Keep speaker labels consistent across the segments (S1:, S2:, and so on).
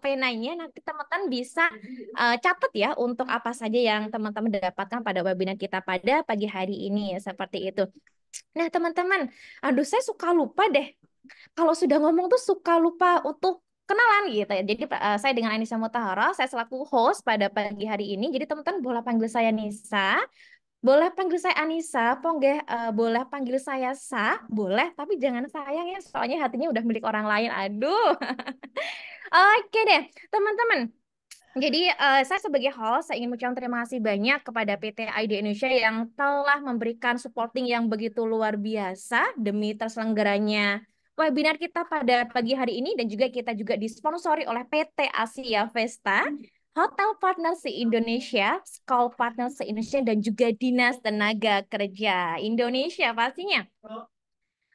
S1: penanya nanti teman-teman bisa uh, catat ya untuk apa saja yang teman-teman dapatkan pada webinar kita pada pagi hari ini ya seperti itu. Nah teman-teman, aduh saya suka lupa deh. Kalau sudah ngomong tuh suka lupa untuk kenalan gitu ya. Jadi uh, saya dengan Anissa Mutahara, saya selaku host pada pagi hari ini. Jadi teman-teman boleh panggil saya Nisa boleh panggil saya Anissa, pongge, uh, eh, boleh panggil saya Sa, boleh, tapi jangan sayang ya, soalnya hatinya udah milik orang lain. Aduh. Oke deh, teman-teman. Jadi uh, saya sebagai host saya ingin mengucapkan terima kasih banyak kepada PT ID Indonesia yang telah memberikan supporting yang begitu luar biasa demi terselenggaranya webinar kita pada pagi hari ini dan juga kita juga disponsori oleh PT Asia Vesta. Hotel Partner se-Indonesia, School Partner se-Indonesia, dan juga Dinas Tenaga Kerja Indonesia pastinya.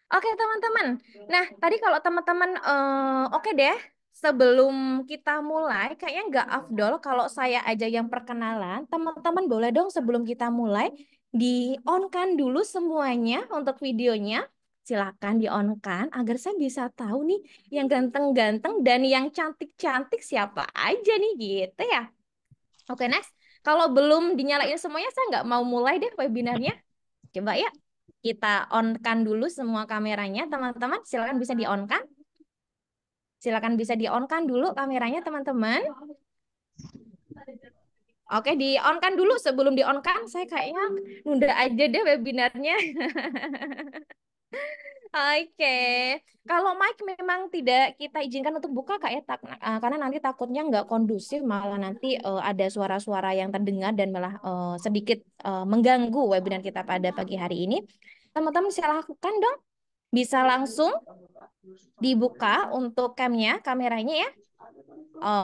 S1: Oke teman-teman, nah tadi kalau teman-teman uh, oke okay deh, sebelum kita mulai, kayaknya nggak afdol kalau saya aja yang perkenalan. Teman-teman boleh dong sebelum kita mulai, di on-kan dulu semuanya untuk videonya silakan di-on-kan agar saya bisa tahu nih yang ganteng-ganteng dan yang cantik-cantik siapa aja nih gitu ya. Oke, okay, next. Kalau belum dinyalain semuanya, saya nggak mau mulai deh webinarnya. Coba ya, kita on-kan dulu semua kameranya. Teman-teman, silakan bisa di-on-kan. Silakan bisa di-on-kan dulu kameranya, teman-teman. Oke, di-on-kan dulu sebelum di-on-kan. Saya kayaknya nunda aja deh webinarnya. Oke, okay. kalau Mike memang tidak kita izinkan untuk buka kak ya, tak, uh, karena nanti takutnya nggak kondusif malah nanti uh, ada suara-suara yang terdengar dan malah uh, sedikit uh, mengganggu webinar kita pada pagi hari ini. Teman-teman bisa lakukan dong, bisa langsung dibuka untuk camnya, kameranya ya.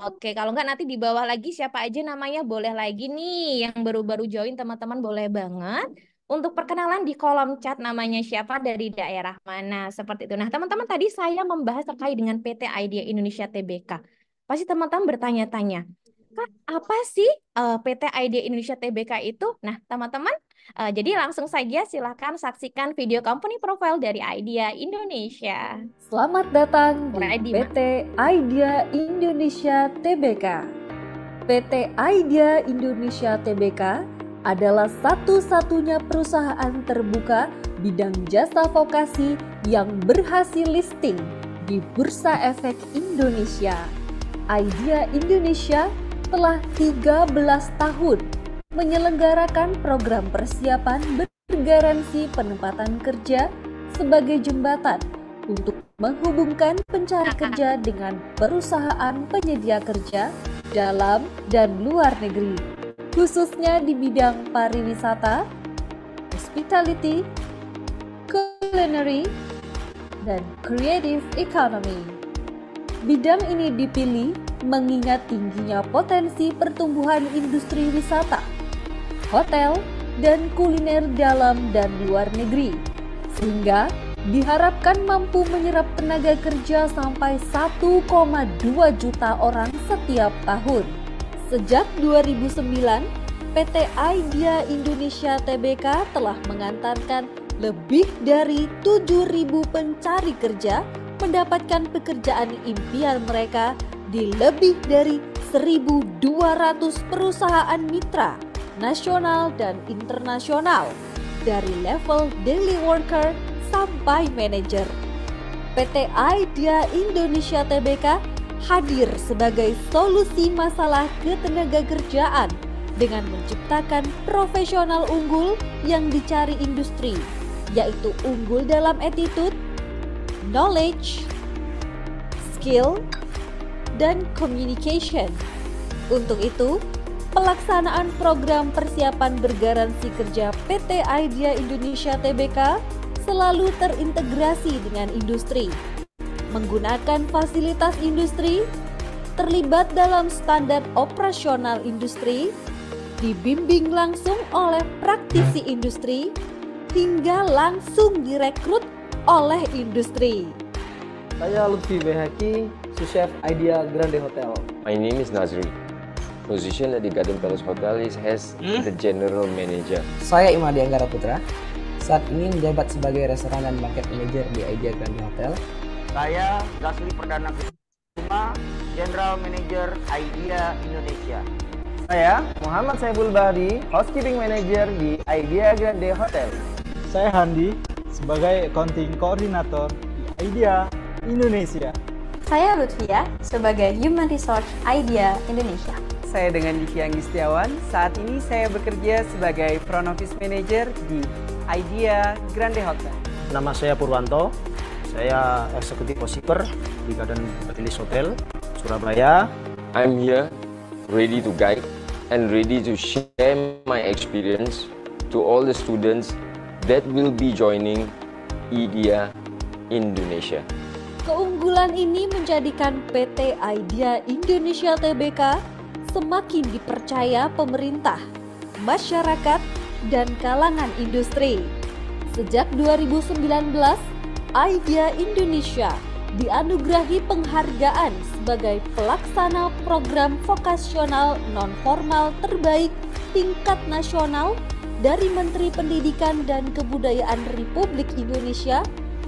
S1: Oke, kalau nggak nanti di bawah lagi siapa aja namanya boleh lagi nih yang baru-baru join teman-teman boleh banget untuk perkenalan di kolom chat namanya siapa dari daerah mana seperti itu. Nah, teman-teman tadi saya membahas terkait dengan PT Idea Indonesia Tbk. Pasti teman-teman bertanya-tanya, Kak, apa sih uh, eh, PT Idea Indonesia Tbk itu? Nah, teman-teman, uh, jadi langsung saja silahkan saksikan video company profile dari Idea Indonesia.
S2: Selamat datang di PT Idea Indonesia Tbk. PT Idea Indonesia Tbk adalah satu-satunya perusahaan terbuka bidang jasa vokasi yang berhasil listing di Bursa Efek Indonesia. Idea Indonesia telah 13 tahun menyelenggarakan program persiapan bergaransi penempatan kerja sebagai jembatan untuk menghubungkan pencari kerja dengan perusahaan penyedia kerja dalam dan luar negeri khususnya di bidang pariwisata, hospitality, culinary, dan creative economy. Bidang ini dipilih mengingat tingginya potensi pertumbuhan industri wisata, hotel, dan kuliner dalam dan luar negeri, sehingga diharapkan mampu menyerap tenaga kerja sampai 1,2 juta orang setiap tahun. Sejak 2009, PT Idea Indonesia Tbk telah mengantarkan lebih dari 7.000 pencari kerja mendapatkan pekerjaan impian mereka di lebih dari 1.200 perusahaan mitra nasional dan internasional dari level daily worker sampai manager. PT Idea Indonesia Tbk hadir sebagai solusi masalah ketenaga kerjaan dengan menciptakan profesional unggul yang dicari industri, yaitu unggul dalam attitude, knowledge, skill, dan communication. Untuk itu, pelaksanaan program persiapan bergaransi kerja PT Idea Indonesia Tbk selalu terintegrasi dengan industri menggunakan fasilitas industri, terlibat dalam standar operasional industri, dibimbing langsung oleh praktisi industri, hingga langsung direkrut oleh
S3: industri. Saya Lutfi Behaki, sous chef Idea Grande Hotel.
S4: My name is Nazri. Position at the Garden Palace Hotel is as hmm? the General Manager.
S3: Saya Imadi Anggara Putra. Saat ini menjabat sebagai restoran dan market manager di Idea Grande Hotel saya Gasli Perdana Kusuma, General Manager Idea Indonesia. Saya Muhammad Saiful Bahri, Housekeeping Manager di Idea Grande Hotel. Saya Handi, sebagai Accounting koordinator
S5: di Idea Indonesia.
S2: Saya
S3: Lutfia, sebagai Human
S2: Resource
S5: Idea Indonesia. Saya dengan Diki Anggistiawan saat ini saya bekerja sebagai Front Office Manager di Idea Grande Hotel.
S3: Nama saya Purwanto, saya eksekutif posiper di Garden Petilis Hotel,
S4: Surabaya. I'm here ready to guide and ready to share my experience to all the students that will be joining e IDEA Indonesia.
S2: Keunggulan ini menjadikan PT Idea Indonesia Tbk semakin dipercaya pemerintah, masyarakat, dan kalangan industri. Sejak 2019, Idea Indonesia dianugerahi penghargaan sebagai pelaksana program vokasional nonformal terbaik tingkat nasional dari Menteri Pendidikan dan Kebudayaan Republik Indonesia,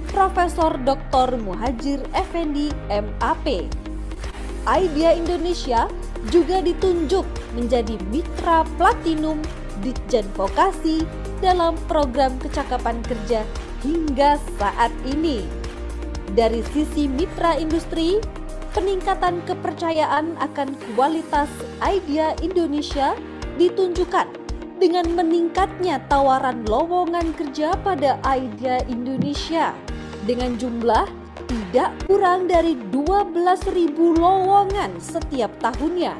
S2: Profesor Dr. Muhajir Effendi MAP. Idea Indonesia juga ditunjuk menjadi mitra platinum Ditjen Vokasi dalam program kecakapan kerja hingga saat ini. Dari sisi mitra industri, peningkatan kepercayaan akan kualitas idea Indonesia ditunjukkan dengan meningkatnya tawaran lowongan kerja pada idea Indonesia dengan jumlah tidak kurang dari 12.000 lowongan setiap tahunnya.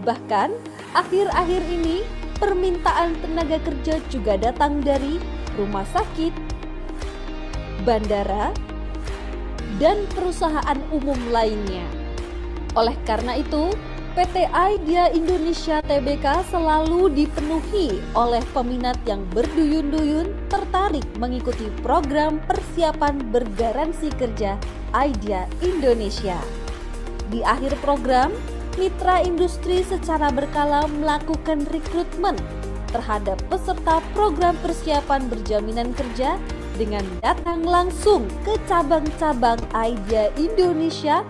S2: Bahkan, akhir-akhir ini permintaan tenaga kerja juga datang dari rumah sakit, bandara, dan perusahaan umum lainnya. Oleh karena itu, PT Idea Indonesia Tbk selalu dipenuhi oleh peminat yang berduyun-duyun tertarik mengikuti program persiapan bergaransi kerja Idea Indonesia. Di akhir program, mitra industri secara berkala melakukan rekrutmen terhadap peserta program persiapan berjaminan kerja dengan datang langsung ke cabang-cabang Aja Indonesia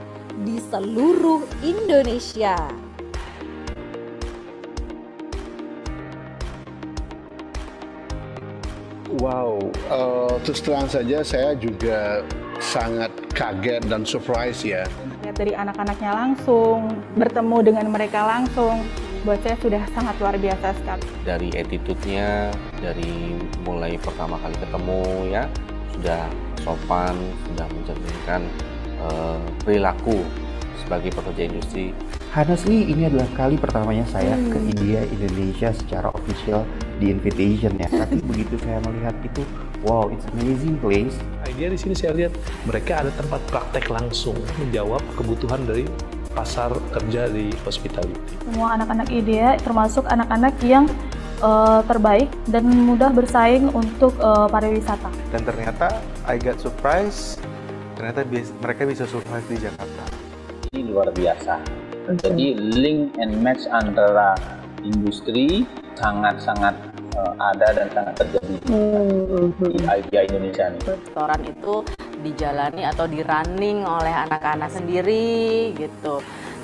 S2: di seluruh Indonesia.
S6: Wow, uh, terus terang saja saya juga sangat kaget dan surprise ya.
S7: Lihat dari anak-anaknya langsung, bertemu dengan mereka langsung, buat saya sudah sangat luar biasa sekali.
S6: Dari attitude-nya, dari mulai pertama kali ketemu ya, sudah sopan, sudah mencerminkan uh, perilaku sebagai pekerja industri.
S3: Honestly, ini adalah kali pertamanya saya hmm. ke India, Indonesia secara official di invitation ya. Tapi begitu saya melihat itu, wow, it's amazing place.
S6: Idea di sini saya lihat mereka ada tempat praktek langsung menjawab kebutuhan dari pasar kerja di hospitality.
S8: Semua anak-anak IDEA termasuk anak-anak yang uh, terbaik dan mudah bersaing untuk uh, pariwisata.
S5: Dan ternyata I got
S6: surprise,
S5: ternyata bi- mereka bisa survive di Jakarta.
S6: Ini luar biasa. Jadi
S5: link and match antara industri sangat-sangat eh, ada dan sangat terjadi
S6: hmm. hmm,
S5: hmm. di IBI Indonesia Restoran itu
S2: dijalani atau di running oleh anak-anak sendiri gitu.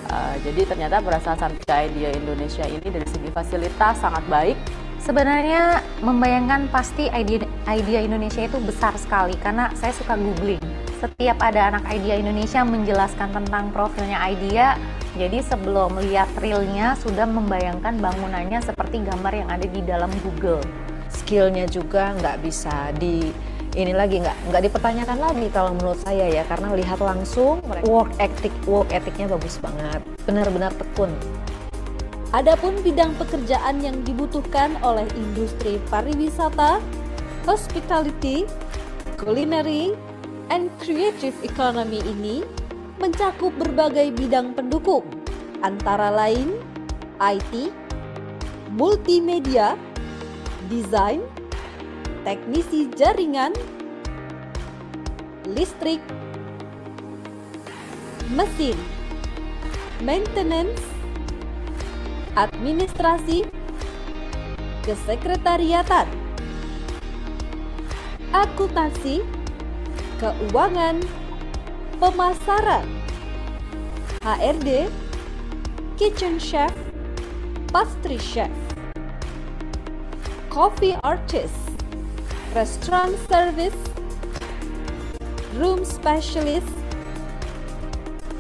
S2: Uh, jadi ternyata berasal sampai Idea Indonesia ini dari segi fasilitas sangat baik. Sebenarnya membayangkan pasti idea, idea Indonesia itu besar sekali karena saya suka googling. Setiap ada anak idea Indonesia menjelaskan tentang profilnya idea, jadi sebelum lihat realnya sudah membayangkan bangunannya seperti gambar yang ada di dalam Google. Skillnya juga nggak bisa di ini lagi nggak nggak dipertanyakan lagi kalau menurut saya ya karena lihat langsung work ethic work ethicnya bagus banget benar-benar tekun Adapun bidang pekerjaan yang dibutuhkan oleh industri pariwisata, hospitality, culinary, and creative economy ini mencakup berbagai bidang pendukung, antara lain IT, multimedia, design, teknisi jaringan, listrik, mesin, maintenance, administrasi, kesekretariatan, akuntansi, keuangan, pemasaran, HRD, kitchen chef, pastry chef, coffee artist, restaurant service, room specialist,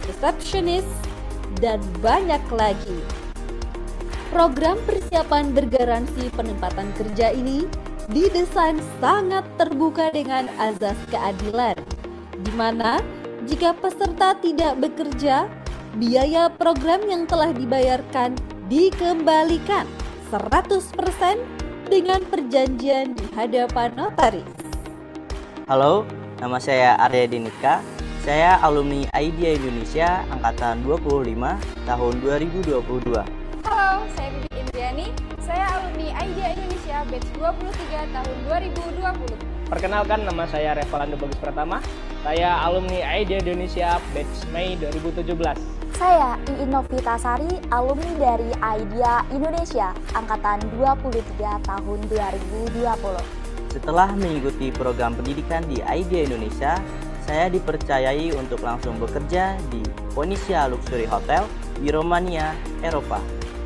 S2: receptionist, dan banyak lagi. Program persiapan bergaransi penempatan kerja ini didesain sangat terbuka dengan azas keadilan, di mana jika peserta tidak bekerja, biaya program yang telah dibayarkan dikembalikan 100% dengan perjanjian di hadapan notaris.
S7: Halo, nama saya Arya Dinika. Saya alumni IDEA Indonesia angkatan 25 tahun 2022.
S2: Halo, saya Bibi Indriani. Saya alumni IDEA Indonesia batch 23 tahun 2020.
S3: Perkenalkan nama saya Revalando Bagus Pratama. Saya alumni ID Indonesia batch Mei 2017.
S8: Saya Iin Novita Sari, alumni dari Idea Indonesia, angkatan 23 tahun 2020.
S7: Setelah mengikuti program pendidikan di Idea Indonesia, saya dipercayai untuk langsung bekerja di Ponisia Luxury Hotel di Romania, Eropa.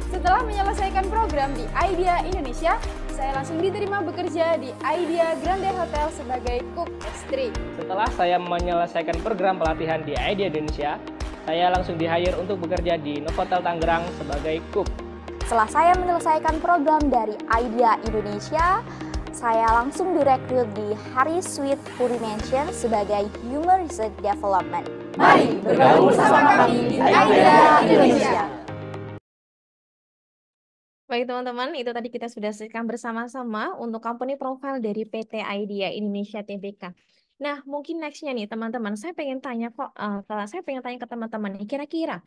S1: Setelah menyelesaikan program di IDEA Indonesia, saya langsung diterima bekerja di Idea Grande Hotel sebagai cook pastry. Setelah
S3: saya menyelesaikan program pelatihan di Idea Indonesia, saya langsung di-hire untuk bekerja di Novotel Tangerang sebagai cook.
S8: Setelah saya menyelesaikan program dari Idea Indonesia, saya langsung direkrut di Hari Sweet Puri Mansion sebagai Human Research Development. Mari
S2: bergabung bersama kami di Idea Indonesia.
S1: Baik teman-teman, itu tadi kita sudah saksikan bersama-sama untuk company profile dari PT Idea Indonesia Tbk. Nah, mungkin nextnya nih teman-teman, saya pengen tanya kok, uh, eh, kalau saya pengen tanya ke teman-teman, kira-kira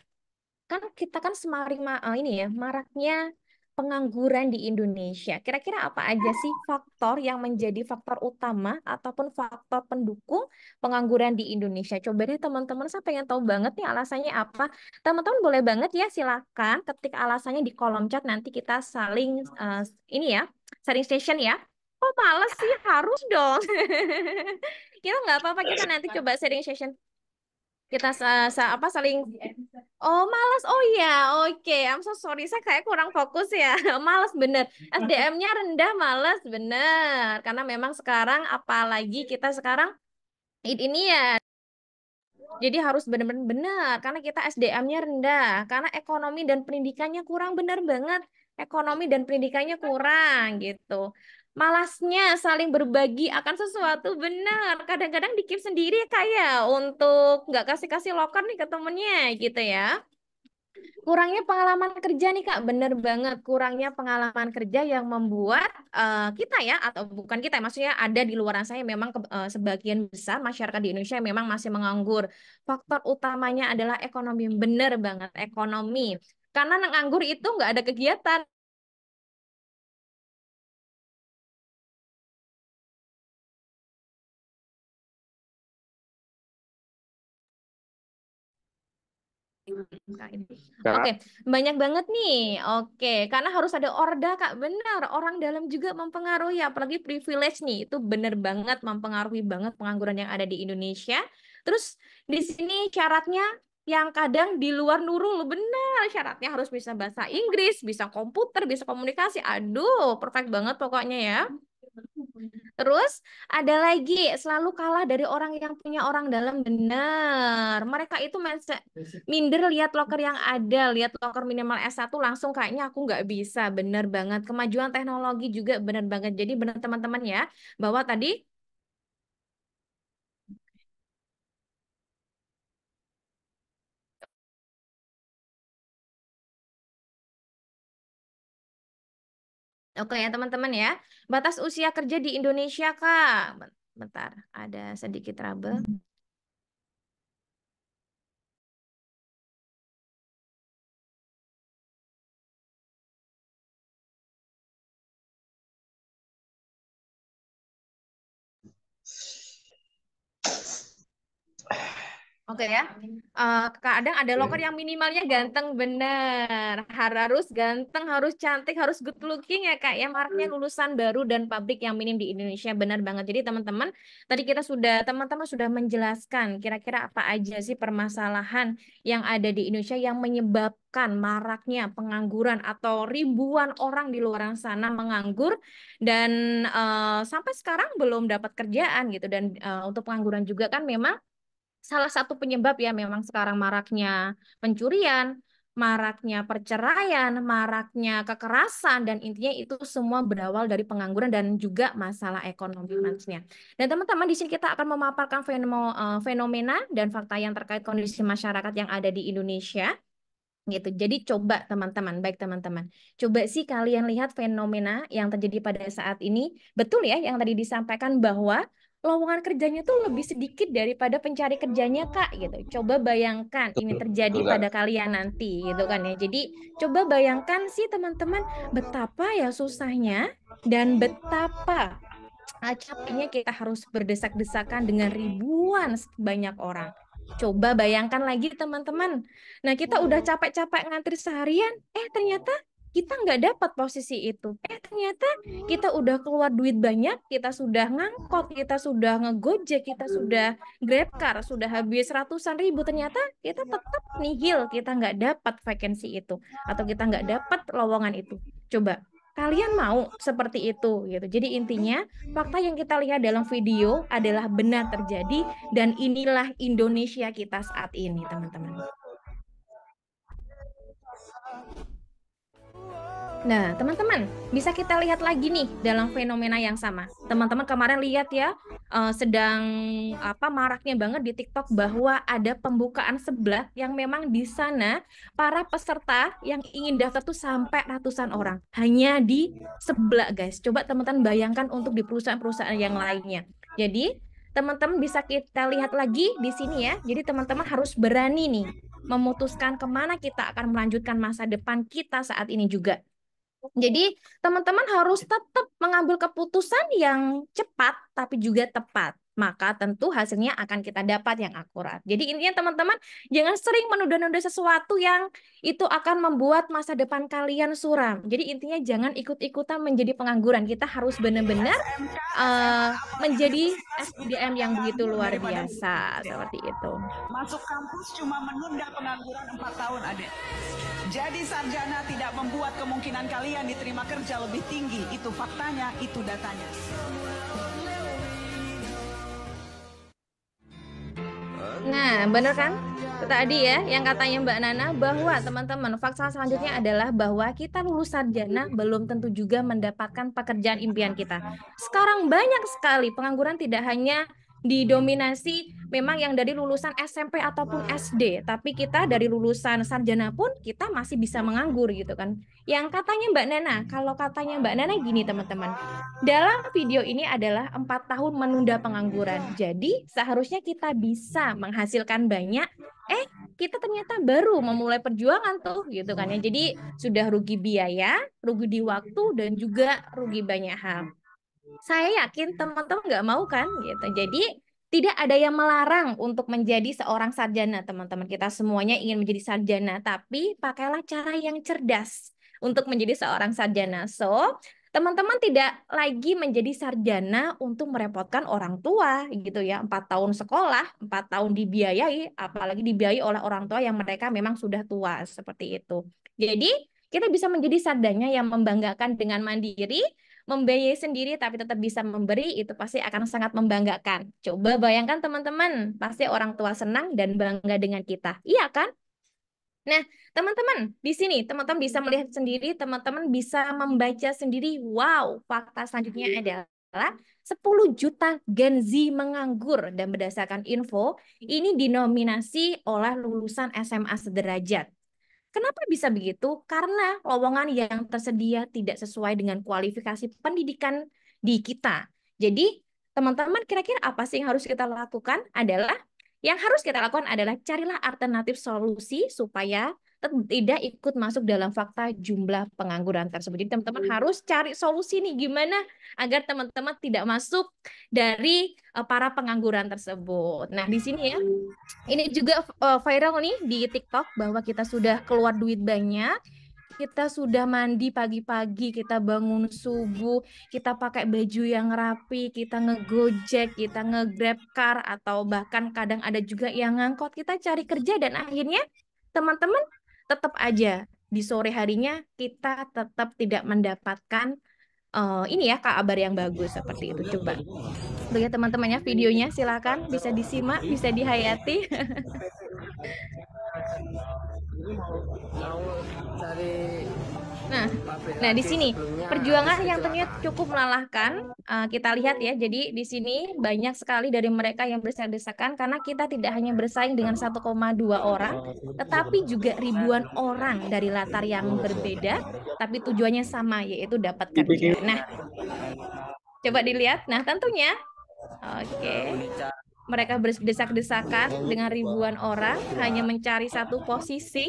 S1: kan kita kan semarin uh, eh, ini ya maraknya pengangguran di Indonesia. Kira-kira apa aja sih faktor yang menjadi faktor utama ataupun faktor pendukung pengangguran di Indonesia? Coba deh teman-teman, saya pengen tahu banget nih alasannya apa. Teman-teman boleh banget ya silakan ketik alasannya di kolom chat nanti kita saling uh, ini ya, saling station ya. Oh males sih harus dong. kita nggak apa-apa kita nanti coba sharing session kita sa, sa apa saling Oh, malas. Oh iya, oke. Okay. I'm so sorry. Saya kayak kurang fokus ya. malas bener. SDM-nya rendah, malas bener. Karena memang sekarang apalagi kita sekarang ini ya jadi harus benar-benar benar karena kita SDM-nya rendah, karena ekonomi dan pendidikannya kurang bener banget. Ekonomi dan pendidikannya kurang gitu malasnya saling berbagi akan sesuatu benar kadang-kadang dikip sendiri kayak ya, untuk nggak kasih-kasih loker nih ke temennya gitu ya kurangnya pengalaman kerja nih kak bener banget kurangnya pengalaman kerja yang membuat uh, kita ya atau bukan kita ya, maksudnya ada di luar saya memang ke, uh, sebagian besar masyarakat di Indonesia memang masih menganggur faktor utamanya adalah ekonomi bener banget ekonomi
S9: karena nganggur itu nggak ada kegiatan Oke,
S1: nah, Oke, banyak banget nih. Oke, karena harus ada orda Kak. Benar, orang dalam juga mempengaruhi apalagi privilege nih. Itu benar banget mempengaruhi banget pengangguran yang ada di Indonesia. Terus di sini syaratnya yang kadang di luar Nurul benar syaratnya harus bisa bahasa Inggris, bisa komputer, bisa komunikasi. Aduh, perfect banget pokoknya ya. Terus ada lagi selalu kalah dari orang yang punya orang dalam benar. Mereka itu mindset minder lihat loker yang ada, lihat loker minimal S1 langsung kayaknya aku nggak bisa. benar banget. Kemajuan teknologi juga benar banget. Jadi benar teman-teman ya bahwa tadi
S4: Oke ya teman-teman ya.
S1: Batas usia kerja di Indonesia Kak. Bentar, ada sedikit trouble. Oke okay, ya. Uh, eh, kadang ada loker iya. yang minimalnya ganteng bener. Harus ganteng, harus cantik, harus good looking ya kak. Ya marknya iya. lulusan baru dan pabrik yang minim di Indonesia benar banget. Jadi teman-teman, tadi kita sudah teman-teman sudah menjelaskan kira-kira apa aja sih permasalahan yang ada di Indonesia yang menyebabkan maraknya pengangguran atau ribuan orang di luar sana menganggur dan uh, sampai sekarang belum dapat kerjaan gitu. Dan uh, untuk pengangguran juga kan memang salah satu penyebab ya memang sekarang maraknya pencurian, maraknya perceraian, maraknya kekerasan dan intinya itu semua berawal dari pengangguran dan juga masalah ekonomi maksudnya. Dan teman-teman di sini kita akan memaparkan eh, fenomena dan fakta yang terkait kondisi masyarakat yang ada di Indonesia gitu. Jadi coba teman-teman, baik teman-teman, coba sih kalian lihat fenomena yang terjadi pada saat ini. Betul ya yang tadi disampaikan bahwa lowongan kerjanya tuh lebih sedikit daripada pencari kerjanya kak gitu coba bayangkan ini terjadi Betul. pada kalian nanti gitu kan ya jadi coba bayangkan sih teman-teman betapa ya susahnya dan betapa ah, capeknya kita harus berdesak-desakan dengan ribuan banyak orang Coba bayangkan lagi teman-teman. Nah kita udah capek-capek ngantri seharian, eh ternyata kita nggak dapat posisi itu. Eh ternyata kita udah keluar duit banyak, kita sudah ngangkot, kita sudah ngegojek, kita sudah grab car, sudah habis ratusan ribu. Ternyata kita tetap nihil, kita nggak dapat vacancy itu atau kita nggak dapat lowongan itu. Coba kalian mau seperti itu gitu. Jadi intinya fakta yang kita lihat dalam video adalah benar terjadi dan inilah Indonesia kita saat ini teman-teman. Nah, teman-teman, bisa kita lihat lagi nih dalam fenomena yang sama. Teman-teman kemarin lihat ya, uh, sedang apa maraknya banget di TikTok bahwa ada pembukaan sebelah yang memang di sana para peserta yang ingin daftar tuh sampai ratusan orang hanya di sebelah guys. Coba teman-teman bayangkan untuk di perusahaan-perusahaan yang lainnya. Jadi, teman-teman bisa kita lihat lagi di sini ya. Jadi, teman-teman harus berani nih memutuskan kemana kita akan melanjutkan masa depan kita saat ini juga jadi teman-teman harus tetap mengambil keputusan yang cepat tapi juga tepat maka tentu hasilnya akan kita dapat yang akurat. Jadi intinya teman-teman jangan sering menunda-nunda sesuatu yang itu akan membuat masa depan kalian suram. Jadi intinya jangan ikut-ikutan menjadi pengangguran. Kita harus benar-benar uh, menjadi SDM yang begitu luar biasa
S8: seperti itu. Masuk kampus cuma menunda pengangguran 4 tahun, Adek.
S2: Jadi sarjana tidak membuat kemungkinan kalian diterima kerja lebih tinggi. Itu faktanya,
S1: itu datanya. Nah, benar kan? Tadi ya, yang katanya Mbak Nana bahwa teman-teman, fakta selanjutnya adalah bahwa kita lulus sarjana belum tentu juga mendapatkan pekerjaan impian kita. Sekarang banyak sekali pengangguran tidak hanya didominasi memang yang dari lulusan SMP ataupun SD, tapi kita dari lulusan sarjana pun kita masih bisa menganggur gitu kan yang katanya Mbak Nana. Kalau katanya Mbak Nana gini teman-teman, dalam video ini adalah empat tahun menunda pengangguran. Jadi seharusnya kita bisa menghasilkan banyak, eh kita ternyata baru memulai perjuangan tuh gitu kan ya. Jadi sudah rugi biaya, rugi di waktu dan juga rugi banyak hal. Saya yakin teman-teman nggak mau kan gitu. Jadi tidak ada yang melarang untuk menjadi seorang sarjana, teman-teman. Kita semuanya ingin menjadi sarjana, tapi pakailah cara yang cerdas untuk menjadi seorang sarjana. So, teman-teman tidak lagi menjadi sarjana untuk merepotkan orang tua gitu ya empat tahun sekolah empat tahun dibiayai apalagi dibiayai oleh orang tua yang mereka memang sudah tua seperti itu jadi kita bisa menjadi sarjana yang membanggakan dengan mandiri membiayai sendiri tapi tetap bisa memberi itu pasti akan sangat membanggakan coba bayangkan teman-teman pasti orang tua senang dan bangga dengan kita iya kan Nah, teman-teman, di sini teman-teman bisa iya. melihat sendiri, teman-teman bisa membaca sendiri. Wow, fakta selanjutnya iya. adalah 10 juta Gen Z menganggur dan berdasarkan info, ini dinominasi oleh lulusan SMA sederajat. Kenapa bisa begitu? Karena lowongan yang tersedia tidak sesuai dengan kualifikasi pendidikan di kita. Jadi, teman-teman kira-kira apa sih yang harus kita lakukan adalah yang harus kita lakukan adalah carilah alternatif solusi supaya tidak ikut masuk dalam fakta jumlah pengangguran tersebut. Jadi teman-teman hmm. harus cari solusi nih gimana agar teman-teman tidak masuk dari eh, para pengangguran tersebut. Nah, di sini ya. Hmm. Ini juga eh, viral nih di TikTok bahwa kita sudah keluar duit banyak kita sudah mandi pagi-pagi, kita bangun subuh, kita pakai baju yang rapi, kita ngegojek, kita ngegrab car atau bahkan kadang ada juga yang ngangkot, kita cari kerja dan akhirnya teman-teman tetap aja di sore harinya kita tetap tidak mendapatkan uh, ini ya kabar yang bagus seperti itu. Coba bagi teman-temannya videonya silakan bisa disimak, bisa dihayati. Nah, nah di sini perjuangan yang ternyata cukup melelahkan uh, kita lihat ya. Jadi di sini banyak sekali dari mereka yang berdesak-desakan karena kita tidak hanya bersaing dengan 1,2 orang, oh, tetapi juga ribuan orang dari latar yang berbeda, tapi tujuannya sama yaitu dapat kerja. Nah, coba dilihat. Nah, tentunya Oke. Okay mereka berdesak-desakan dengan ribuan orang hanya mencari satu posisi.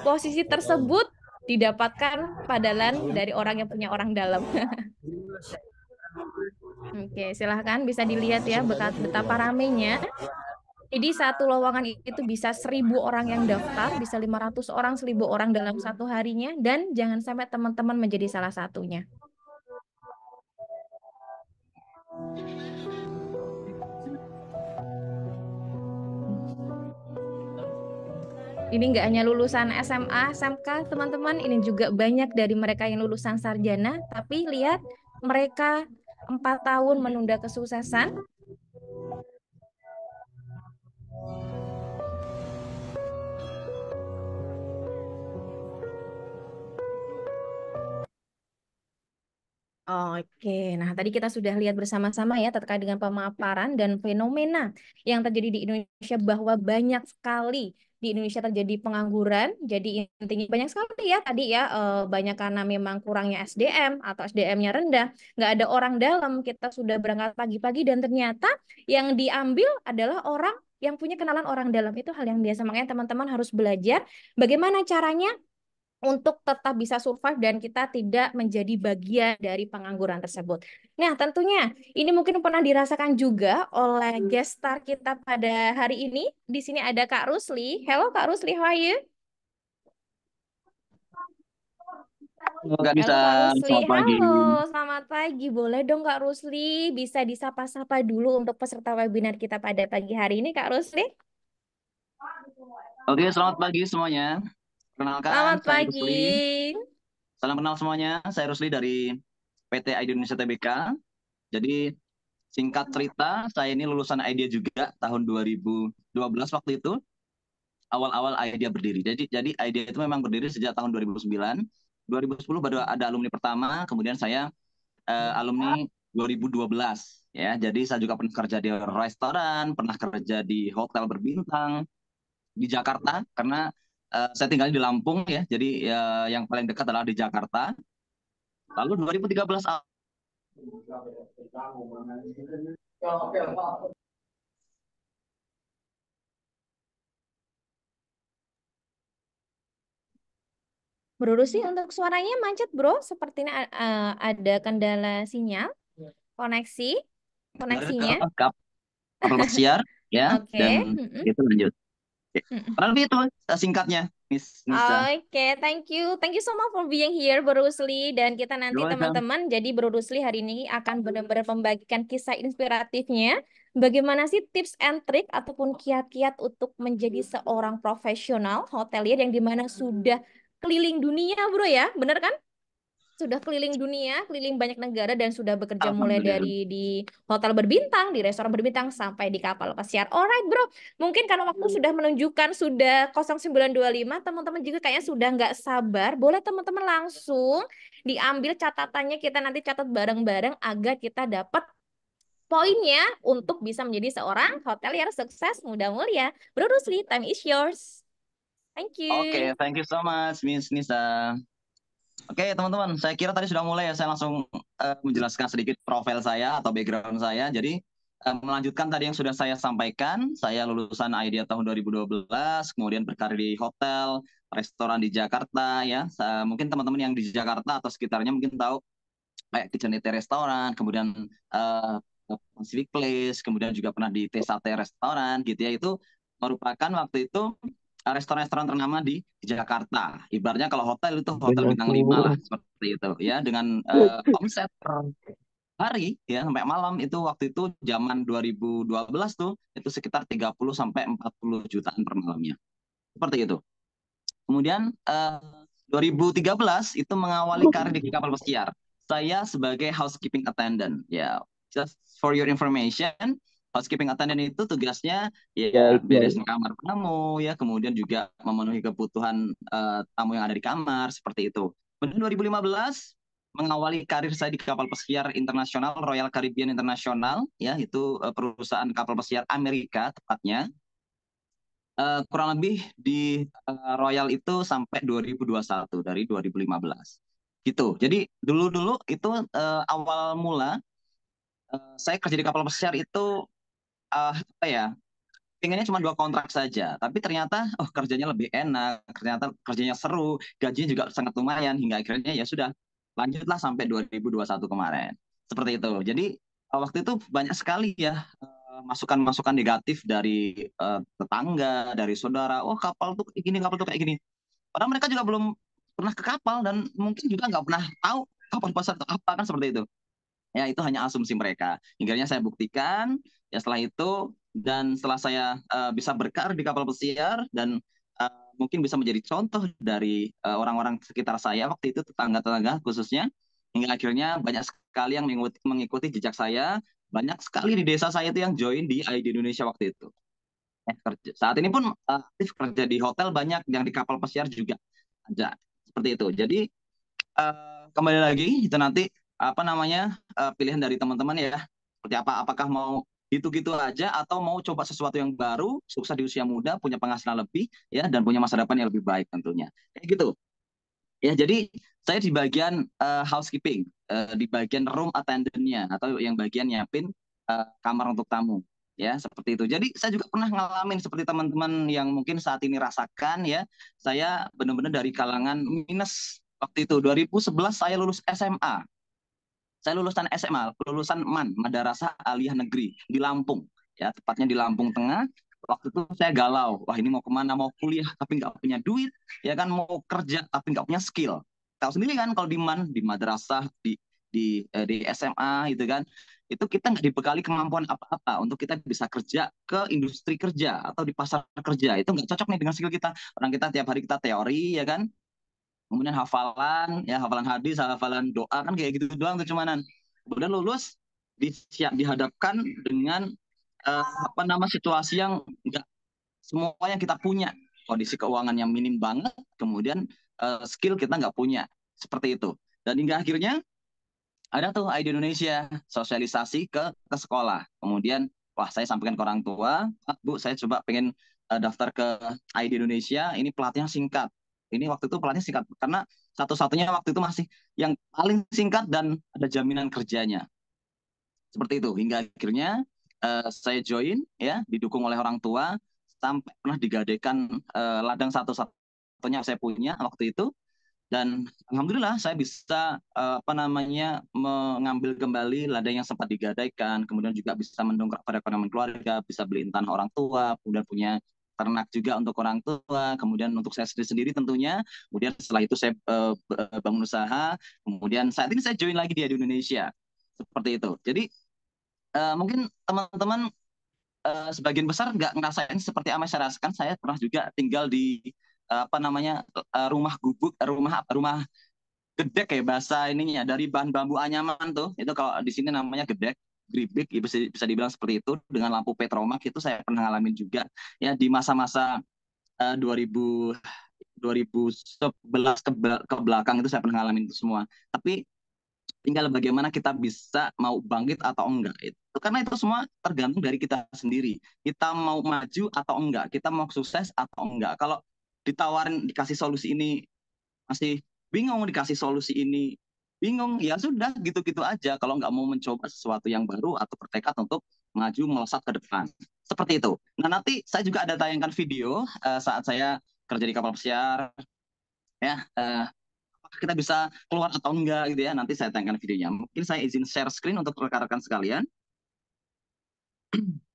S1: Posisi tersebut didapatkan padalan dari orang yang punya orang dalam. Oke, silahkan bisa dilihat ya betapa ramenya. Jadi satu lowongan itu bisa seribu orang yang daftar, bisa 500 orang, seribu orang dalam satu harinya, dan jangan sampai teman-teman menjadi salah satunya. Ini nggak hanya lulusan SMA, SMK, teman-teman, ini juga banyak dari mereka yang lulusan sarjana, tapi lihat mereka empat tahun menunda kesuksesan.
S4: Oke,
S1: nah tadi kita sudah lihat bersama-sama ya terkait dengan pemaparan dan fenomena yang terjadi di Indonesia bahwa banyak sekali di Indonesia terjadi pengangguran. Jadi intinya banyak sekali ya tadi ya eh, banyak karena memang kurangnya SDM atau SDM-nya rendah, nggak ada orang dalam. Kita sudah berangkat pagi-pagi dan ternyata yang diambil adalah orang yang punya kenalan orang dalam itu hal yang biasa makanya teman-teman harus belajar bagaimana caranya untuk tetap bisa survive dan kita tidak menjadi bagian dari pengangguran tersebut. Nah, tentunya ini mungkin pernah dirasakan juga oleh hmm. guest star kita pada hari ini. Di sini ada Kak Rusli. Halo Kak Rusli, how are you?
S2: Kak Halo, selamat pagi. Halo,
S1: selamat pagi. Boleh dong Kak Rusli bisa disapa-sapa dulu untuk peserta webinar kita pada pagi hari ini Kak Rusli?
S7: Oke,
S10: selamat pagi semuanya. Perkenalkan, Selamat pagi. Rusli. Salam kenal semuanya. Saya Rusli dari PT ID Indonesia TBK. Jadi singkat cerita, saya ini lulusan ID juga tahun 2012 waktu itu. Awal-awal ID berdiri. Jadi jadi IDEA itu memang berdiri sejak tahun 2009. 2010 baru ada alumni pertama, kemudian saya uh, alumni 2012 ya. Jadi saya juga pernah kerja di restoran, pernah kerja di hotel berbintang di Jakarta karena saya tinggal di Lampung ya, jadi uh, yang paling dekat adalah di Jakarta. Lalu 2013
S1: Bro sih untuk suaranya macet bro, sepertinya uh, ada kendala sinyal, koneksi, koneksinya.
S10: Kabel siar ya, okay. dan itu lanjut. Kurang lebih itu singkatnya, Miss Nisa.
S1: Oke, okay, thank you. Thank you so much for being here, Bro Rusli. Dan kita nanti teman-teman, jadi Bro Rusli hari ini akan benar-benar membagikan kisah inspiratifnya. Bagaimana sih tips and trick ataupun kiat-kiat untuk menjadi seorang profesional hotelier yang dimana sudah keliling dunia, bro ya? benar kan? sudah keliling dunia, keliling banyak negara dan sudah bekerja mulai dari di hotel berbintang, di restoran berbintang sampai di kapal pesiar. Alright bro, mungkin karena waktu hmm. sudah menunjukkan sudah 0925, teman-teman juga kayaknya sudah nggak sabar. Boleh teman-teman langsung diambil catatannya kita nanti catat bareng-bareng agar kita dapat poinnya untuk bisa menjadi seorang hotelier sukses muda mulia. Bro Rusli, time is yours. Thank you. Oke, okay,
S10: thank you so much, Miss Nisa. Oke teman-teman, saya kira tadi sudah mulai ya, saya langsung uh, menjelaskan sedikit profil saya atau background saya. Jadi uh, melanjutkan tadi yang sudah saya sampaikan, saya lulusan IDEA tahun 2012, kemudian berkarir di hotel, restoran di Jakarta ya. Saya, mungkin teman-teman yang di Jakarta atau sekitarnya mungkin tahu kayak Kitchen Restoran, kemudian uh, Pacific Place, kemudian juga pernah di T Restoran gitu ya. Itu merupakan waktu itu Eh, restoran-restoran ternama di Jakarta. Ibaratnya kalau hotel itu hotel bintang lima lah seperti itu ya dengan uh,
S4: omset per
S10: hari ya sampai malam itu waktu itu zaman 2012 tuh itu sekitar 30 sampai 40 jutaan per malamnya. Seperti itu. Kemudian uh, eh, 2013 itu mengawali karir di kapal pesiar. Saya sebagai housekeeping attendant ya. Just for your information, housekeeping attendant itu tugasnya ya, ya beresin kamar tamu ya kemudian juga memenuhi kebutuhan uh, tamu yang ada di kamar seperti itu. Kemudian 2015 mengawali karir saya di kapal pesiar internasional Royal Caribbean International ya itu uh, perusahaan kapal pesiar Amerika tepatnya. Uh, kurang lebih di uh, Royal itu sampai 2021 dari 2015 gitu. Jadi dulu-dulu itu uh, awal mula saya kerja di kapal pesiar itu uh, apa ya pengennya cuma dua kontrak saja, tapi ternyata oh kerjanya lebih enak, ternyata kerjanya seru, gajinya juga sangat lumayan hingga akhirnya ya sudah lanjutlah sampai 2021 kemarin. Seperti itu. Jadi eh, waktu itu banyak sekali ya eh, masukan-masukan negatif dari uh, tetangga, dari saudara, oh kapal tuh kayak gini, kapal tuh kayak gini. Padahal mereka juga belum pernah ke kapal dan mungkin juga nggak pernah tahu kapal besar atau apa kan seperti itu. Ya itu hanya asumsi mereka. Hingga saya buktikan ya setelah itu dan setelah saya uh, bisa berkar di kapal pesiar dan uh, mungkin bisa menjadi contoh dari eh, orang-orang sekitar saya waktu itu tetangga-tetangga khususnya hingga akhirnya banyak sekali yang mengikuti, mengikuti jejak saya banyak sekali di desa saya itu yang join di ID Indonesia waktu itu eh, kerja saat ini pun uh, kerja di hotel banyak yang di kapal pesiar juga ada seperti itu jadi uh, kembali lagi itu nanti apa namanya uh, pilihan dari teman-teman ya seperti apa apakah mau gitu-gitu aja atau mau coba sesuatu yang baru, sukses di usia muda, punya penghasilan lebih ya dan punya masa depan yang lebih baik tentunya. Kayak gitu. Ya, jadi saya di bagian uh, housekeeping, uh, di bagian room attendantnya atau yang bagian nyiapin uh, kamar untuk tamu ya seperti itu. Jadi saya juga pernah ngalamin seperti teman-teman yang mungkin saat ini rasakan ya. Saya benar-benar dari kalangan minus waktu itu 2011 saya lulus SMA saya lulusan SMA, lulusan MAN, Madrasah Aliyah Negeri di Lampung, ya tepatnya di Lampung Tengah. Waktu itu saya galau, wah ini mau kemana, mau kuliah tapi nggak punya duit, ya kan mau kerja tapi nggak punya skill. Tahu sendiri kan kalau di MAN, di madrasah, di di eh, di SMA gitu kan, itu kita nggak dibekali kemampuan apa-apa untuk kita bisa kerja ke industri kerja atau di pasar kerja itu nggak cocok nih dengan skill kita orang kita tiap hari kita teori ya kan kemudian hafalan ya hafalan hadis hafalan doa kan kayak gitu doang tuh cumanan kemudian lulus disiap dihadapkan dengan uh, apa nama situasi yang enggak semua yang kita punya kondisi keuangan yang minim banget kemudian uh, skill kita nggak punya seperti itu dan hingga akhirnya ada tuh ide Indonesia sosialisasi ke ke sekolah kemudian wah saya sampaikan ke orang tua bu saya coba pengen uh, daftar ke ID Indonesia ini pelatihan singkat ini waktu itu pelannya singkat karena satu-satunya waktu itu masih yang paling singkat dan ada jaminan kerjanya seperti itu hingga akhirnya uh, saya join ya didukung oleh orang tua sampai pernah digadekan uh, ladang satu-satunya saya punya waktu itu dan alhamdulillah saya bisa uh, apa namanya mengambil kembali ladang yang sempat digadaikan kemudian juga bisa mendongkrak pada perekonomian keluarga bisa beli tanah orang tua kemudian punya ternak juga untuk orang tua, kemudian untuk saya sendiri, -sendiri tentunya. Kemudian setelah itu saya uh, bangun usaha, kemudian saat ini saya join lagi dia di Indonesia. Seperti itu. Jadi uh, mungkin teman-teman uh, sebagian besar nggak ngerasain seperti yang saya rasakan. Saya pernah juga tinggal di uh, apa namanya uh, rumah gubuk, rumah rumah gedek ya bahasa ininya dari bahan bambu anyaman tuh. Itu kalau di sini namanya gedek gribik ya bisa bisa dibilang seperti itu dengan lampu petromak itu saya pernah ngalamin juga ya di masa-masa uh, 2000 2011 ke, ke belakang itu saya pernah ngalamin itu semua tapi tinggal bagaimana kita bisa mau bangkit atau enggak itu karena itu semua tergantung dari kita sendiri kita mau maju atau enggak kita mau sukses atau enggak kalau ditawarin dikasih solusi ini masih bingung dikasih solusi ini bingung ya sudah gitu-gitu aja kalau nggak mau mencoba sesuatu yang baru atau bertekad untuk maju melesat ke depan seperti itu nah nanti saya juga ada tayangkan video uh, saat saya kerja di kapal pesiar ya uh, kita bisa keluar atau enggak gitu ya nanti saya tayangkan videonya mungkin saya izin share screen untuk
S4: rekan-rekan sekalian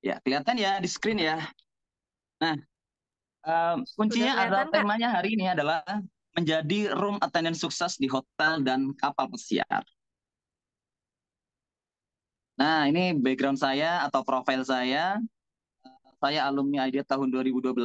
S7: Ya, kelihatan ya di screen ya.
S10: Nah, um, kuncinya adalah temanya hari ini adalah menjadi room attendant sukses di hotel dan kapal pesiar. Nah, ini background saya atau profil saya. Saya alumni IDEA tahun 2012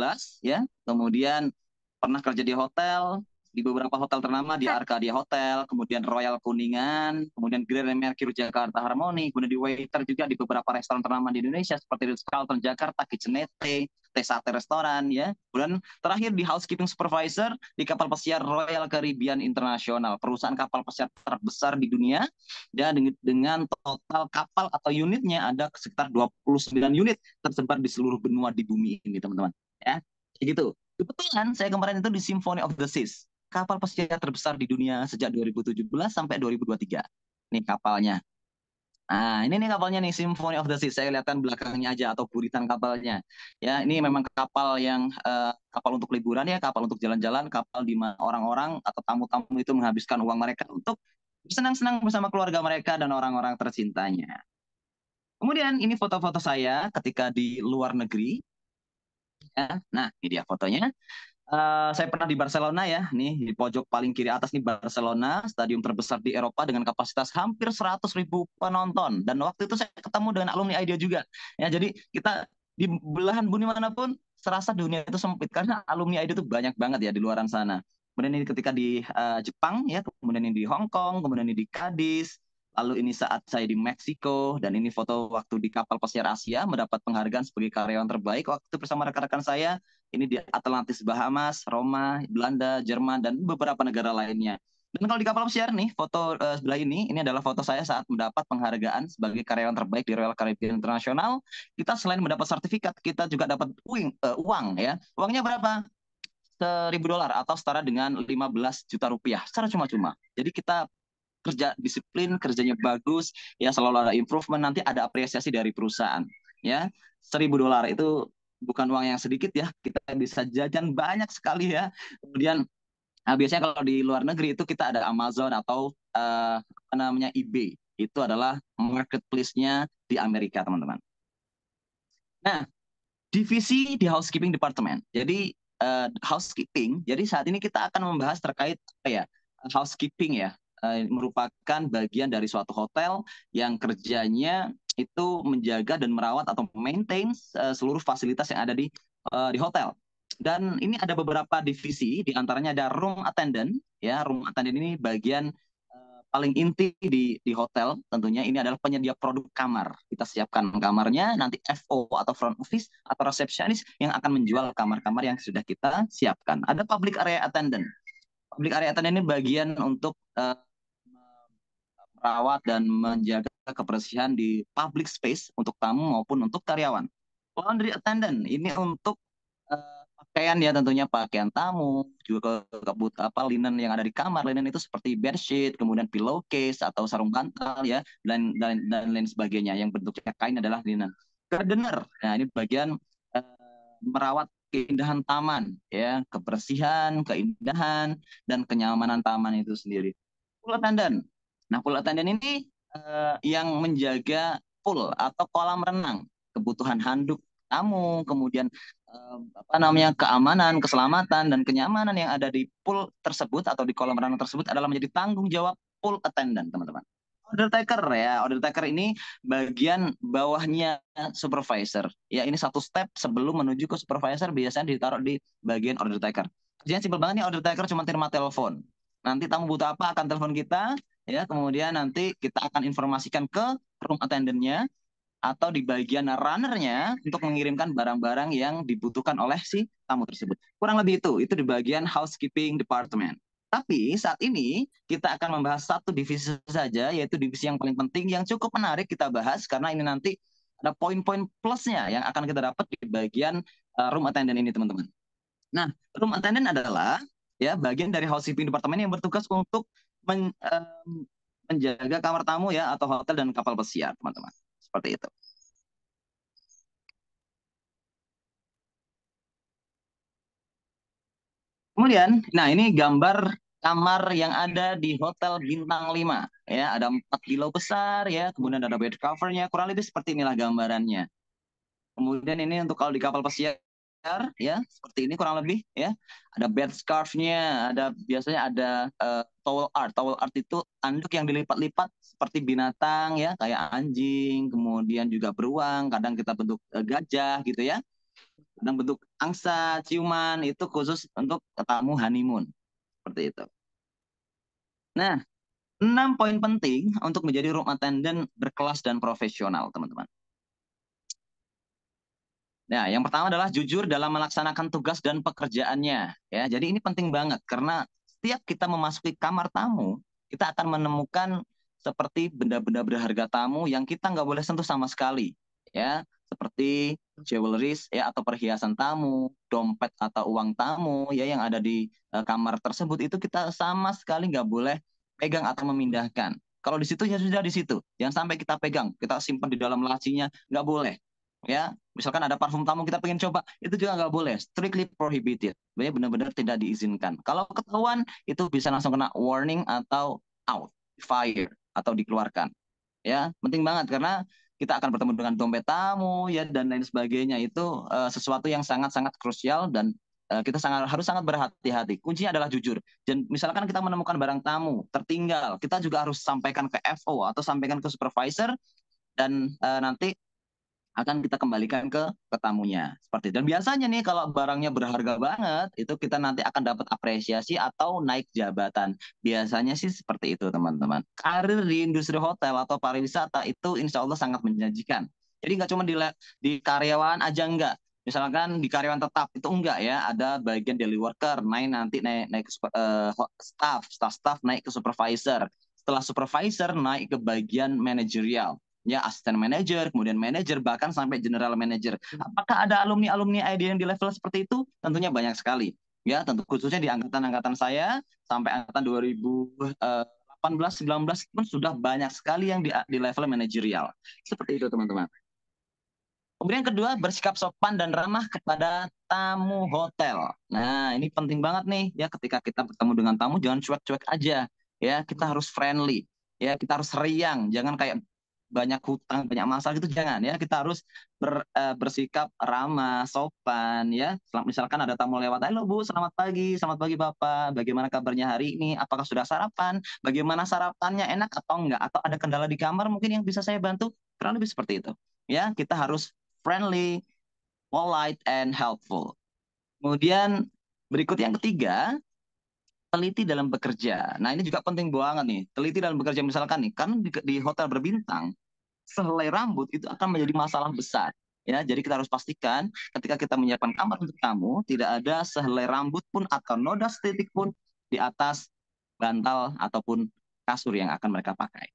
S10: ya. Kemudian pernah kerja di hotel, di beberapa hotel ternama di Arcadia Hotel, kemudian Royal Kuningan, kemudian Grand Mercure Jakarta Harmoni, kemudian di waiter juga di beberapa restoran ternama di Indonesia seperti Ritz Carlton Jakarta, Kitchenette, Tesate Restoran ya. Kemudian terakhir di housekeeping supervisor di kapal pesiar Royal Caribbean International, perusahaan kapal pesiar terbesar di dunia dan dengan total kapal atau unitnya ada sekitar 29 unit tersebar di seluruh benua di bumi ini, teman-teman. Ya, gitu. Kebetulan saya kemarin itu di Symphony of the Seas kapal pesiar terbesar di dunia sejak 2017 sampai 2023. ini kapalnya. Nah, ini nih kapalnya nih Symphony of the Sea. Saya lihatkan belakangnya aja atau buritan kapalnya. Ya, ini memang kapal yang uh, kapal untuk liburan ya, kapal untuk jalan-jalan, kapal di mana orang-orang atau tamu-tamu itu menghabiskan uang mereka untuk senang-senang bersama keluarga mereka dan orang-orang tercintanya. Kemudian ini foto-foto saya ketika di luar negeri. Ya, nah, ini dia fotonya. Eh, saya pernah di Barcelona ya, nih di pojok paling kiri atas nih Barcelona, stadion terbesar di Eropa dengan kapasitas hampir 100 ribu penonton. Dan waktu itu saya ketemu dengan alumni IDEA juga. Ya, jadi kita di belahan bumi manapun serasa dunia itu sempit karena alumni IDEA itu banyak banget ya di luaran sana. Kemudian ini ketika di uh, Jepang ya, kemudian ini di Hong Kong, kemudian ini di Kadis, Lalu ini saat saya di Meksiko dan ini foto waktu di kapal pesiar Asia mendapat penghargaan sebagai karyawan terbaik waktu bersama rekan-rekan saya. Ini di Atlantis Bahamas, Roma, Belanda, Jerman dan beberapa negara lainnya. Dan kalau di kapal pesiar nih, foto uh, sebelah ini, ini adalah foto saya saat mendapat penghargaan sebagai karyawan terbaik di Royal Caribbean International. Kita selain mendapat sertifikat, kita juga dapat uang, uh, eh, uang ya. Uangnya berapa? seribu dolar atau setara dengan 15 juta rupiah secara cuma-cuma. Jadi kita kerja disiplin, kerjanya bagus, ya selalu ada improvement, nanti ada apresiasi dari perusahaan. Ya, seribu dolar itu bukan uang yang sedikit ya, kita bisa jajan banyak sekali ya. Kemudian nah biasanya kalau di luar negeri itu kita ada Amazon atau uh, namanya eBay. Itu adalah marketplace-nya di Amerika, teman-teman. Nah, divisi di housekeeping department. Jadi uh, housekeeping. Jadi saat ini kita akan membahas terkait apa ya? housekeeping ya. Eh, merupakan bagian dari suatu hotel yang kerjanya itu menjaga dan merawat atau maintain uh, seluruh fasilitas yang ada di uh, di hotel. Dan ini ada beberapa divisi, di antaranya ada room attendant, ya room attendant ini bagian paling inti di di hotel. Tentunya ini adalah penyedia produk kamar. Kita siapkan kamarnya, nanti FO atau front office atau resepsionis yang akan menjual kamar-kamar yang sudah kita siapkan. Ada public area attendant. Public area attendant ini bagian untuk uh, merawat dan menjaga kebersihan di public space untuk tamu maupun untuk karyawan. Laundry attendant ini untuk uh, pakaian ya tentunya pakaian tamu, juga kebut apa linen yang ada di kamar. Linen itu seperti bed sheet kemudian pillowcase atau sarung bantal ya dan dan dan lain sebagainya yang bentuknya kain adalah linen. Gardener. Nah, ini bagian uh, merawat keindahan taman ya kebersihan keindahan dan kenyamanan taman itu sendiri pool attendant Nah, pool attendant ini uh, yang menjaga pool atau kolam renang, kebutuhan handuk tamu, kemudian
S4: uh, apa
S10: namanya keamanan, keselamatan dan kenyamanan yang ada di pool tersebut atau di kolam renang tersebut adalah menjadi tanggung jawab pool attendant, teman-teman. Order taker ya, order taker ini bagian bawahnya supervisor. Ya ini satu step sebelum menuju ke supervisor biasanya ditaruh di bagian order taker. Kerjanya simpel banget nih order taker cuma terima telepon. Nanti tamu butuh apa akan telepon kita, ya kemudian nanti kita akan informasikan ke room attendantnya atau di bagian runnernya untuk mm-hmm. mengirimkan barang-barang yang dibutuhkan oleh si tamu tersebut. Kurang lebih itu, itu di bagian housekeeping department. Tapi saat ini kita akan membahas satu divisi saja, yaitu divisi yang paling penting yang cukup menarik kita bahas karena ini nanti ada poin-poin plusnya yang akan kita dapat di bagian eh, room attendant ini teman-teman. Nah, room attendant adalah ya bagian dari housekeeping department yang bertugas untuk men, um, menjaga kamar tamu ya atau hotel dan kapal pesiar teman-teman seperti itu kemudian nah ini gambar kamar yang ada di hotel bintang 5 ya ada empat pillow besar ya kemudian ada bed covernya kurang lebih seperti inilah gambarannya kemudian ini untuk kalau di kapal pesiar ya seperti ini kurang lebih ya ada bed scarfnya ada biasanya ada uh, towel art towel art itu anduk yang dilipat-lipat seperti binatang ya kayak anjing kemudian juga beruang kadang kita bentuk uh, gajah gitu ya kadang bentuk angsa ciuman itu khusus untuk tamu honeymoon seperti itu nah enam poin penting untuk menjadi room attendant berkelas dan profesional teman-teman Nah, yang pertama adalah jujur dalam melaksanakan tugas dan pekerjaannya. Ya, jadi ini penting banget karena setiap kita memasuki kamar tamu, kita akan menemukan seperti benda-benda berharga tamu yang kita nggak boleh sentuh sama sekali. Ya, seperti jewelry, ya atau perhiasan tamu, dompet atau uang tamu ya yang ada di uh, kamar tersebut itu kita sama sekali nggak boleh pegang atau memindahkan. Kalau di situ ya sudah di situ, jangan sampai kita pegang, kita simpan di dalam lacinya, nggak boleh ya misalkan ada parfum tamu kita pengen coba itu juga nggak boleh strictly prohibited benar-benar tidak diizinkan kalau ketahuan itu bisa langsung kena warning atau out fire atau dikeluarkan ya penting banget karena kita akan bertemu dengan dompet tamu ya dan lain sebagainya itu uh, sesuatu yang sangat-sangat krusial dan uh, kita sangat harus sangat berhati-hati. Kuncinya adalah jujur. Dan misalkan kita menemukan barang tamu tertinggal, kita juga harus sampaikan ke FO atau sampaikan ke supervisor dan uh, nanti akan kita kembalikan ke, ketamunya Seperti itu. Dan biasanya nih kalau barangnya berharga banget, itu kita nanti akan dapat apresiasi atau naik jabatan. Biasanya sih seperti itu, teman-teman. Karir di industri hotel atau pariwisata itu insya Allah sangat menjanjikan. Jadi nggak cuma di, di karyawan aja enggak. Misalkan di karyawan tetap itu enggak ya, ada bagian daily worker naik nanti naik naik ke uh, staff, staff staff naik ke supervisor. Setelah supervisor naik ke bagian manajerial ya asisten manager, kemudian manager bahkan sampai general manager. Hmm. Apakah ada alumni-alumni ID yang di level seperti itu? Tentunya banyak sekali. Ya, tentu khususnya di angkatan-angkatan saya sampai angkatan 2018 19 eh, pun sudah banyak sekali yang di, di level manajerial. Seperti itu, teman-teman. Kemudian yang kedua, bersikap sopan dan ramah kepada tamu hotel. Nah, ini penting banget nih ya ketika kita bertemu dengan tamu jangan cuek-cuek aja. Ya, kita harus friendly. Ya, kita harus riang, jangan kayak banyak hutang, banyak masalah itu jangan ya. Kita harus ber, uh, bersikap ramah, sopan ya. Misalkan ada tamu lewat, "Halo Bu, selamat pagi. Selamat pagi Bapak. Bagaimana kabarnya hari ini? Apakah sudah sarapan? Bagaimana sarapannya enak atau enggak? Atau ada kendala di kamar mungkin yang bisa saya bantu?" Kurang lebih seperti itu. Ya, kita harus friendly, polite and helpful. Kemudian berikut yang ketiga, teliti dalam bekerja. Nah ini juga penting banget nih, teliti dalam bekerja misalkan nih, kan di, di hotel berbintang sehelai rambut itu akan menjadi masalah besar. Ya, jadi kita harus pastikan ketika kita menyiapkan kamar untuk tamu tidak ada sehelai rambut pun atau noda setitik pun di atas bantal ataupun kasur yang akan mereka pakai.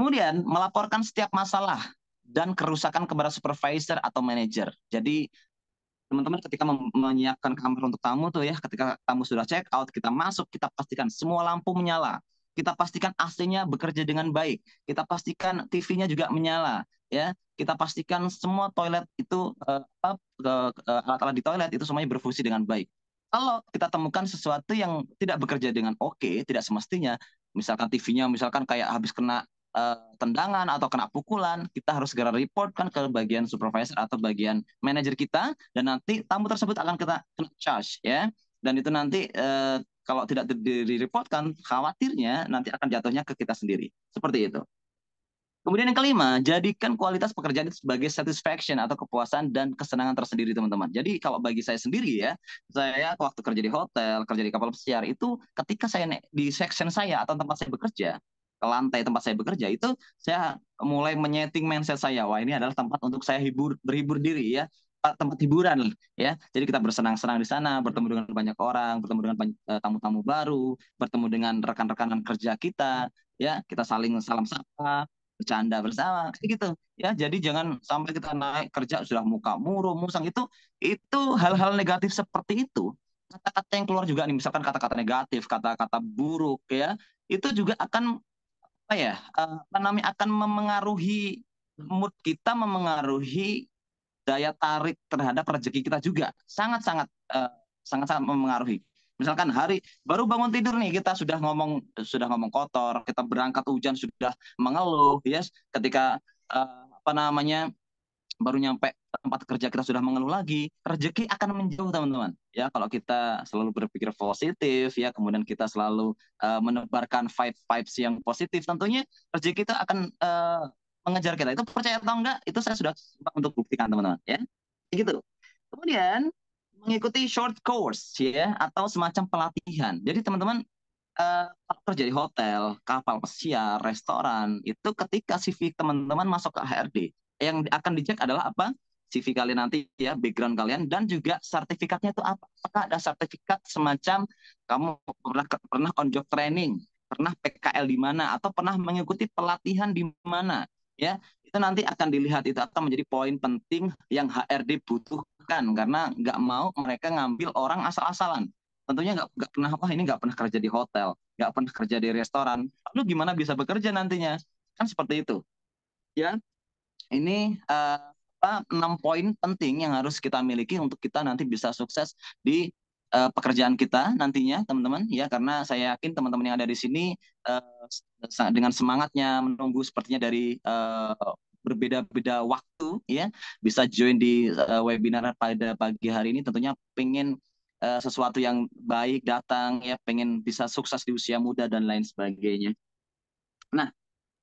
S10: Kemudian melaporkan setiap masalah dan kerusakan kepada supervisor atau manager. Jadi teman-teman ketika menyiapkan kamar untuk tamu tuh ya, ketika tamu sudah check out, kita masuk, kita pastikan semua lampu menyala, kita pastikan AC-nya bekerja dengan baik, kita pastikan TV-nya juga menyala, ya, kita pastikan semua toilet itu eh, eh, eh, alat-alat di toilet itu semuanya berfungsi dengan baik. Kalau kita temukan sesuatu yang tidak bekerja dengan oke, okay, tidak semestinya, misalkan TV-nya misalkan kayak habis kena uh, tendangan atau kena pukulan, kita harus segera reportkan ke bagian supervisor atau bagian manajer kita dan nanti tamu tersebut akan kita kena charge ya dan itu nanti uh, kalau tidak direpotkan, khawatirnya nanti akan jatuhnya ke kita sendiri. Seperti itu. Kemudian yang kelima, jadikan kualitas pekerjaan itu sebagai satisfaction atau kepuasan dan kesenangan tersendiri teman-teman. Jadi kalau bagi saya sendiri ya, saya waktu kerja di hotel, kerja di kapal pesiar itu ketika saya di section saya atau tempat saya bekerja, ke lantai tempat saya bekerja itu saya mulai menyeting mindset saya, wah ini adalah tempat untuk saya hibur berhibur diri ya tempat hiburan ya. Jadi kita bersenang-senang di sana, bertemu dengan banyak orang, bertemu dengan eh, tamu-tamu baru, bertemu dengan rekan-rekan kerja kita, ya, kita saling salam sapa, bercanda bersama kayak gitu ya jadi jangan sampai kita naik kerja sudah muka murung musang itu itu hal-hal negatif seperti itu kata-kata yang keluar juga nih misalkan kata-kata negatif kata-kata buruk ya itu juga akan apa ya eh, apa namanya akan memengaruhi mood kita memengaruhi daya tarik terhadap rezeki kita juga sangat-sangat eh, sangat-sangat mempengaruhi. Misalkan hari baru bangun tidur nih kita sudah ngomong sudah ngomong kotor, kita berangkat hujan sudah mengeluh, yes. Ketika uh, apa namanya baru nyampe tempat kerja kita sudah mengeluh lagi, rezeki akan menjauh teman-teman. Ya kalau kita selalu berpikir positif, ya kemudian kita selalu uh, menebarkan vibe vibes yang positif, tentunya rezeki kita akan uh, mengejar kita itu percaya atau enggak itu saya sudah sempat untuk buktikan teman-teman ya gitu kemudian mengikuti short course ya atau semacam pelatihan jadi teman-teman uh, kerja di hotel kapal pesiar restoran itu ketika CV teman-teman masuk ke HRD yang akan dicek adalah apa CV kalian nanti ya background kalian dan juga sertifikatnya itu apa apakah ada sertifikat semacam kamu pernah pernah on job training pernah PKL di mana atau pernah mengikuti pelatihan di mana ya itu nanti akan dilihat itu akan menjadi poin penting yang HRD butuhkan karena nggak mau mereka ngambil orang asal-asalan tentunya nggak nggak pernah apa ini nggak pernah kerja di hotel nggak pernah kerja di restoran lalu gimana bisa bekerja nantinya kan seperti itu ya ini uh, apa enam poin penting yang harus kita miliki untuk kita nanti bisa sukses di uh, pekerjaan kita nantinya teman-teman ya karena saya yakin teman-teman yang ada di sini uh, dengan semangatnya menunggu sepertinya dari uh, berbeda-beda waktu ya bisa join di uh, webinar pada pagi hari ini tentunya pengen uh, sesuatu yang baik datang ya pengen bisa sukses di usia muda dan lain sebagainya. Nah,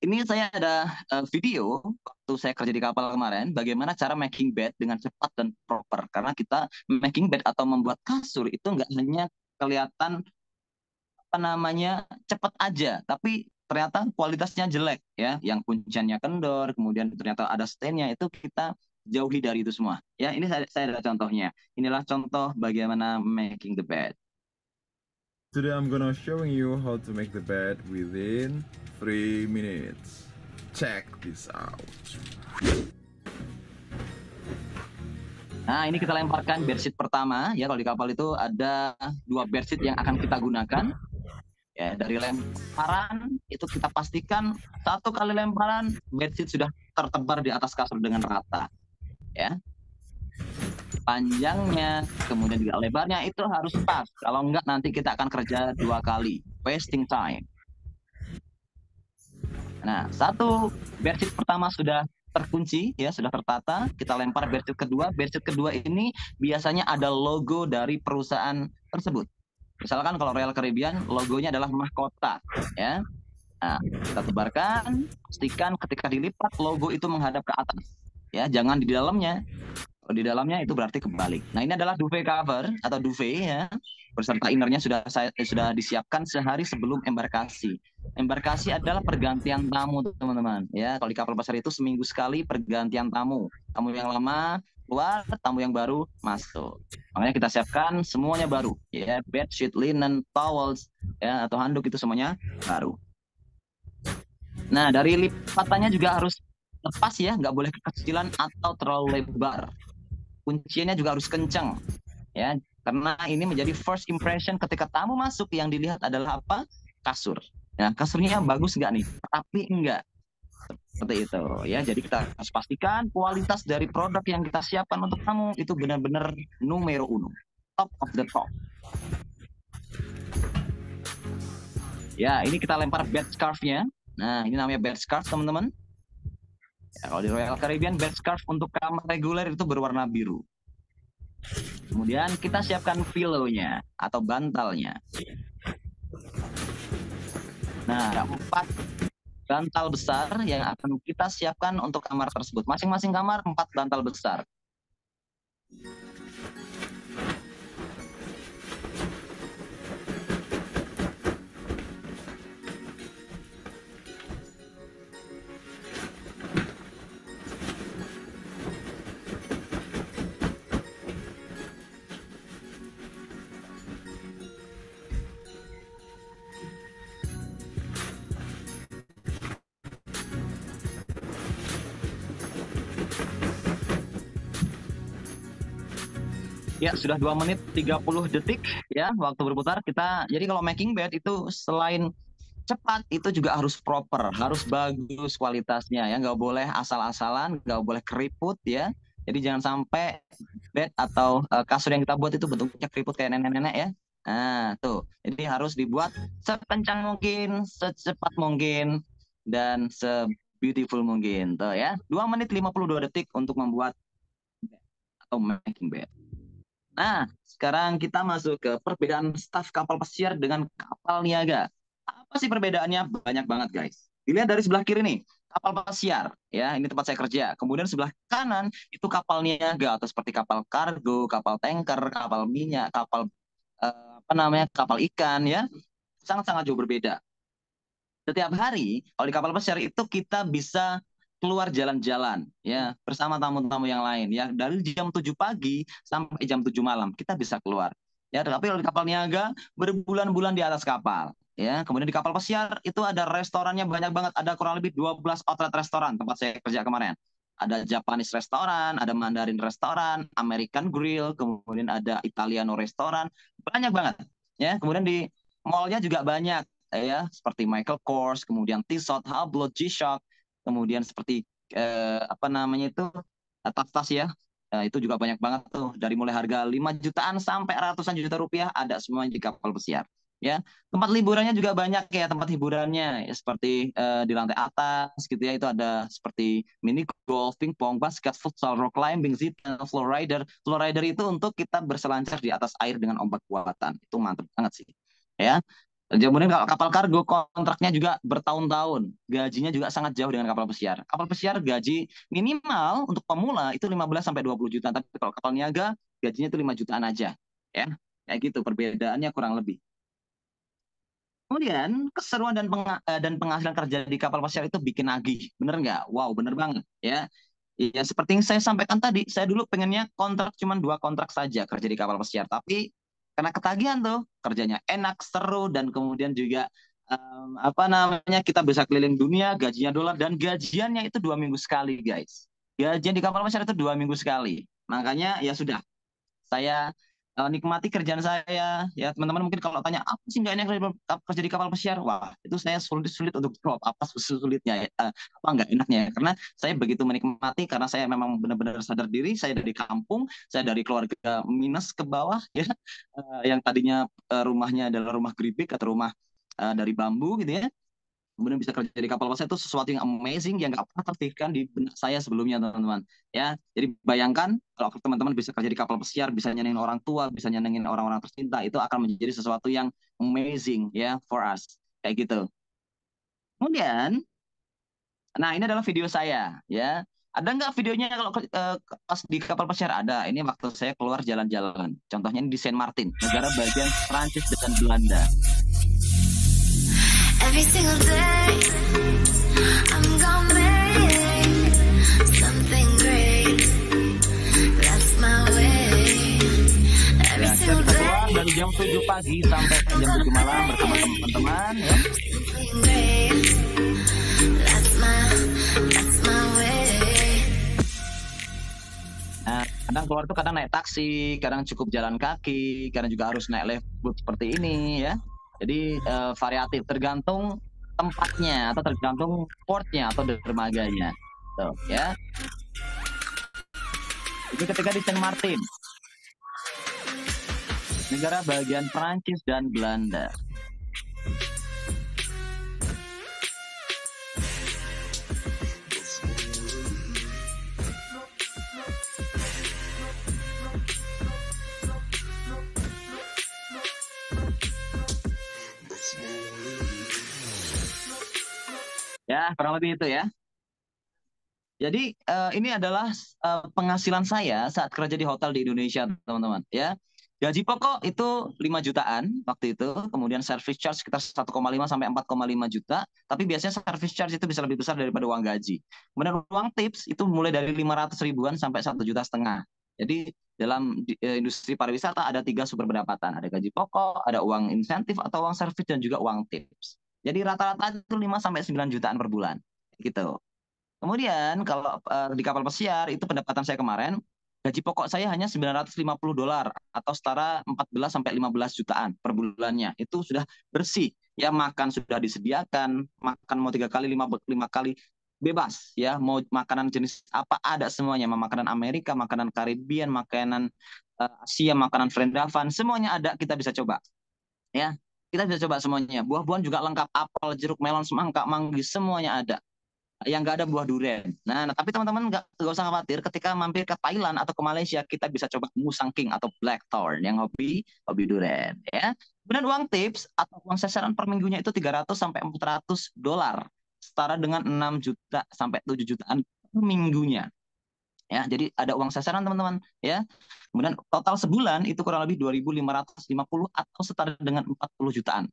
S10: ini saya ada uh, video waktu saya kerja di kapal kemarin, bagaimana cara making bed dengan cepat dan proper. Karena kita making bed atau membuat kasur itu nggak hanya kelihatan apa namanya cepat aja, tapi ternyata kualitasnya jelek ya, yang kuncinya kendor, kemudian ternyata ada stainnya itu kita jauhi dari itu semua. Ya, ini saya, saya ada contohnya. Inilah contoh bagaimana making the bed. Today I'm gonna showing
S3: you how to make the bed within 3 minutes. Check this
S10: out. Nah, ini kita lemparkan bedsheet pertama ya. Kalau di kapal itu ada dua bedsheet yang akan kita gunakan. Ya, dari lemparan itu kita pastikan satu kali lemparan bedsheet sudah tertebar di atas kasur dengan rata. Ya panjangnya, kemudian juga lebarnya itu harus pas. Kalau enggak nanti kita akan kerja dua kali, wasting time. Nah, satu bedsheet pertama sudah terkunci ya sudah tertata kita lempar bedsheet kedua bedsheet kedua ini biasanya ada logo dari perusahaan tersebut misalkan kalau Royal Caribbean logonya adalah mahkota ya nah, kita tebarkan pastikan ketika dilipat logo itu menghadap ke atas ya jangan di dalamnya di dalamnya itu berarti kebalik. Nah ini adalah duvet cover atau duvet ya berserta innernya sudah saya sudah disiapkan sehari sebelum embarkasi. Embarkasi adalah pergantian tamu teman-teman ya kalau di kapal besar itu seminggu sekali pergantian tamu. Tamu yang lama keluar, tamu yang baru masuk. Makanya kita siapkan semuanya baru ya bed sheet, linen, towels ya atau handuk itu semuanya baru. Nah dari lipatannya juga harus lepas ya, nggak boleh kekecilan atau terlalu lebar kuncinya juga harus kenceng ya karena ini menjadi first impression ketika tamu masuk yang dilihat adalah apa kasur nah kasurnya bagus nggak nih tapi enggak seperti itu ya jadi kita harus pastikan kualitas dari produk yang kita siapkan untuk tamu itu benar-benar numero uno top of the top ya ini kita lempar bed scarfnya nah ini namanya bed scarf teman-teman Nah, kalau di Royal Caribbean, bed scarf untuk kamar reguler itu berwarna biru. Kemudian kita siapkan pillownya atau bantalnya. Nah, empat bantal besar yang akan kita siapkan untuk kamar tersebut. Masing-masing kamar empat bantal besar. Iya, sudah dua menit 30 detik ya waktu berputar. Kita jadi kalau making bed itu selain cepat itu juga harus proper, harus bagus kualitasnya ya. Nggak boleh asal-asalan, nggak boleh keriput ya. Jadi jangan sampai bed atau uh, kasur yang kita buat itu bentuknya keriput kayak nenek-nenek ya. Nah, tuh. Jadi harus dibuat sekencang mungkin, secepat mungkin dan se beautiful mungkin. Tuh ya. dua menit 52 detik untuk membuat atau making bed. Nah, sekarang kita masuk ke perbedaan staf kapal pesiar dengan kapal niaga. Apa sih perbedaannya? Banyak banget, guys. Dilihat dari sebelah kiri nih, kapal pesiar, ya, ini tempat saya kerja. Kemudian sebelah kanan itu kapal niaga atau seperti kapal kargo, kapal tanker, kapal minyak, kapal eh, apa namanya? kapal ikan ya. Sangat-sangat jauh berbeda. Setiap hari kalau di kapal pesiar itu kita bisa keluar jalan-jalan ya hmm. bersama tamu-tamu yang lain ya dari jam 7 pagi sampai jam 7 malam kita bisa keluar ya tapi kalau di kapal niaga berbulan-bulan di atas kapal ya kemudian di kapal pesiar itu ada restorannya banyak banget ada kurang lebih 12 outlet restoran tempat saya kerja kemarin ada Japanese restoran ada Mandarin restoran American Grill kemudian ada Italiano restoran banyak banget ya kemudian di mallnya juga banyak ya seperti Michael Kors kemudian Tissot Hublot G-Shock kemudian seperti eh, apa namanya itu eh, tas-tas ya Nah, itu juga banyak banget tuh dari mulai harga 5 jutaan sampai ratusan juta rupiah ada semua di kapal pesiar ya tempat liburannya juga banyak ya tempat hiburannya ya, seperti eh, di lantai atas gitu ya itu ada seperti mini golf pingpong basket futsal rock climbing zip floor rider floor rider itu untuk kita berselancar di atas air dengan ombak kuatan itu mantep banget sih ya Kemudian kalau kapal kargo kontraknya juga bertahun-tahun, gajinya juga sangat jauh dengan kapal pesiar. Kapal pesiar gaji minimal untuk pemula itu 15 sampai 20 juta, tapi kalau kapal niaga gajinya itu 5 jutaan aja. Ya, kayak gitu perbedaannya kurang lebih. Kemudian keseruan dan eh, dan penghasilan kerja di kapal pesiar itu bikin nagih, bener nggak? Wow, bener banget ya. Ya seperti yang saya sampaikan tadi, saya dulu pengennya kontrak cuma dua kontrak saja kerja di kapal pesiar, tapi karena ketagihan tuh kerjanya enak seru dan kemudian juga um, apa namanya kita bisa keliling dunia gajinya dolar dan gajiannya itu dua minggu sekali guys gajian di kapal pesiar itu dua minggu sekali makanya ya sudah saya uh, nikmati kerjaan saya ya teman-teman mungkin kalau tanya apa sih enggak enak kerja di kapal pesiar wah itu saya sulit sulit untuk jawab apa sulitnya ya, eh, apa enggak enaknya ya? karena saya begitu menikmati karena saya memang benar-benar sadar diri saya dari kampung saya dari keluarga minus ke bawah ya uh, yang tadinya uh, rumahnya adalah rumah keripik atau rumah uh, dari bambu gitu ya kemudian bisa kerja di kapal pesiar itu sesuatu yang amazing yang nggak pernah terpikirkan di benak saya sebelumnya teman-teman ya jadi bayangkan kalau teman-teman bisa kerja di kapal pesiar bisa nyenengin orang tua bisa nyenengin orang-orang tercinta itu akan menjadi sesuatu yang amazing ya for us kayak gitu kemudian nah ini adalah video saya ya ada nggak videonya kalau uh, pas di kapal pesiar ada ini waktu saya keluar jalan-jalan contohnya ini di Saint Martin negara bagian Prancis dan Belanda
S3: dari jam 7 pagi sampai jam 7 malam bersama teman-teman
S10: ya. Nah, kadang keluar tuh kadang naik taksi, kadang cukup jalan kaki, kadang juga harus naik lift seperti ini ya. Jadi uh, variatif tergantung tempatnya atau tergantung portnya atau dermaganya. So, ya. Ini ketika di Saint Martin. Negara bagian Prancis dan Belanda. Ya, kurang lebih itu ya. Jadi uh, ini adalah uh, penghasilan saya saat kerja di hotel di Indonesia, teman-teman. Ya, gaji pokok itu 5 jutaan waktu itu, kemudian service charge sekitar 1,5 sampai 4,5 juta, tapi biasanya service charge itu bisa lebih besar daripada uang gaji. Kemudian uang tips itu mulai dari 500 ribuan sampai satu juta setengah. Jadi dalam eh, industri pariwisata ada tiga sumber pendapatan, ada gaji pokok, ada uang insentif atau uang service dan juga uang tips. Jadi rata-rata itu 5 sampai 9 jutaan per bulan gitu. Kemudian kalau uh, di kapal pesiar itu pendapatan saya kemarin gaji pokok saya hanya 950 dolar atau setara 14 sampai 15 jutaan per bulannya. Itu sudah bersih. Ya makan sudah disediakan, makan mau tiga kali, lima, lima kali bebas ya mau makanan jenis apa ada semuanya mau makanan Amerika makanan Karibian makanan uh, Asia makanan Friendavan semuanya ada kita bisa coba ya kita bisa coba semuanya. Buah-buahan juga lengkap. Apel, jeruk, melon, semangka, manggis, semuanya ada. Yang nggak ada buah durian. Nah, nah tapi teman-teman nggak -teman usah khawatir. Ketika mampir ke Thailand atau ke Malaysia, kita bisa coba musang king atau blackthorn yang hobi hobi durian. Ya. Kemudian uang tips atau uang sasaran per minggunya itu 300 sampai 400 dolar. Setara dengan 6 juta sampai 7 jutaan per minggunya ya jadi ada uang sasaran teman-teman ya kemudian total sebulan itu kurang lebih 2.550 atau setara dengan 40 jutaan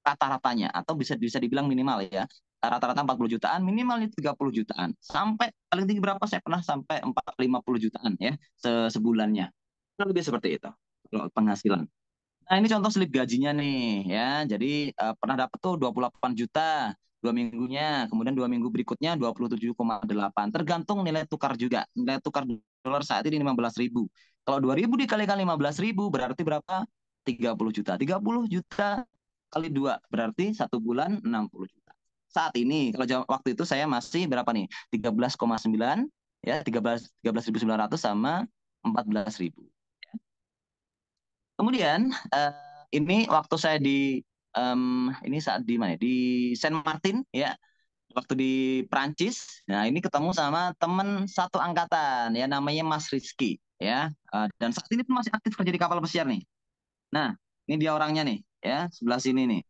S10: rata-ratanya atau bisa bisa dibilang minimal ya rata-rata 40 jutaan minimalnya 30 jutaan sampai paling tinggi berapa saya pernah sampai 450 jutaan ya se sebulannya kurang lebih seperti itu kalau penghasilan nah ini contoh slip gajinya nih ya jadi uh, pernah dapat tuh 28 juta dua minggunya, kemudian dua minggu berikutnya 27,8. Tergantung nilai tukar juga. Nilai tukar dolar saat ini 15 ribu. Kalau 2 ribu dikalikan 15 ribu berarti berapa? 30 juta. 30 juta kali dua berarti satu bulan 60 juta. Saat ini kalau jam, waktu itu saya masih berapa nih? 13,9 ya 13 13.900 sama 14 ribu. Ya. Kemudian uh, ini waktu saya di um, ini saat di mana ya? di Saint Martin ya waktu di Prancis. Nah ini ketemu sama teman satu angkatan ya namanya Mas Rizky ya uh, dan saat ini pun masih aktif kerja di kapal pesiar nih. Nah ini dia orangnya nih ya sebelah sini nih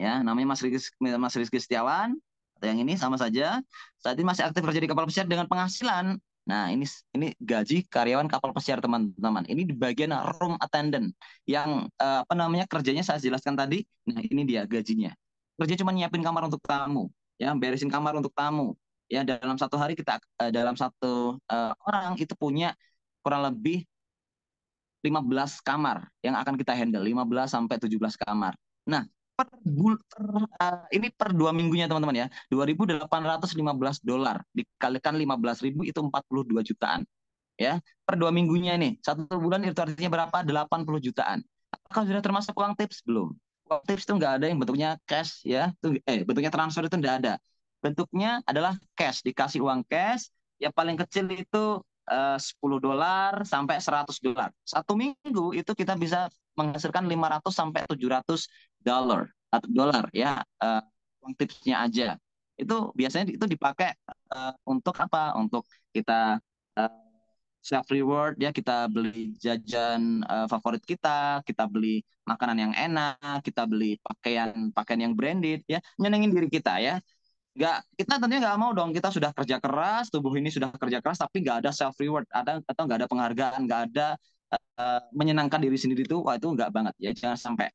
S10: ya namanya Mas Rizky Mas Rizky Setiawan atau yang ini sama saja saat ini masih aktif kerja di kapal pesiar dengan penghasilan Nah, ini ini gaji karyawan kapal pesiar teman-teman. Ini di bagian room attendant yang uh, apa namanya kerjanya saya jelaskan tadi. Nah, ini dia gajinya. Kerja cuma nyiapin kamar untuk tamu, ya, beresin kamar untuk tamu. Ya, dalam satu hari kita uh, dalam satu uh, orang itu punya kurang lebih 15 kamar yang akan kita handle, 15 sampai 17 kamar. Nah, per bul per, uh, ini per dua minggunya teman-teman ya 2.815 dolar dikalikan ribu itu 42 jutaan ya per dua minggunya ini satu bulan itu artinya berapa 80 jutaan apakah sudah termasuk uang tips belum uang tips itu nggak ada yang bentuknya cash ya itu eh bentuknya transfer itu nggak ada bentuknya adalah cash dikasih uang cash ya paling kecil itu 10 eh, dolar sampai 100 dolar. Satu minggu itu kita bisa menghasilkan 500 sampai 700 dolar atau dolar ya uh, uang tipsnya aja. Itu biasanya itu dipakai uh, untuk apa? Untuk kita uh, self reward ya kita beli jajan uh, favorit kita, kita beli makanan yang enak, kita beli pakaian pakaian yang branded ya, nyenengin diri kita ya nggak kita tentunya nggak mau dong kita sudah kerja keras tubuh ini sudah kerja keras tapi nggak ada self reward ada atau nggak ada penghargaan nggak ada uh, menyenangkan diri sendiri itu wah itu nggak banget ya jangan sampai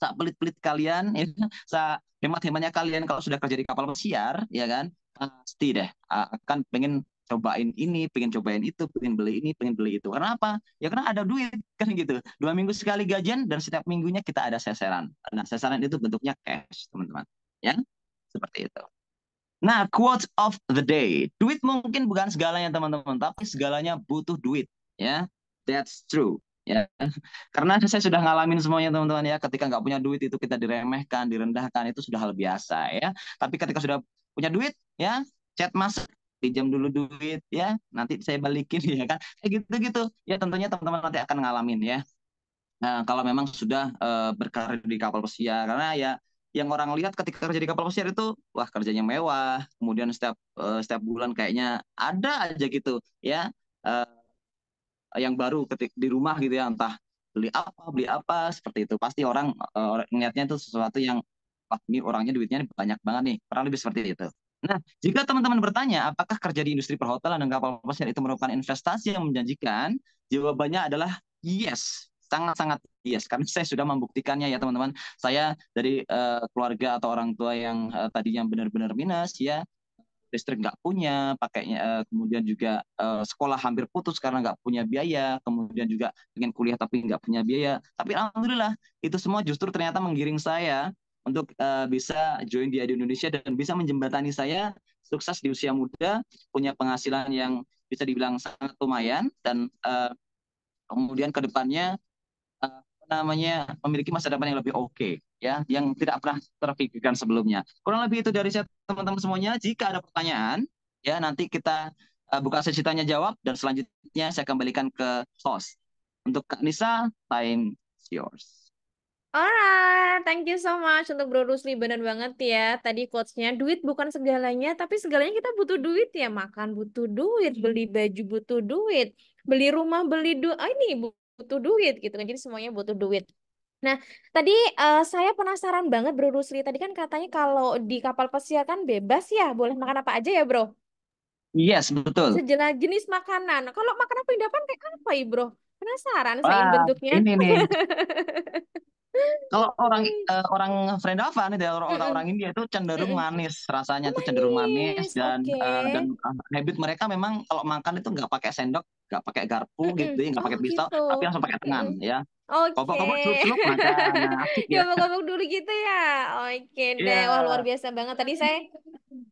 S10: saat pelit-pelit kalian ya, saat hemat-hematnya kalian kalau sudah kerja di kapal pesiar ya kan pasti deh akan pengen cobain ini, pengen cobain itu, pengen beli ini, pengen beli itu. Karena apa? Ya karena ada duit kan gitu. Dua minggu sekali gajian dan setiap minggunya kita ada seseran Nah, seseran itu bentuknya cash, teman-teman. Ya, seperti itu. Nah, quotes of the day. Duit mungkin bukan segalanya teman-teman, tapi segalanya butuh duit, ya. That's true. Ya, karena saya sudah ngalamin semuanya teman-teman ya. Ketika nggak punya duit itu kita diremehkan, direndahkan itu sudah hal biasa ya. Tapi ketika sudah punya duit, ya chat masuk pinjam dulu duit ya nanti saya balikin ya kan kayak gitu gitu ya tentunya teman-teman nanti akan ngalamin ya Nah, kalau memang sudah uh, berkarir di kapal pesiar, karena ya yang orang lihat ketika kerja di kapal pesiar itu wah kerjanya mewah kemudian setiap uh, setiap bulan kayaknya ada aja gitu ya uh, yang baru ketik di rumah gitu ya entah beli apa beli apa seperti itu pasti orang uh, ngeliatnya itu sesuatu yang wah ini orangnya duitnya banyak banget nih kurang lebih seperti itu Nah, jika teman-teman bertanya apakah kerja di industri perhotelan dan kapal pesiar itu merupakan investasi yang menjanjikan, jawabannya adalah yes sangat-sangat bias karena saya sudah membuktikannya ya teman-teman. Saya dari uh, keluarga atau orang tua yang uh, tadinya benar-benar minus ya listrik nggak punya, pakainya uh, kemudian juga uh, sekolah hampir putus karena nggak punya biaya, kemudian juga ingin kuliah tapi nggak punya biaya. Tapi alhamdulillah itu semua justru ternyata menggiring saya untuk uh, bisa join di Adi Indonesia dan bisa menjembatani saya sukses di usia muda, punya penghasilan yang bisa dibilang sangat lumayan dan uh, kemudian kedepannya namanya memiliki masa depan yang lebih oke okay, ya yang tidak pernah terpikirkan sebelumnya kurang lebih itu dari saya teman-teman semuanya jika ada pertanyaan ya nanti kita uh, buka sesi tanya jawab dan selanjutnya saya kembalikan ke host untuk Kak Nisa time is yours
S1: Alright, thank you so much untuk Bro Rusli, bener banget ya. Tadi quotes-nya, duit bukan segalanya, tapi segalanya kita butuh duit ya. Makan butuh duit, beli baju butuh duit, beli rumah beli duit. Oh, ah, ini butuh duit gitu kan. Jadi semuanya butuh duit. Nah, tadi uh, saya penasaran banget Bro Rusli. Tadi kan katanya kalau di kapal pesiar kan bebas ya, boleh makan apa aja ya, Bro?
S7: Iya, yes, betul.
S1: Sejenis jenis makanan. Kalau makanan penginapan kayak apa, ya, Bro? Penasaran Wah, saya bentuknya. Ini nih.
S10: Kalau orang uh, orang Vrendavan itu ya, orang mm orang India itu cenderung manis rasanya itu cenderung manis dan okay. uh, eh, dan uh, habit mereka memang kalau makan itu nggak pakai sendok, nggak pakai garpu mm-hmm. gitu, ya, nggak pakai oh, pisau, gitu. tapi langsung pakai tangan mm-hmm. ya.
S1: Oke. Okay. Kopok-kopok dulu, nah, ya. Kopok-kopok dulu gitu ya. Oke okay, iya. deh. Yeah. Wah luar biasa banget tadi saya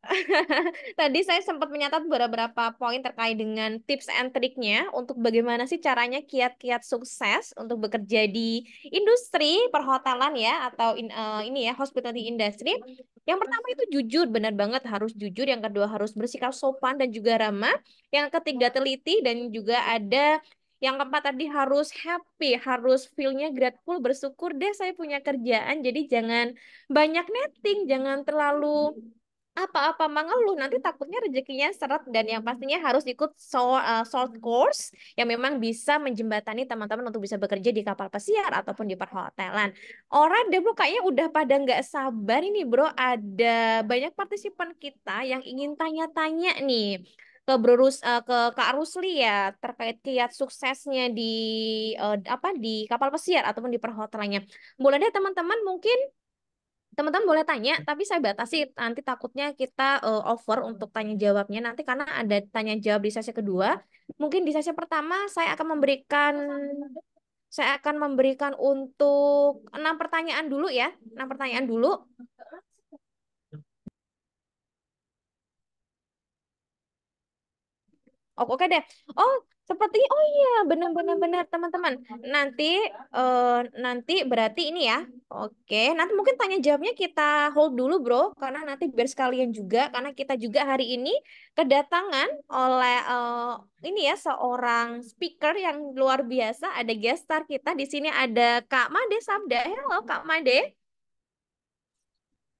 S1: Tadi saya sempat menyatakan beberapa poin terkait dengan tips and triknya untuk bagaimana sih caranya kiat-kiat sukses untuk bekerja di industri perhotelan ya atau in, uh, ini ya hospitality industry. Yang pertama itu jujur, benar banget harus jujur. Yang kedua harus bersikap sopan dan juga ramah. Yang ketiga teliti dan juga ada yang keempat tadi harus happy, harus feel-nya grateful, bersyukur deh saya punya kerjaan. Jadi jangan banyak netting, jangan terlalu apa-apa mengeluh nanti hmm. takutnya rezekinya seret dan yang pastinya harus ikut short, uh, eh, short course yang memang bisa menjembatani teman-teman untuk bisa bekerja di kapal pesiar ataupun di perhotelan. Orang deh bro kayaknya udah pada nggak sabar ini bro ada banyak partisipan kita yang ingin tanya-tanya nih ke Bro Rus, eh, ke Kak Rusli ya terkait kiat suksesnya di eh, apa di kapal pesiar ataupun di perhotelannya. Mulai deh teman-teman mungkin Teman-teman boleh tanya, hmm. tapi saya batasi nanti takutnya kita uh, over untuk tanya jawabnya nanti karena ada tanya jawab di sesi kedua. Mungkin di sesi pertama saya akan memberikan saya akan memberikan untuk enam pertanyaan dulu ya, enam pertanyaan dulu. Oke deh. Oh, seperti oh iya benar-benar hmm. teman-teman. Nanti uh, nanti berarti ini ya. Oke, nanti mungkin tanya jawabnya kita hold dulu Bro karena nanti biar sekalian juga karena kita juga hari ini kedatangan oleh uh, ini ya seorang speaker yang luar biasa ada guest star kita di sini ada Kak Made Sabda. Halo Kak Made.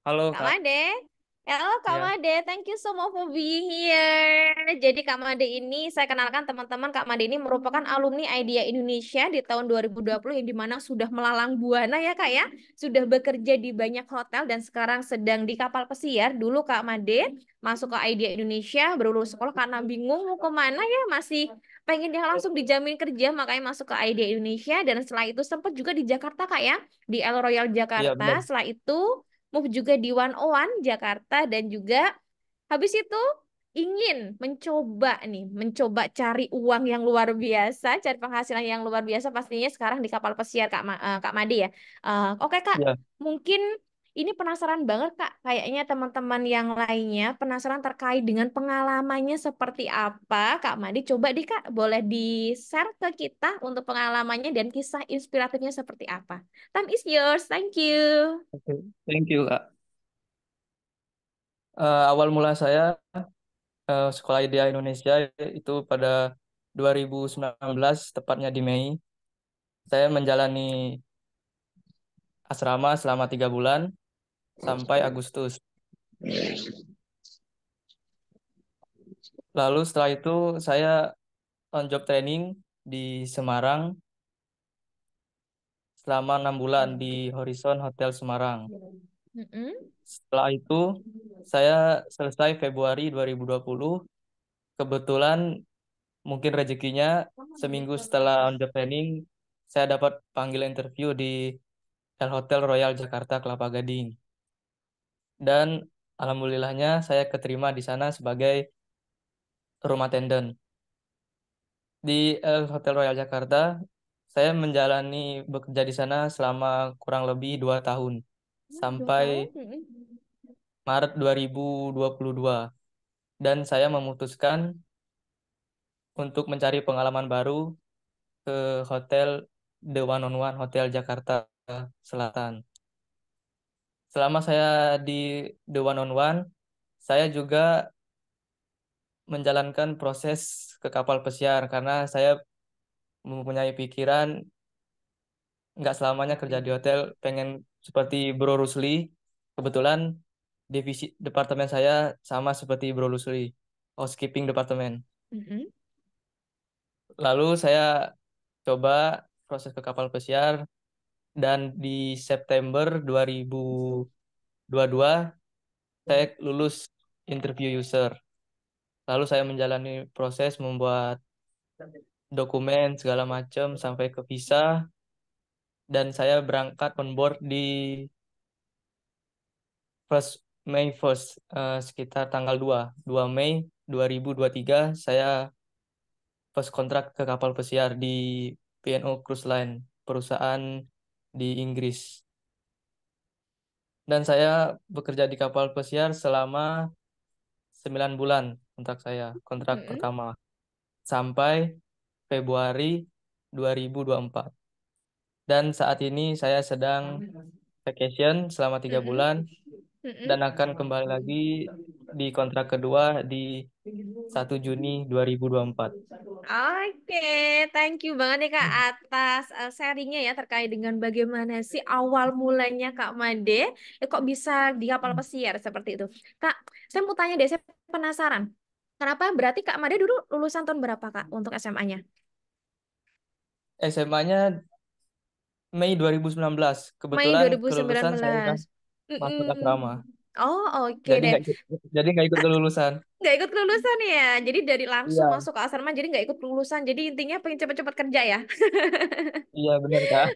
S1: Halo Kak. Kak Made. Ya, halo Kak yeah. Made, thank you so much for being here. Jadi Kak Made ini saya kenalkan teman-teman Kak Made ini merupakan alumni IDEA Indonesia di tahun 2020 yang dimana sudah melalang buana ya Kak ya. Sudah bekerja di banyak hotel dan sekarang sedang di kapal pesiar. Dulu Kak Made masuk ke IDEA Indonesia berulur sekolah karena bingung mau kemana ya masih pengen yang langsung dijamin kerja makanya masuk ke IDEA Indonesia dan setelah itu sempat juga di Jakarta Kak ya di El Royal iya, Jakarta. Yeah, setelah itu move juga di One One Jakarta dan juga habis itu ingin mencoba nih, mencoba cari uang yang luar biasa, cari penghasilan yang luar biasa pastinya sekarang di kapal pesiar Kak Ma, uh, Kak Madi ya. Uh, Oke okay, Kak, ya. mungkin ini penasaran banget Kak, kayaknya teman-teman yang lainnya penasaran terkait dengan pengalamannya seperti apa. Kak Madi, coba deh Kak, boleh di-share ke kita untuk pengalamannya dan kisah inspiratifnya seperti apa. Time is yours, thank you. Okay.
S9: Thank you Kak. Uh, awal mula saya uh, sekolah idea Indonesia itu pada 2019, tepatnya di Mei. Saya menjalani asrama selama tiga bulan sampai Agustus. Lalu setelah itu saya on job training di Semarang selama enam bulan di Horizon Hotel Semarang. Setelah itu saya selesai Februari 2020. Kebetulan mungkin rezekinya seminggu setelah on job training saya dapat panggil interview di El Hotel Royal Jakarta Kelapa Gading dan alhamdulillahnya saya keterima di sana sebagai rumah attendant. Di El eh, Hotel Royal Jakarta, saya menjalani bekerja di sana selama kurang lebih dua tahun hmm, sampai Maret 2022. Dan saya memutuskan untuk mencari pengalaman baru ke hotel The One on One Hotel Jakarta Selatan selama saya di the one on one saya juga menjalankan proses ke kapal pesiar karena saya mempunyai pikiran nggak selamanya kerja di hotel pengen seperti Bro Rusli kebetulan divisi departemen saya sama seperti Bro Rusli housekeeping departemen mm -hmm. lalu saya coba proses ke kapal pesiar dan di September 2022 saya hmm. lulus interview user. Lalu saya menjalani proses membuat dokumen segala macam sampai ke visa dan saya berangkat on board di first May first uh, sekitar tanggal 2 2 Mei 2023 saya first kontrak ke kapal pesiar di PNO Cruise Line perusahaan di Inggris. Dan saya bekerja di kapal pesiar selama 9 bulan kontrak saya, kontrak mm -hmm. pertama. Sampai Februari 2024. Dan saat ini saya sedang vacation selama tiga bulan mm
S4: -hmm. dan akan
S9: kembali lagi di kontrak kedua di 1 Juni 2024. Oke,
S1: okay. thank you banget nih Kak hmm. atas eh, sharingnya ya terkait dengan bagaimana sih awal mulanya Kak Made ya, kok bisa di kapal hmm. pesiar seperti itu. Kak, saya mau tanya deh, saya penasaran. Kenapa berarti Kak Made dulu lulusan tahun berapa Kak untuk SMA-nya?
S9: SMA-nya Mei 2019. Kebetulan Mei 2019. Saya
S1: masuk asrama. Mm -mm. Oh, oke Jadi deh.
S9: nggak jadi nggak ikut kelulusan.
S1: Nggak ikut kelulusan ya. Jadi dari langsung iya. masuk ke asrama, jadi nggak ikut kelulusan. Jadi intinya pengen cepet-cepet kerja ya.
S4: iya benar Kak.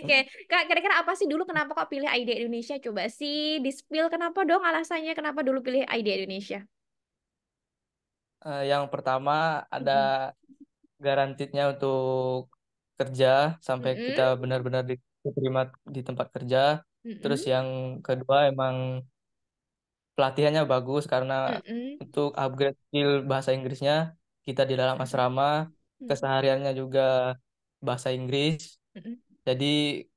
S4: Oke,
S1: Kak, kira-kira apa sih dulu kenapa kok pilih ID Indonesia? Coba sih di-spill kenapa dong alasannya kenapa dulu pilih ID Indonesia?
S9: uh, yang pertama ada mm untuk kerja sampai kita benar-benar diterima di tempat kerja. Terus yang kedua emang pelatihannya bagus karena mm-hmm. untuk upgrade skill bahasa Inggrisnya kita di dalam asrama mm. kesehariannya juga bahasa Inggris mm-hmm. jadi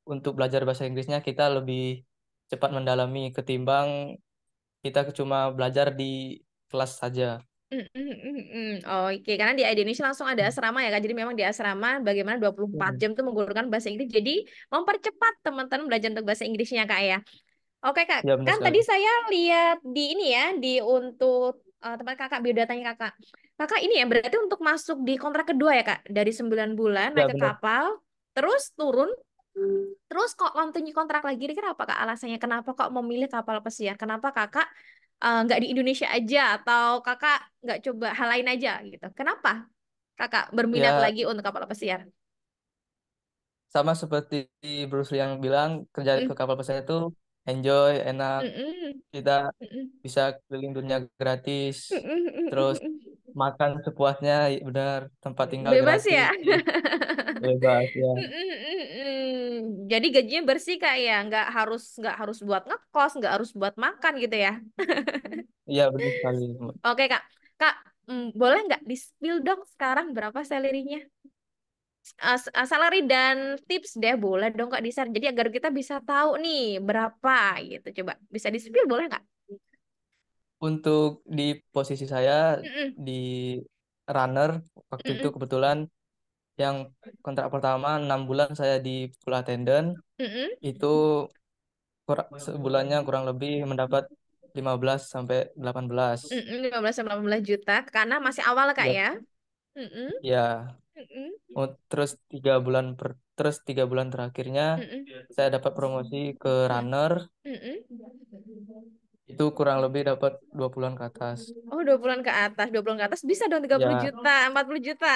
S9: untuk belajar bahasa Inggrisnya kita lebih cepat mendalami ketimbang kita cuma belajar di kelas saja.
S1: Mm, mm, oh, Oke, okay. karena di Indonesia langsung ada mm. asrama ya Kak. Jadi memang di asrama bagaimana 24 mm. jam itu menggunakan bahasa Inggris. Jadi mempercepat teman-teman belajar untuk bahasa Inggrisnya Kak ya. Oke kak, ya, kan tadi saya lihat di ini ya di untuk uh, tempat kakak biodatanya kakak. Kakak ini ya berarti untuk masuk di kontrak kedua ya kak dari 9 bulan ya, naik ke kapal, terus turun, terus kok lantunyi kontrak lagi. Kira apa kak alasannya? Kenapa kok memilih kapal pesiar? Kenapa kakak eh, nggak uh, di Indonesia aja atau kakak nggak coba hal lain aja gitu? Kenapa kakak berminat ya. lagi untuk kapal pesiar?
S9: Sama seperti Bruce yang bilang kerja hmm. ke kapal pesiar itu enjoy, enak. Mm-mm. Kita bisa keliling dunia gratis.
S4: Mm-mm. Terus
S9: makan sepuasnya, ya benar. Tempat tinggal Bebas gratis. ya? Bebas ya.
S1: Mm-mm. Jadi gajinya bersih kak ya, nggak harus nggak harus buat ngekos, nggak harus buat makan gitu ya?
S4: Iya benar sekali.
S1: Oke kak, kak mm, boleh nggak di spill dong sekarang berapa salarynya uh, salary dan tips deh boleh dong kak di jadi agar kita bisa tahu nih berapa gitu coba bisa di boleh nggak
S9: untuk di posisi saya mm -mm. di runner waktu mm -mm. itu kebetulan yang kontrak pertama enam bulan saya di full attendant mm -mm. itu kurang, sebulannya kurang lebih mendapat 15 sampai 18. belas
S1: -mm, 15 sampai 18 juta karena masih awal Kak iya. ya. Ya. Mm -mm. ya
S9: Mm-mm. Oh, terus tiga bulan per, terus tiga bulan terakhirnya Mm-mm. saya dapat promosi ke runner. Mm-mm. Itu kurang lebih dapat dua bulan ke atas.
S1: Oh, dua bulan ke atas, dua bulan ke atas bisa dong tiga puluh iya. juta, empat puluh juta.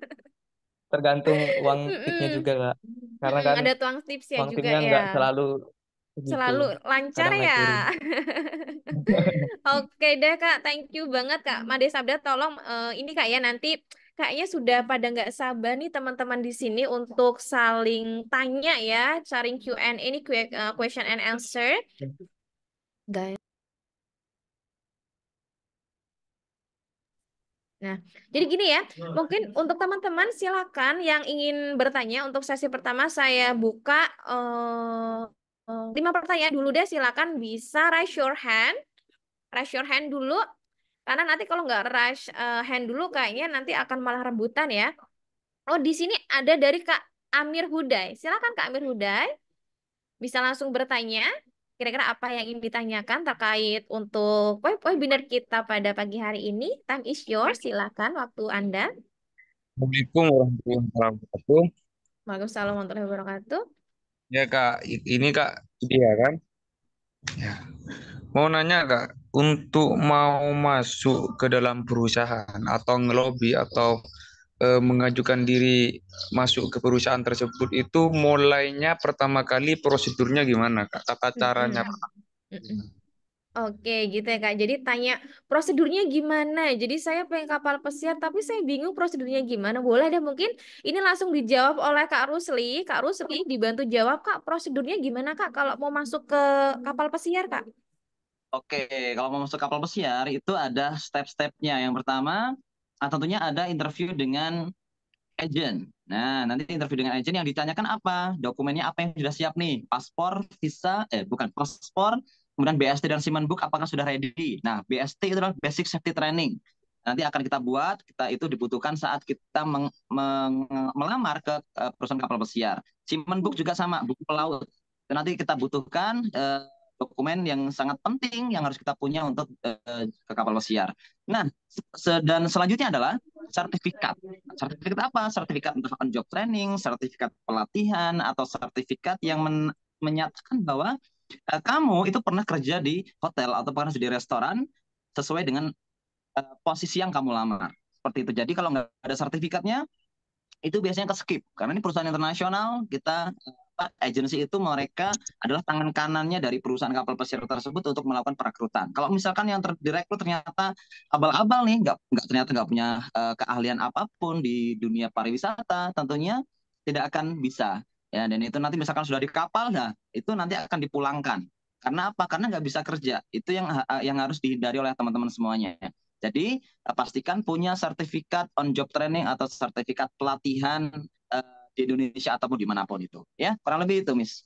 S9: Tergantung uang Mm-mm. tipsnya juga, Kak. Karena kan ada
S1: tuang tips ya uang juga iya. ya. Gak selalu
S9: gitu.
S1: lancar ya. Oke okay deh Kak, thank you banget Kak. Made Sabda tolong uh, ini Kak ya nanti kayaknya sudah pada nggak sabar nih teman-teman di sini untuk saling tanya ya, saling Q&A ini eh, question and answer. Guys. Nah, jadi gini ya, mungkin untuk teman-teman silakan yang ingin bertanya untuk sesi pertama saya buka lima uh, eh, lima pertanyaan dulu deh silakan bisa raise your hand, raise your hand dulu karena nanti kalau nggak rush uh, hand dulu kayaknya nanti akan malah rebutan ya. Oh, di sini ada dari Kak Amir Huday. Silakan Kak Amir Huday Bisa langsung bertanya kira-kira apa yang ingin ditanyakan terkait untuk webinar kita pada pagi hari ini. Time is yours, silakan waktu Anda.
S4: Assalamualaikum warahmatullahi wabarakatuh.
S1: Waalaikumsalam warahmatullahi wabarakatuh.
S4: Ya Kak, ini Kak, dia kan? Ya. Mau nanya Kak, untuk mau masuk ke dalam perusahaan atau ngelobi atau e, mengajukan diri masuk ke perusahaan tersebut itu mulainya pertama kali prosedurnya gimana kak tata caranya mm
S1: -hmm. Mm -hmm. Oke, gitu ya Kak. Jadi tanya prosedurnya gimana? Jadi saya pengen kapal pesiar tapi saya bingung prosedurnya gimana. Boleh deh mungkin ini langsung dijawab oleh Kak Rusli. Kak Rusli dibantu jawab Kak, prosedurnya gimana Kak kalau mau masuk ke kapal pesiar Kak?
S10: Oke, kalau mau masuk kapal pesiar itu ada step-stepnya. Yang pertama, ah, tentunya ada interview dengan agent. Nah, nanti interview dengan agent yang ditanyakan apa? Dokumennya apa yang sudah siap nih? Paspor, visa, eh bukan paspor, kemudian BST dan simon book apakah sudah ready? Nah, BST itu adalah basic safety training. Nanti akan kita buat, kita itu dibutuhkan saat kita meng, meng, melamar ke eh, perusahaan kapal pesiar. Simon book juga sama, buku pelaut. Dan nanti kita butuhkan eh, dokumen yang sangat penting yang harus kita punya untuk uh, ke kapal pesiar. Nah, se dan selanjutnya adalah sertifikat. Sertifikat apa? Sertifikat untuk on job training, sertifikat pelatihan atau sertifikat yang men menyatakan bahwa uh, kamu itu pernah kerja di hotel atau pernah di restoran sesuai dengan uh, posisi yang kamu lamar. Seperti itu. Jadi kalau nggak ada sertifikatnya itu biasanya ke skip karena ini perusahaan internasional kita agensi itu mereka adalah tangan kanannya dari perusahaan kapal pesiar tersebut untuk melakukan perekrutan. Kalau misalkan yang direkrut ternyata abal-abal nih, nggak nggak ternyata nggak punya uh, keahlian apapun di dunia pariwisata, tentunya tidak akan bisa. Ya, dan itu nanti misalkan sudah di kapal, nah itu nanti akan dipulangkan. Karena apa? Karena nggak bisa kerja. Itu yang eh, eh, yang harus dihindari oleh teman-teman semuanya. Jadi pastikan punya sertifikat on job training atau sertifikat pelatihan uh, di Indonesia ataupun dimanapun itu ya kurang lebih itu Miss.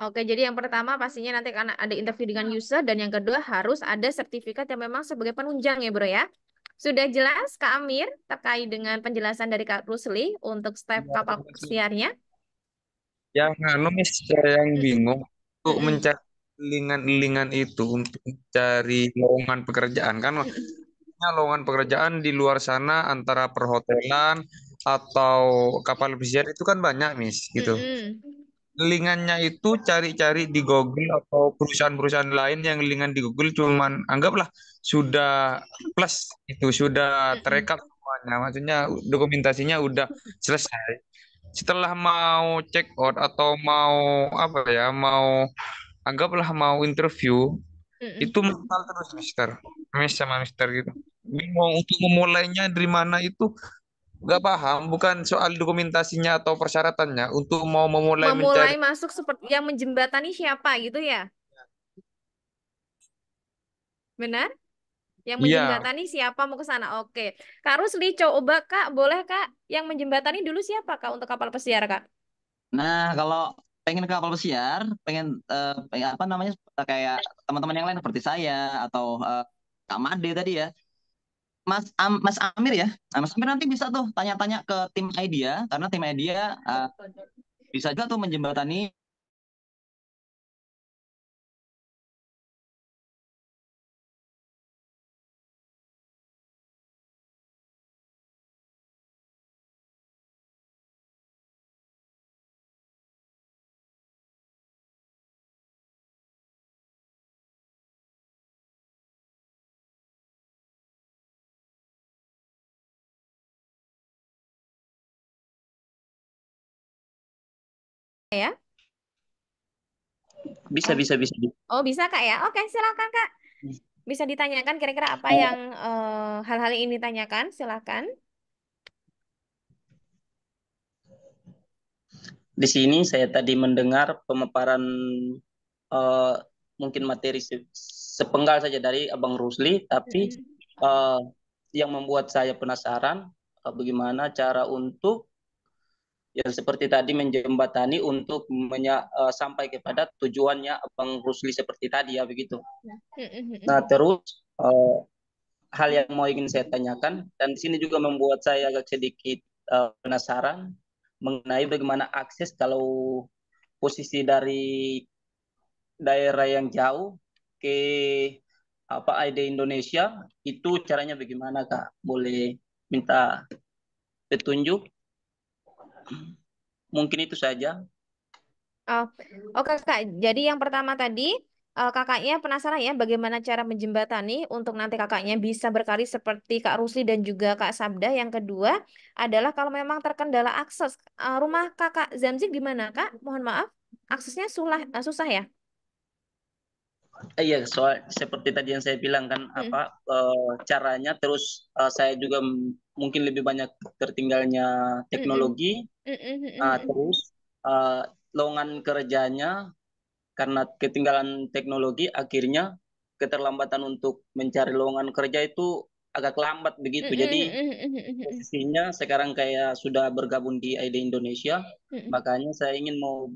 S1: Oke, jadi yang pertama pastinya nanti karena ada interview dengan user dan yang kedua harus ada sertifikat yang memang sebagai penunjang ya bro ya. Sudah jelas Kak Amir terkait dengan penjelasan dari Kak Rusli untuk step ya, kapal pesiarnya?
S4: Yang anu mis yang bingung untuk mencari lingan-lingan itu untuk mencari lowongan pekerjaan kan lowongan pekerjaan di luar sana antara perhotelan, atau kapal pesiar itu kan banyak mis gitu. Mm-hmm. Lingannya itu cari-cari di Google atau perusahaan-perusahaan lain yang lingan di Google cuman anggaplah sudah plus itu sudah terekap semuanya. Maksudnya dokumentasinya udah selesai. Setelah mau check out atau mau apa ya, mau anggaplah mau interview mm-hmm. itu mental terus Mister. Mis sama Mister gitu. mau untuk memulainya dari mana itu nggak paham bukan soal dokumentasinya atau persyaratannya untuk mau memulai memulai mencari...
S1: masuk seperti yang menjembatani siapa gitu ya benar yang iya. menjembatani ya. siapa mau ke sana oke kak Rusli coba kak boleh kak yang menjembatani dulu siapa kak untuk kapal pesiar kak
S10: nah kalau pengen ke kapal pesiar pengen, uh, pengen apa namanya kayak teman-teman yang lain seperti saya atau uh, Kak Made tadi ya Mas Am, Mas Amir ya. Nah, Mas Amir nanti bisa tuh tanya-tanya ke tim idea karena tim idea uh,
S4: bisa juga tuh menjembatani ya?
S9: Bisa, oh. bisa, bisa.
S4: Oh,
S1: bisa Kak ya? Oke, silakan Kak. Hmm. Bisa ditanyakan kira-kira apa yang eh, hal-hal uh, ini tanyakan silakan.
S7: Di sini saya tadi mendengar pemaparan uh, mungkin materi se sepenggal saja dari Abang Rusli, tapi -hmm. uh, yang membuat saya penasaran uh, bagaimana cara untuk yang seperti tadi menjembatani untuk menya, uh, sampai kepada tujuannya Bang Rusli seperti tadi ya begitu. Ya. Mm-hmm. Nah terus uh, hal yang mau ingin saya tanyakan dan di sini juga membuat saya agak sedikit uh, penasaran mengenai bagaimana akses kalau posisi dari daerah yang jauh ke apa ID Indonesia itu caranya bagaimana kak? Boleh minta petunjuk? Mungkin itu saja.
S1: Oh, okay, oh, kak, jadi yang pertama tadi eh, kakaknya penasaran ya bagaimana cara menjembatani untuk nanti kakaknya bisa berkarir seperti Kak Rusli dan juga Kak Sabda. Yang kedua adalah kalau memang terkendala akses eh, rumah kakak Zamzik di mana kak? Mohon maaf, aksesnya sulah, uh, susah ya?
S7: Iya, soal seperti tadi yang saya bilang kan hmm. apa e, caranya terus e, saya juga mungkin lebih banyak tertinggalnya hmm, hmm. teknologi. Hmm. Nah, terus uh, ah, longan kerjanya karena ketinggalan teknologi akhirnya keterlambatan untuk mencari lowongan kerja itu agak lambat begitu. Mm-mm. Jadi posisinya sekarang kayak sudah bergabung di ID Indonesia, Mm-mm. makanya saya ingin mau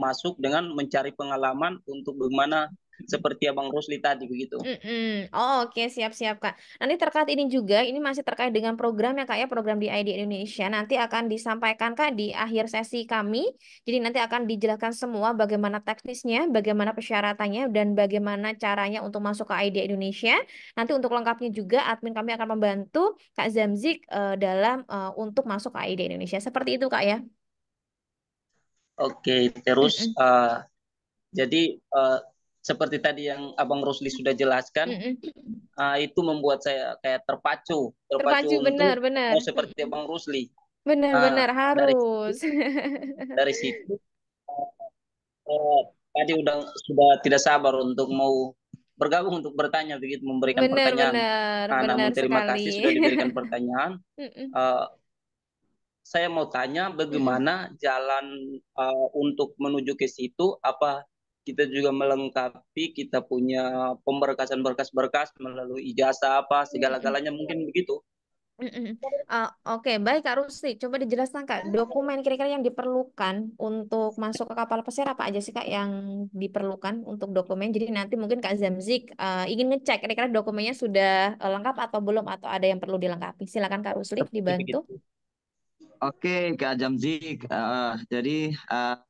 S7: masuk dengan mencari pengalaman untuk bagaimana seperti Abang Rusli tadi begitu. mm
S1: hmm Oh, oke okay. siap-siap Kak. Nanti terkait ini juga ini masih terkait dengan program ya Kak ya program di ID Indonesia nanti akan disampaikan Kak di akhir sesi kami. Jadi nanti akan dijelaskan semua bagaimana teknisnya, bagaimana persyaratannya dan bagaimana caranya untuk masuk ke ID Indonesia. Nanti untuk lengkapnya juga admin kami akan membantu Kak Zamzik uh, dalam uh, untuk masuk ke ID Indonesia. Seperti itu Kak ya.
S7: Oke, okay, terus Uh, jadi uh, seperti tadi yang Abang Rusli sudah jelaskan, mm -hmm. uh, itu membuat saya kayak terpacu, terpacu, terpacu benar, untuk benar. mau seperti Abang Rusli.
S4: Benar-benar ah, harus. Dari
S7: situ, uh, uh, tadi udah sudah tidak sabar untuk mau bergabung untuk bertanya begitu memberikan benar, pertanyaan. Benar, nah, benar namun terima sekali. kasih sudah diberikan pertanyaan. uh, saya mau tanya bagaimana hmm. jalan uh, untuk menuju ke situ apa kita juga melengkapi kita punya pemberkasan berkas-berkas melalui ijazah apa iya, segala-galanya iya. mungkin
S1: begitu. Uh, Oke, okay. baik Kak Rusti. Coba dijelaskan Kak, dokumen kira-kira yang diperlukan untuk masuk ke kapal pesiar apa aja sih Kak yang diperlukan untuk dokumen? Jadi nanti mungkin Kak Zamzik uh, ingin ngecek kira-kira dokumennya sudah eh, lengkap atau belum atau ada yang perlu dilengkapi. Silakan Kak Rusli dibantu.
S10: Oke, Kak Zamzik. Uh, jadi uh,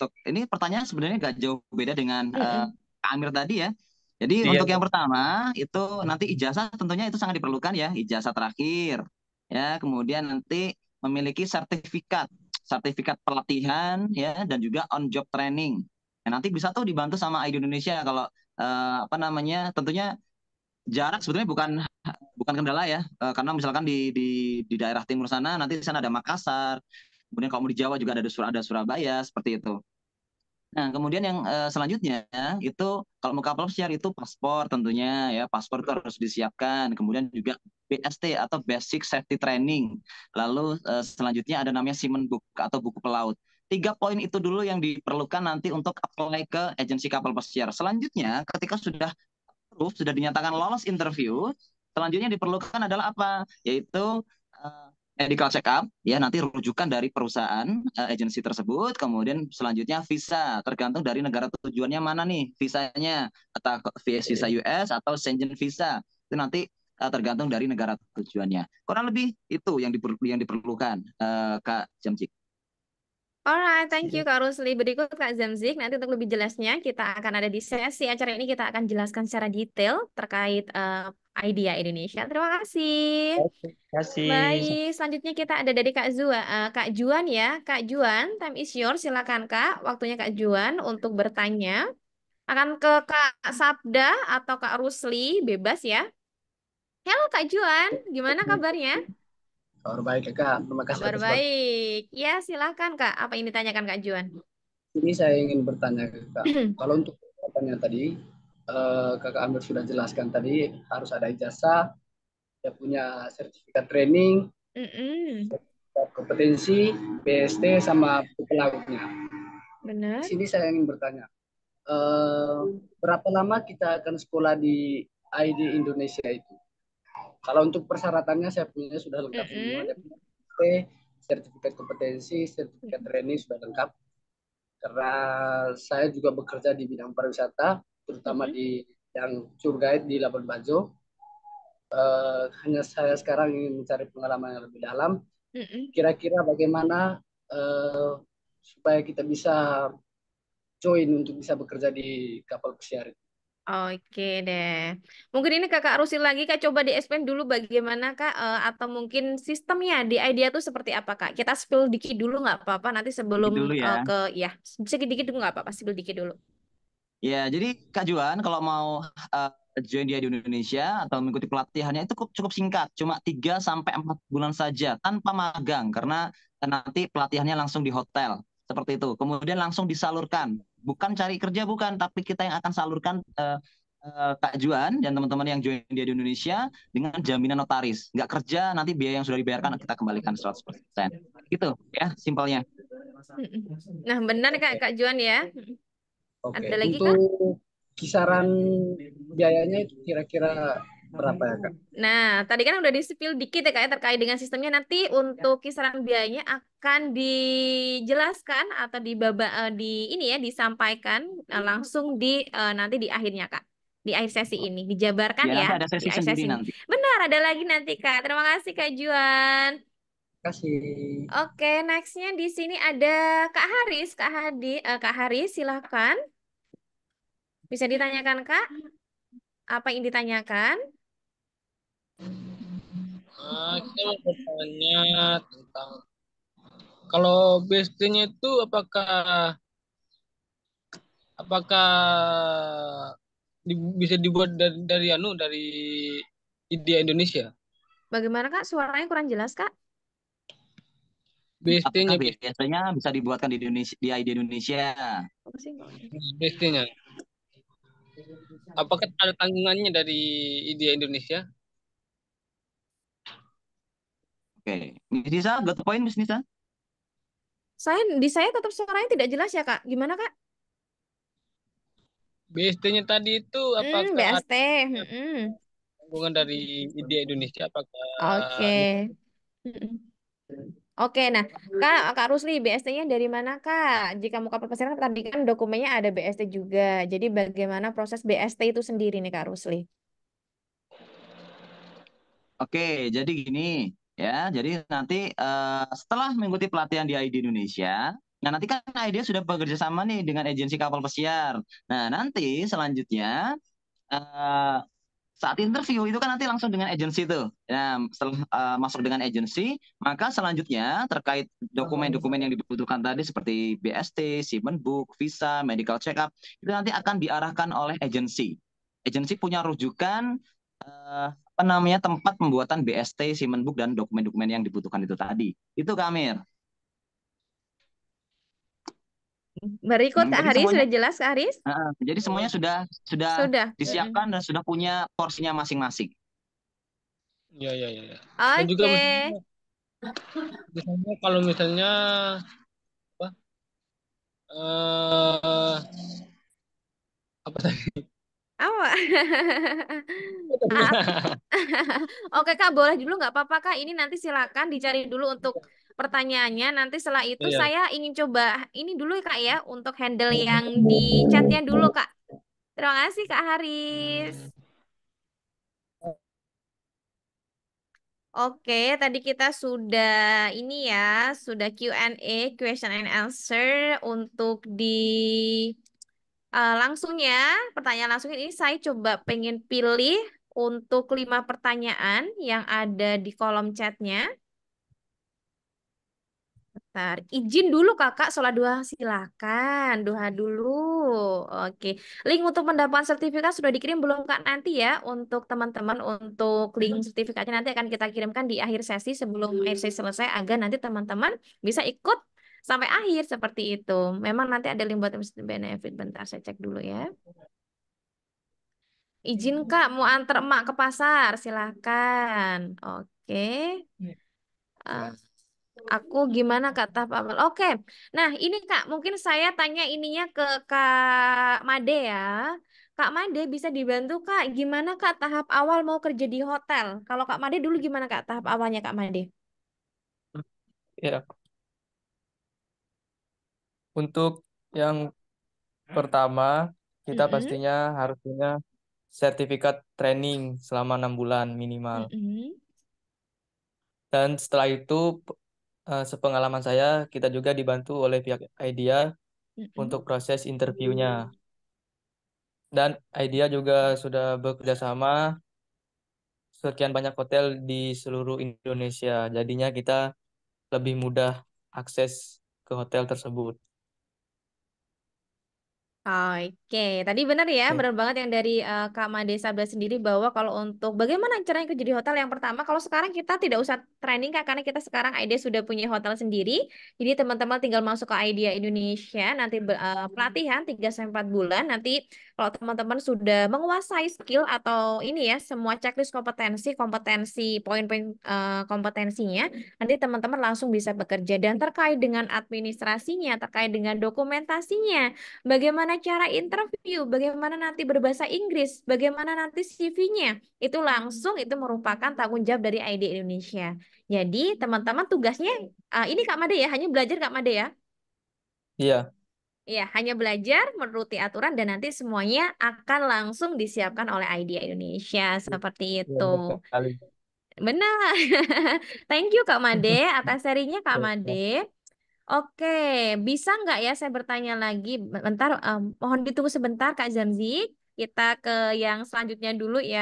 S10: untuk ini pertanyaan sebenarnya gak jauh beda dengan mm -hmm. uh, Amir tadi ya. Jadi iya. untuk iya. yang pertama itu nanti ijazah tentunya itu sangat diperlukan ya ijazah terakhir ya kemudian nanti memiliki sertifikat sertifikat pelatihan ya dan juga on job training. Nah, nanti bisa tuh dibantu sama ID Indonesia kalau uh, apa namanya tentunya jarak sebetulnya bukan bukan kendala ya uh, karena misalkan di, di di daerah timur sana nanti di sana ada Makassar kemudian kalau mau di Jawa juga ada ada Surabaya seperti itu Nah, kemudian yang uh, selanjutnya itu kalau mau kapal pesiar itu paspor tentunya ya, paspor itu harus disiapkan. Kemudian juga BST atau Basic Safety Training. Lalu uh, selanjutnya ada namanya Book atau buku pelaut. Tiga poin itu dulu yang diperlukan nanti untuk apply ke agensi kapal pesiar. Selanjutnya ketika sudah proof, sudah dinyatakan lolos interview, selanjutnya diperlukan adalah apa? Yaitu medical check up ya nanti rujukan dari perusahaan uh, agensi tersebut kemudian selanjutnya visa tergantung dari negara tujuannya mana nih visanya iya. atau VS visa US atau Schengen visa itu nanti uh, tergantung dari negara tujuannya kurang lebih itu yang diper yang diperlukan uh, Kak Jamjik
S1: Alright, thank you iya. Kak Rusli. Berikut Kak Zemzik. nanti untuk lebih jelasnya kita akan ada di sesi acara ini kita akan jelaskan secara detail terkait uh, idea Indonesia. Terima kasih.
S7: Terima kasih. Baik,
S1: selanjutnya kita ada dari Kak Zua, uh, Kak Juan ya. Kak Juan, time is yours. Silakan Kak, waktunya Kak Juan untuk bertanya. Akan ke Kak Sabda atau Kak Rusli, bebas ya. Halo Kak Juan, gimana kabarnya?
S6: Kabar baik Kak. Terima kasih. Kabar
S1: baik. Ya silahkan Kak. Apa ini tanyakan Kak Juan?
S6: Ini saya ingin bertanya ke Kak. Kalau untuk pertanyaan tadi, eh, Kakak Amir sudah jelaskan tadi harus ada ijazah, dia punya sertifikat training, mm -mm. kompetensi, BST sama pelakunya. Benar. Sini saya ingin bertanya, eh, berapa lama kita akan sekolah di ID Indonesia itu? Kalau untuk persyaratannya saya punya sudah lengkap mm -hmm. semuanya. P, sertifikat kompetensi, sertifikat training sudah lengkap. Karena saya juga bekerja di bidang pariwisata, terutama mm -hmm. di yang tour guide di Labuan Bajo. Uh, hanya saya sekarang ingin mencari pengalaman yang lebih dalam. Kira-kira mm -hmm. bagaimana uh, supaya kita bisa join untuk bisa bekerja di kapal pesiar itu?
S1: Oke deh. Mungkin ini Kakak Rusin lagi Kak coba di explain dulu bagaimana Kak uh, atau mungkin sistemnya di idea tuh seperti apa Kak? Kita spill dikit dulu nggak apa-apa nanti sebelum dulu ya. Uh, ke ya sedikit-dikit dulu nggak apa-apa spill dikit dulu.
S10: Ya, jadi Kak Juan kalau mau uh, join dia di Indonesia atau mengikuti pelatihannya itu cukup, cukup singkat, cuma 3 sampai empat bulan saja tanpa magang karena nanti pelatihannya langsung di hotel seperti itu. Kemudian langsung disalurkan bukan cari kerja bukan, tapi kita yang akan salurkan uh, uh, Kak Juan dan teman-teman yang join dia di Indonesia dengan jaminan notaris. Nggak kerja nanti biaya yang sudah dibayarkan kita kembalikan 100%. Gitu ya simpelnya.
S1: Nah, benar Kak Kak Juan ya.
S6: Oke. Ada lagi Untuk Kak? kisaran biayanya kira-kira berapa ya kak? Hmm.
S1: Nah tadi kan udah disipil dikit ya kak ya, terkait dengan sistemnya nanti ya. untuk kisaran biayanya akan dijelaskan atau di eh, di ini ya disampaikan eh, iya. langsung di eh, nanti di akhirnya kak di akhir sesi ini dijabarkan iya, ya, ya. ada sesi, di akhir sesi nanti. benar ada lagi nanti kak terima kasih kak Juan Terima kasih oke nextnya di sini ada kak Haris kak Hadi uh, kak Haris silahkan bisa ditanyakan kak apa yang ditanyakan
S4: Ah, kita mau bertanya tentang kalau bst
S3: itu
S7: apakah apakah di, bisa dibuat dari, dari anu dari ide Indonesia?
S1: Bagaimana kak? Suaranya kurang jelas kak?
S10: bst biasanya bisa dibuatkan di Indonesia di ID Indonesia.
S1: Oh, bst
S7: Apakah ada tanggungannya dari ide Indonesia?
S10: Oke, Miss Nisa, got the point Miss Nisa?
S1: Saya di saya tetap suaranya tidak jelas ya kak. Gimana kak?
S10: BST-nya tadi
S7: itu
S1: apa? mm, BST. Mm.
S7: hubungan dari ide Indonesia apakah? Oke. Okay.
S1: Hmm. Oke, okay, nah Kak, Kak Rusli, BST-nya dari mana Kak? Jika mau muka perpesiran tadi kan dokumennya ada BST juga. Jadi bagaimana proses BST itu sendiri nih Kak Rusli?
S10: Oke, jadi gini, Ya, jadi nanti uh, setelah mengikuti pelatihan di ID Indonesia, nah nanti kan ID sudah bekerja sama nih dengan agensi kapal pesiar. Nah, nanti selanjutnya uh, saat interview itu kan nanti langsung dengan agensi tuh. Nah, setelah uh, masuk dengan agensi, maka selanjutnya terkait dokumen-dokumen yang dibutuhkan tadi seperti BST, shipment book, visa, medical check up, itu nanti akan diarahkan oleh agensi. Agensi punya rujukan uh, apa namanya tempat pembuatan BST, Book dan dokumen-dokumen yang dibutuhkan itu tadi. Itu Kamir.
S1: Berikut hmm, Kak Haris sudah jelas Aris?
S10: Uh, jadi semuanya sudah sudah, sudah. disiapkan dan sudah punya porsinya masing-masing. Ya ya ya. Oke. Okay. misalnya, misalnya kalau misalnya apa?
S3: Uh,
S1: apa tadi? Apa? Oke Kak, boleh dulu nggak apa-apa Kak. Ini nanti silakan dicari dulu untuk iya. pertanyaannya. Nanti setelah itu iya. saya ingin coba ini dulu Kak ya untuk handle iya. yang di chatnya dulu Kak. Terima kasih Kak Haris. Oke, tadi kita sudah ini ya, sudah Q&A, question and answer untuk di uh, langsung ya, pertanyaan langsung ini saya coba pengen pilih untuk lima pertanyaan yang ada di kolom chatnya. Bentar. Izin dulu kakak, sholat dua silakan, duha dulu. Oke, link untuk mendapatkan sertifikat sudah dikirim belum kak nanti ya untuk teman-teman untuk link mm-hmm. sertifikatnya nanti akan kita kirimkan di akhir sesi sebelum akhir sesi selesai agar nanti teman-teman bisa ikut sampai akhir seperti itu. Memang nanti ada buat link limbah benefit. Bentar saya cek dulu ya. Izin iya. Kak, mau antar emak ke pasar, silakan Oke. Uh, aku gimana Kak tahap awal? Oke. Nah, ini Kak, mungkin saya tanya ininya ke Kak Made ya. Kak Made bisa dibantu Kak, gimana Kak tahap awal mau kerja di hotel? Kalau Kak Made dulu gimana Kak tahap awalnya Kak Made?
S9: Ya, untuk yang pertama, kita -hmm. pastinya harus punya sertifikat training selama enam bulan minimal. -hmm. Dan setelah itu, eh, sepengalaman saya, kita juga dibantu oleh pihak Idea -hmm. untuk proses interviewnya. Dan Idea juga sudah bekerja sama sekian banyak hotel di seluruh Indonesia. Jadinya kita lebih mudah akses ke hotel tersebut.
S1: Oke, tadi benar ya, okay. benar banget yang dari uh, Kak Made Sabda sendiri bahwa kalau untuk bagaimana caranya kerja di hotel yang pertama, kalau sekarang kita tidak usah training Kak, karena kita sekarang ID sudah punya hotel sendiri. Jadi teman-teman tinggal masuk ke Idea Indonesia, nanti uh, pelatihan 3 sampai 4 bulan. Nanti kalau teman-teman sudah menguasai skill atau ini ya, semua checklist kompetensi, kompetensi, poin-poin uh, kompetensinya, nanti teman-teman langsung bisa bekerja dan terkait dengan administrasinya, terkait dengan dokumentasinya, bagaimana bagaimana cara interview, bagaimana nanti berbahasa Inggris, bagaimana nanti CV-nya. Itu langsung itu merupakan tanggung jawab dari ID Indonesia. Jadi teman-teman tugasnya uh, ini Kak Made ya, hanya belajar Kak Made ya? Iya. Iya, hanya belajar menuruti aturan dan nanti semuanya akan langsung disiapkan oleh ID Indonesia seperti iya, itu. Ya, benar. Thank you Kak Made atas serinya Kak iya, iya. Made. Oke, bisa nggak ya saya bertanya lagi? Bentar, um, mohon ditunggu sebentar Kak Zanzi. Kita ke yang selanjutnya dulu ya.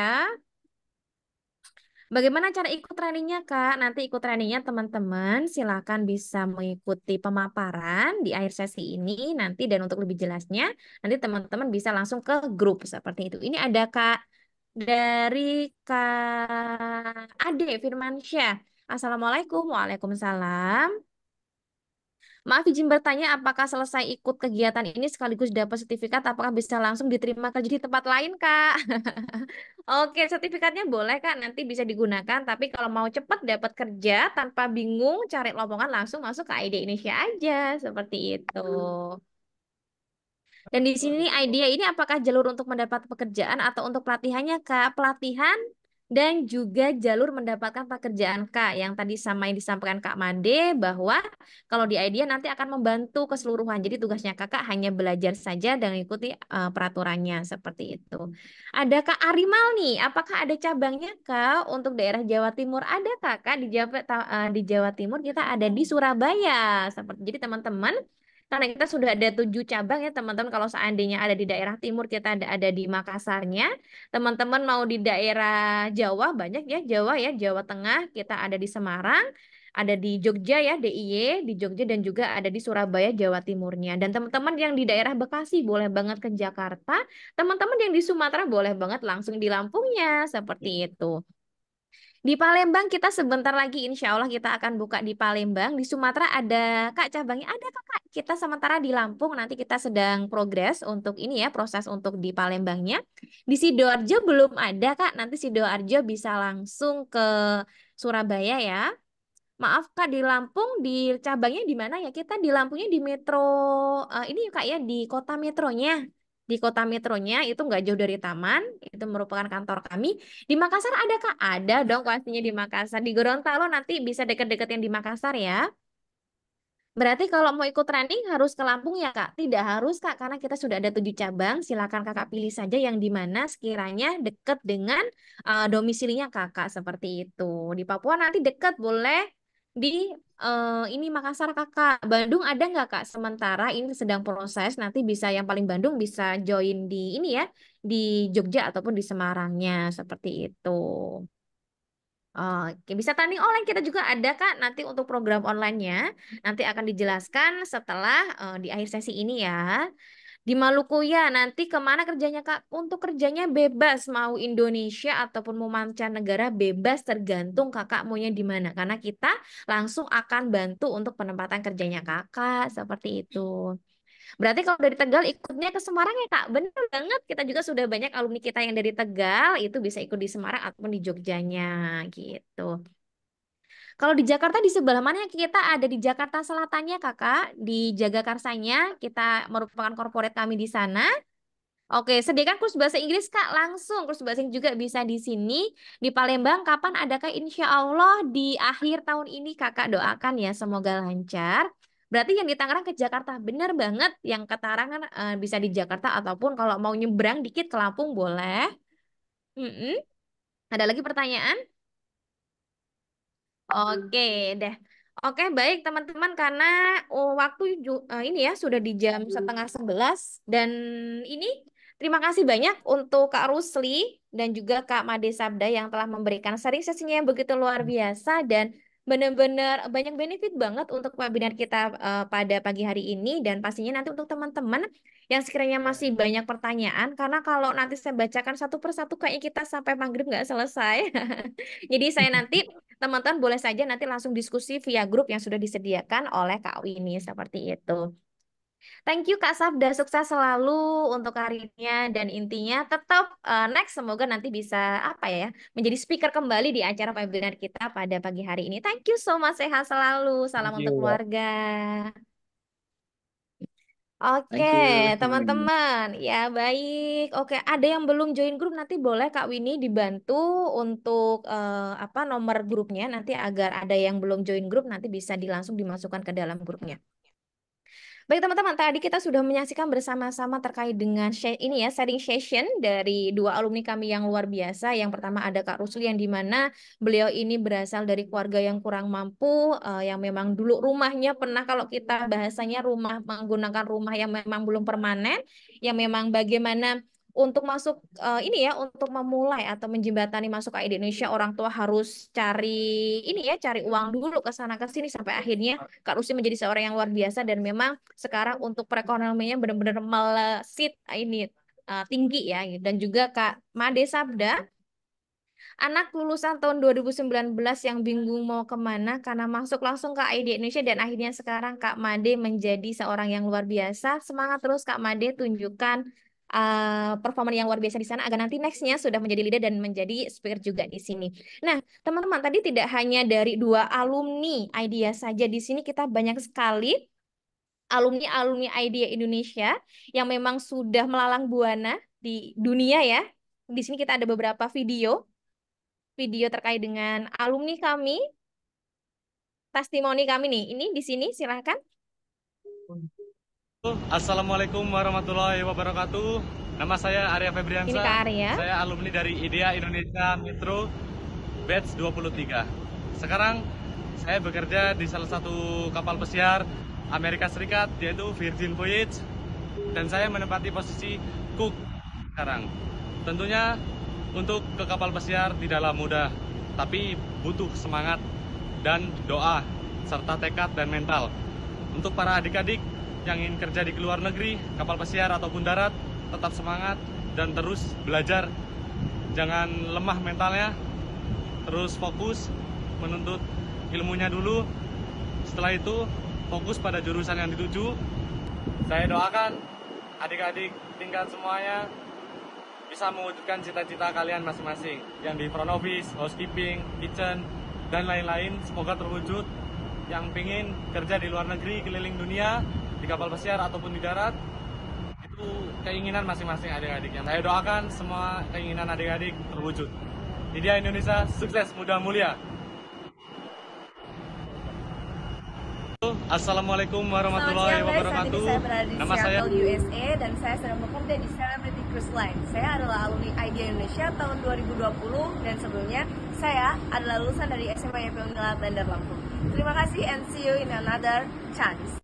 S1: Bagaimana cara ikut trainingnya Kak? Nanti ikut trainingnya teman-teman silahkan bisa mengikuti pemaparan di akhir sesi ini nanti dan untuk lebih jelasnya nanti teman-teman bisa langsung ke grup seperti itu. Ini ada Kak dari Kak Ade Firmansyah. Assalamualaikum, waalaikumsalam. Maaf izin bertanya, apakah selesai ikut kegiatan ini sekaligus dapat sertifikat, apakah bisa langsung diterima kerja di tempat lain, Kak? Oke, sertifikatnya boleh, Kak. Nanti bisa digunakan, tapi kalau mau cepat dapat kerja tanpa bingung cari lowongan, langsung masuk ke ID Indonesia aja, seperti itu. Dan di sini ID ini apakah jalur untuk mendapat pekerjaan atau untuk pelatihannya, Kak? Pelatihan dan juga jalur mendapatkan pekerjaan Kak yang tadi sama yang disampaikan Kak Made bahwa kalau di idea nanti akan membantu keseluruhan. Jadi tugasnya Kakak hanya belajar saja dan ikuti eh, peraturannya seperti itu. Ada Kak Arimal nih, apakah ada cabangnya Kak untuk daerah Jawa Timur? Ada Kak, di Jawa eh, di Jawa Timur kita ada di Surabaya. Seperti jadi teman-teman karena kita sudah ada tujuh cabang ya teman-teman. Kalau seandainya ada di daerah timur kita ada ada di Makassarnya. Teman-teman mau di daerah Jawa banyak ya Jawa ya Jawa Tengah kita ada di Semarang ada di Jogja ya DIY di Jogja dan juga ada di Surabaya Jawa Timurnya dan teman-teman yang di daerah Bekasi boleh banget ke Jakarta teman-teman yang di Sumatera boleh banget langsung di Lampungnya seperti iya. itu di Palembang kita sebentar lagi insya Allah kita akan buka di Palembang. Di Sumatera ada Kak cabangnya, ada Kakak. Kita sementara di Lampung nanti kita sedang progres untuk ini ya, proses untuk di Palembangnya. Di Sidoarjo belum ada Kak, nanti Sidoarjo bisa langsung ke Surabaya ya. Maaf Kak, di Lampung di cabangnya di mana ya? Kita di Lampungnya di metro uh, ini ya, Kak ya, di kota metronya di kota metronya itu nggak jauh dari taman itu merupakan kantor kami di Makassar ada kak ada dong pastinya di Makassar di Gorontalo nanti bisa deket-deket yang di Makassar ya berarti kalau mau ikut training harus ke Lampung ya kak tidak harus kak karena kita sudah ada tujuh cabang silakan kakak pilih saja yang di mana sekiranya deket dengan uh, domisilinya kakak seperti itu di Papua nanti deket boleh di uh, ini Makassar kakak. Bandung ada nggak kak? Sementara ini sedang proses. Nanti bisa yang paling Bandung bisa join di ini ya di Jogja ataupun di Semarangnya seperti itu. Oke, bisa tanding online kita juga ada Kak nanti untuk program onlinenya Nanti akan dijelaskan setelah uh, di akhir sesi ini ya di Maluku ya nanti kemana kerjanya kak untuk kerjanya bebas mau Indonesia ataupun mau mancanegara bebas tergantung kakak maunya di mana karena kita langsung akan bantu untuk penempatan kerjanya kakak seperti itu Berarti kalau dari Tegal ikutnya ke Semarang ya Kak? Bener banget, kita juga sudah banyak alumni kita yang dari Tegal itu bisa ikut di Semarang ataupun di Jogjanya gitu. Kalau di Jakarta di sebelah mana kita ada di Jakarta Selatannya kakak, di Jagakarsanya kita merupakan korporat kami di sana. Oke, sediakan kursus bahasa Inggris kak langsung kursus bahasa Inggris juga bisa di sini di Palembang. Kapan adakah? Insya Allah di akhir tahun ini kakak doakan ya semoga lancar. Berarti yang di Tangerang ke Jakarta benar banget. Yang ke Tangerang kan eh, bisa di Jakarta ataupun kalau mau nyebrang dikit ke Lampung boleh. Mm -mm. Ada lagi pertanyaan? Oke hmm. deh. Oke, baik teman-teman karena oh, waktu eh, ini ya sudah di jam hmm. setengah sebelas dan ini terima kasih banyak untuk Kak Rusli dan juga Kak Made Sabda yang telah memberikan sharing sesinya yang begitu luar hmm. biasa dan benar-benar banyak benefit banget untuk webinar kita uh, pada pagi hari ini dan pastinya nanti untuk teman-teman yang sekiranya masih banyak pertanyaan karena kalau nanti saya bacakan satu persatu kayak kita sampai maghrib nggak selesai. Jadi saya nanti teman-teman boleh saja nanti langsung diskusi via grup yang sudah disediakan oleh Kak ini seperti itu. Thank you Kak Sabda, sukses selalu untuk karirnya dan intinya tetap uh, next semoga nanti bisa apa ya menjadi speaker kembali di acara webinar kita pada pagi hari ini. Thank you so much, sehat selalu, salam untuk keluarga. Oke, teman-teman. Ya, baik. Oke, ada yang belum join grup nanti boleh Kak Winnie dibantu untuk eh, apa nomor grupnya nanti agar ada yang belum join grup nanti bisa langsung dimasukkan ke dalam grupnya. Baik teman-teman, tadi kita sudah menyaksikan bersama-sama terkait dengan ini ya sharing session dari dua alumni kami yang luar biasa. Yang pertama ada Kak Rusli yang dimana beliau ini berasal dari keluarga yang kurang mampu, eh, yang memang dulu rumahnya pernah kalau kita bahasanya rumah menggunakan rumah yang memang belum permanen, yang memang bagaimana untuk masuk uh, ini ya untuk memulai atau menjembatani masuk ke ID Indonesia orang tua harus cari ini ya cari uang dulu ke sana ke sini sampai akhirnya Kak Rusi menjadi seorang yang luar biasa dan memang sekarang untuk perekonomiannya benar-benar melesit eh, ini uh, tinggi ya gitu. dan juga Kak Made Sabda anak lulusan tahun 2019 yang bingung mau kemana karena masuk langsung ke ID Indonesia dan akhirnya sekarang Kak Made menjadi seorang yang luar biasa. Semangat terus Kak Made tunjukkan uh, eh, performa yang luar biasa di sana agar nanti nextnya sudah menjadi leader dan menjadi speaker juga di sini. Nah, teman-teman tadi tidak hanya dari dua alumni idea saja di sini kita banyak sekali alumni-alumni idea Indonesia yang memang sudah melalang buana di dunia ya. Di sini kita ada beberapa video video terkait dengan alumni kami, testimoni kami nih. Ini di sini silahkan.
S6: Assalamualaikum warahmatullahi wabarakatuh. Nama saya Arya Febriansa. Ini Arya. Saya alumni dari IDEA Indonesia Metro Batch 23. Sekarang saya bekerja di salah satu kapal pesiar Amerika Serikat yaitu Virgin Voyage dan saya menempati posisi cook sekarang. Tentunya untuk ke kapal pesiar tidaklah mudah, tapi butuh semangat dan doa serta tekad dan mental. Untuk para adik-adik yang ingin kerja di luar negeri, kapal pesiar ataupun darat, tetap semangat dan terus belajar. Jangan lemah mentalnya, terus fokus menuntut ilmunya dulu. Setelah itu fokus pada jurusan yang dituju. Saya doakan adik-adik tingkat semuanya bisa mewujudkan cita-cita kalian masing-masing yang di front office, housekeeping, kitchen, dan lain-lain semoga terwujud yang pingin kerja di luar negeri keliling dunia di kapal pesiar ataupun di darat itu keinginan masing-masing adik-adik yang saya doakan semua keinginan adik-adik terwujud dia Indonesia sukses mudah mulia Assalamualaikum warahmatullahi siang, wabarakatuh. saya berada di Nama Seattle, saya...
S1: USA dan saya sedang bekerja di Celebrity Cruise Line. Saya adalah alumni
S8: Idea Indonesia tahun 2020 dan sebelumnya saya adalah lulusan dari SMA YP Unila Bandar Lampung. Terima kasih and see you in another chance.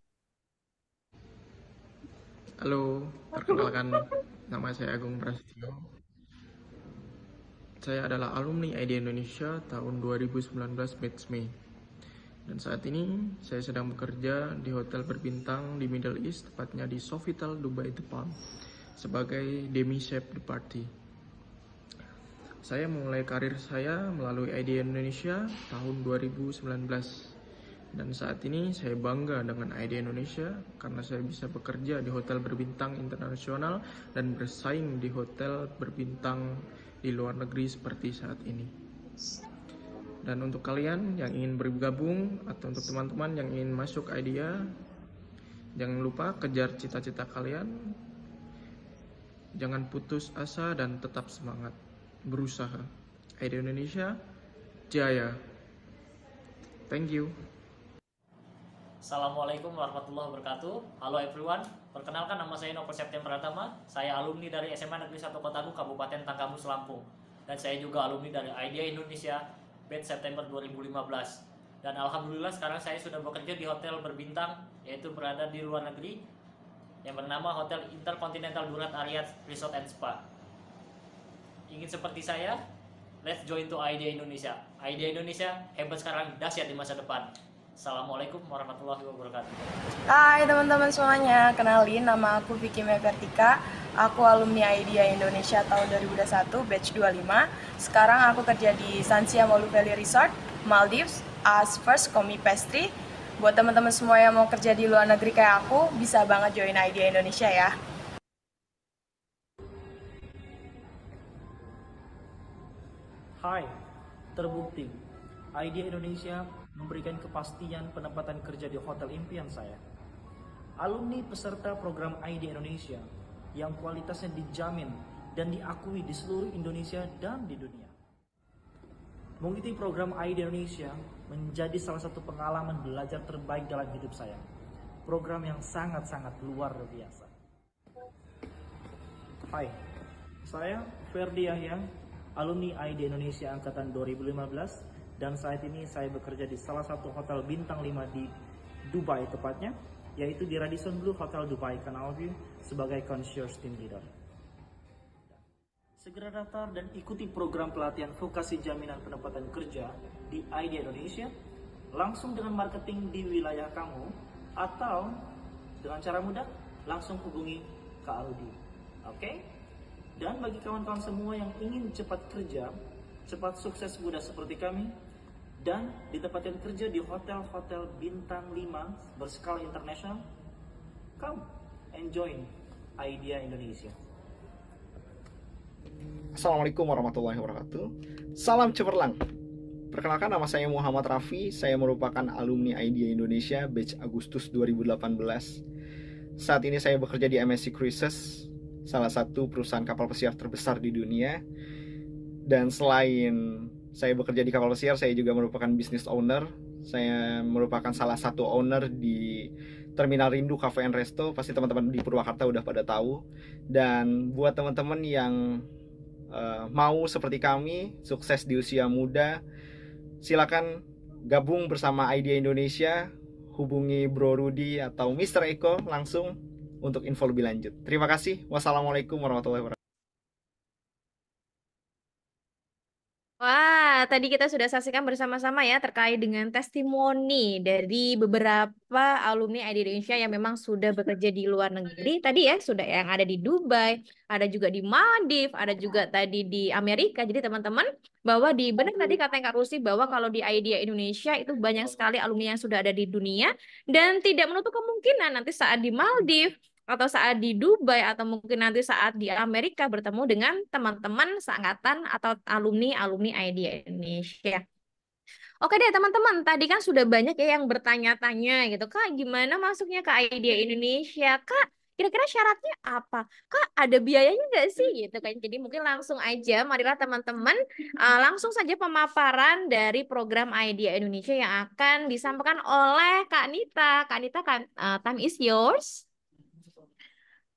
S5: Halo, perkenalkan nama saya Agung Prasetyo. Saya adalah alumni ID Indonesia tahun 2019 batch Mei. Dan saat ini saya sedang bekerja di hotel berbintang di Middle East, tepatnya di Sofitel Dubai The Palm, sebagai demi chef de party. Saya memulai karir saya melalui ID Indonesia tahun 2019 dan saat ini saya bangga dengan ID Indonesia karena saya bisa bekerja di hotel berbintang internasional dan bersaing di hotel berbintang di luar negeri seperti saat ini. Dan untuk kalian yang ingin bergabung atau untuk teman-teman yang ingin masuk idea, jangan lupa kejar cita-cita kalian. Jangan putus asa dan tetap semangat berusaha. Idea Indonesia, jaya. Thank you.
S3: Assalamualaikum warahmatullahi wabarakatuh. Halo everyone, perkenalkan nama saya Novel September Pratama. Saya alumni dari SMA Negeri 1 Kota Agung Kabupaten Tangkamus, Lampung. Dan saya juga alumni dari Idea Indonesia, bed September 2015. Dan alhamdulillah sekarang saya sudah bekerja di hotel berbintang, yaitu berada di luar negeri, yang bernama Hotel Intercontinental Durat Ariat Resort and Spa. Ingin seperti saya? Let's join to Idea Indonesia. Idea Indonesia hebat sekarang, dahsyat di masa depan. Assalamualaikum warahmatullahi wabarakatuh.
S1: Hai teman-teman semuanya, kenalin nama aku Vicky Mevertika. Aku alumni IDEA Indonesia tahun 2021, batch 25. Sekarang aku kerja di Sansia Malu Valley Resort, Maldives, as first Komi Pastry. Buat teman-teman semua yang mau kerja di luar negeri kayak aku, bisa banget join IDEA Indonesia ya.
S3: Hai, terbukti IDEA Indonesia memberikan kepastian penempatan kerja di hotel impian saya. Alumni peserta program ID Indonesia yang kualitasnya dijamin dan diakui di seluruh Indonesia dan di dunia. Mengikuti program ID Indonesia menjadi salah satu pengalaman belajar terbaik dalam hidup saya. Program yang sangat-sangat luar biasa. Hai, saya Ferdi Yahya, alumni ID Indonesia Angkatan 2015 dan saat ini saya bekerja di salah satu hotel bintang 5 di Dubai tepatnya, yaitu di Radisson Blue Hotel Dubai Canal View sebagai concierge team leader. Segera daftar dan ikuti program pelatihan vokasi jaminan pendapatan kerja di ID Indonesia langsung dengan marketing di wilayah kamu atau dengan cara mudah langsung hubungi Kak Audi. Oke? Okay? Dan bagi kawan-kawan semua yang ingin cepat kerja, cepat sukses mudah seperti kami, dan di yang kerja di hotel-hotel bintang 5 berskala internasional, come and join Idea Indonesia. Assalamualaikum warahmatullahi wabarakatuh. Salam cemerlang. Perkenalkan nama saya Muhammad Rafi. saya merupakan alumni Idea Indonesia batch Agustus 2018. Saat ini saya bekerja di MSC Cruises, salah satu perusahaan kapal pesiar terbesar di dunia. Dan selain saya bekerja di kapal pesiar, saya juga merupakan business owner. Saya merupakan salah satu owner di Terminal Rindu Cafe and Resto. Pasti teman-teman di Purwakarta udah pada tahu. Dan buat teman-teman yang uh, mau seperti kami, sukses di usia muda, silakan gabung bersama Idea Indonesia. Hubungi Bro Rudi atau Mr. Eko langsung untuk info lebih lanjut. Terima kasih. Wassalamualaikum warahmatullahi wabarakatuh.
S1: Wah, tadi kita sudah saksikan bersama-sama ya terkait dengan testimoni dari beberapa alumni ID Indonesia yang memang sudah bekerja di luar negeri. Tadi ya sudah yang ada di Dubai, ada juga di Maldives, ada juga tadi di Amerika. Jadi teman-teman bahwa di benar tadi kata Kak Rusi bahwa kalau di ID Indonesia itu banyak sekali alumni yang sudah ada di dunia dan tidak menutup kemungkinan nanti saat di Maldives atau saat di Dubai atau mungkin nanti saat di Amerika bertemu dengan teman-teman seangkatan atau alumni-alumni ID Indonesia. Oke deh teman-teman, tadi kan sudah banyak ya yang bertanya-tanya gitu, Kak gimana masuknya ke ID Indonesia? Kak, kira-kira syaratnya apa? Kak, ada biayanya nggak sih? Gitu kan. Jadi mungkin langsung aja, marilah teman-teman, uh, langsung saja pemaparan dari program ID Indonesia yang akan disampaikan oleh Kak Nita. Kak Nita, kan, uh, time is yours.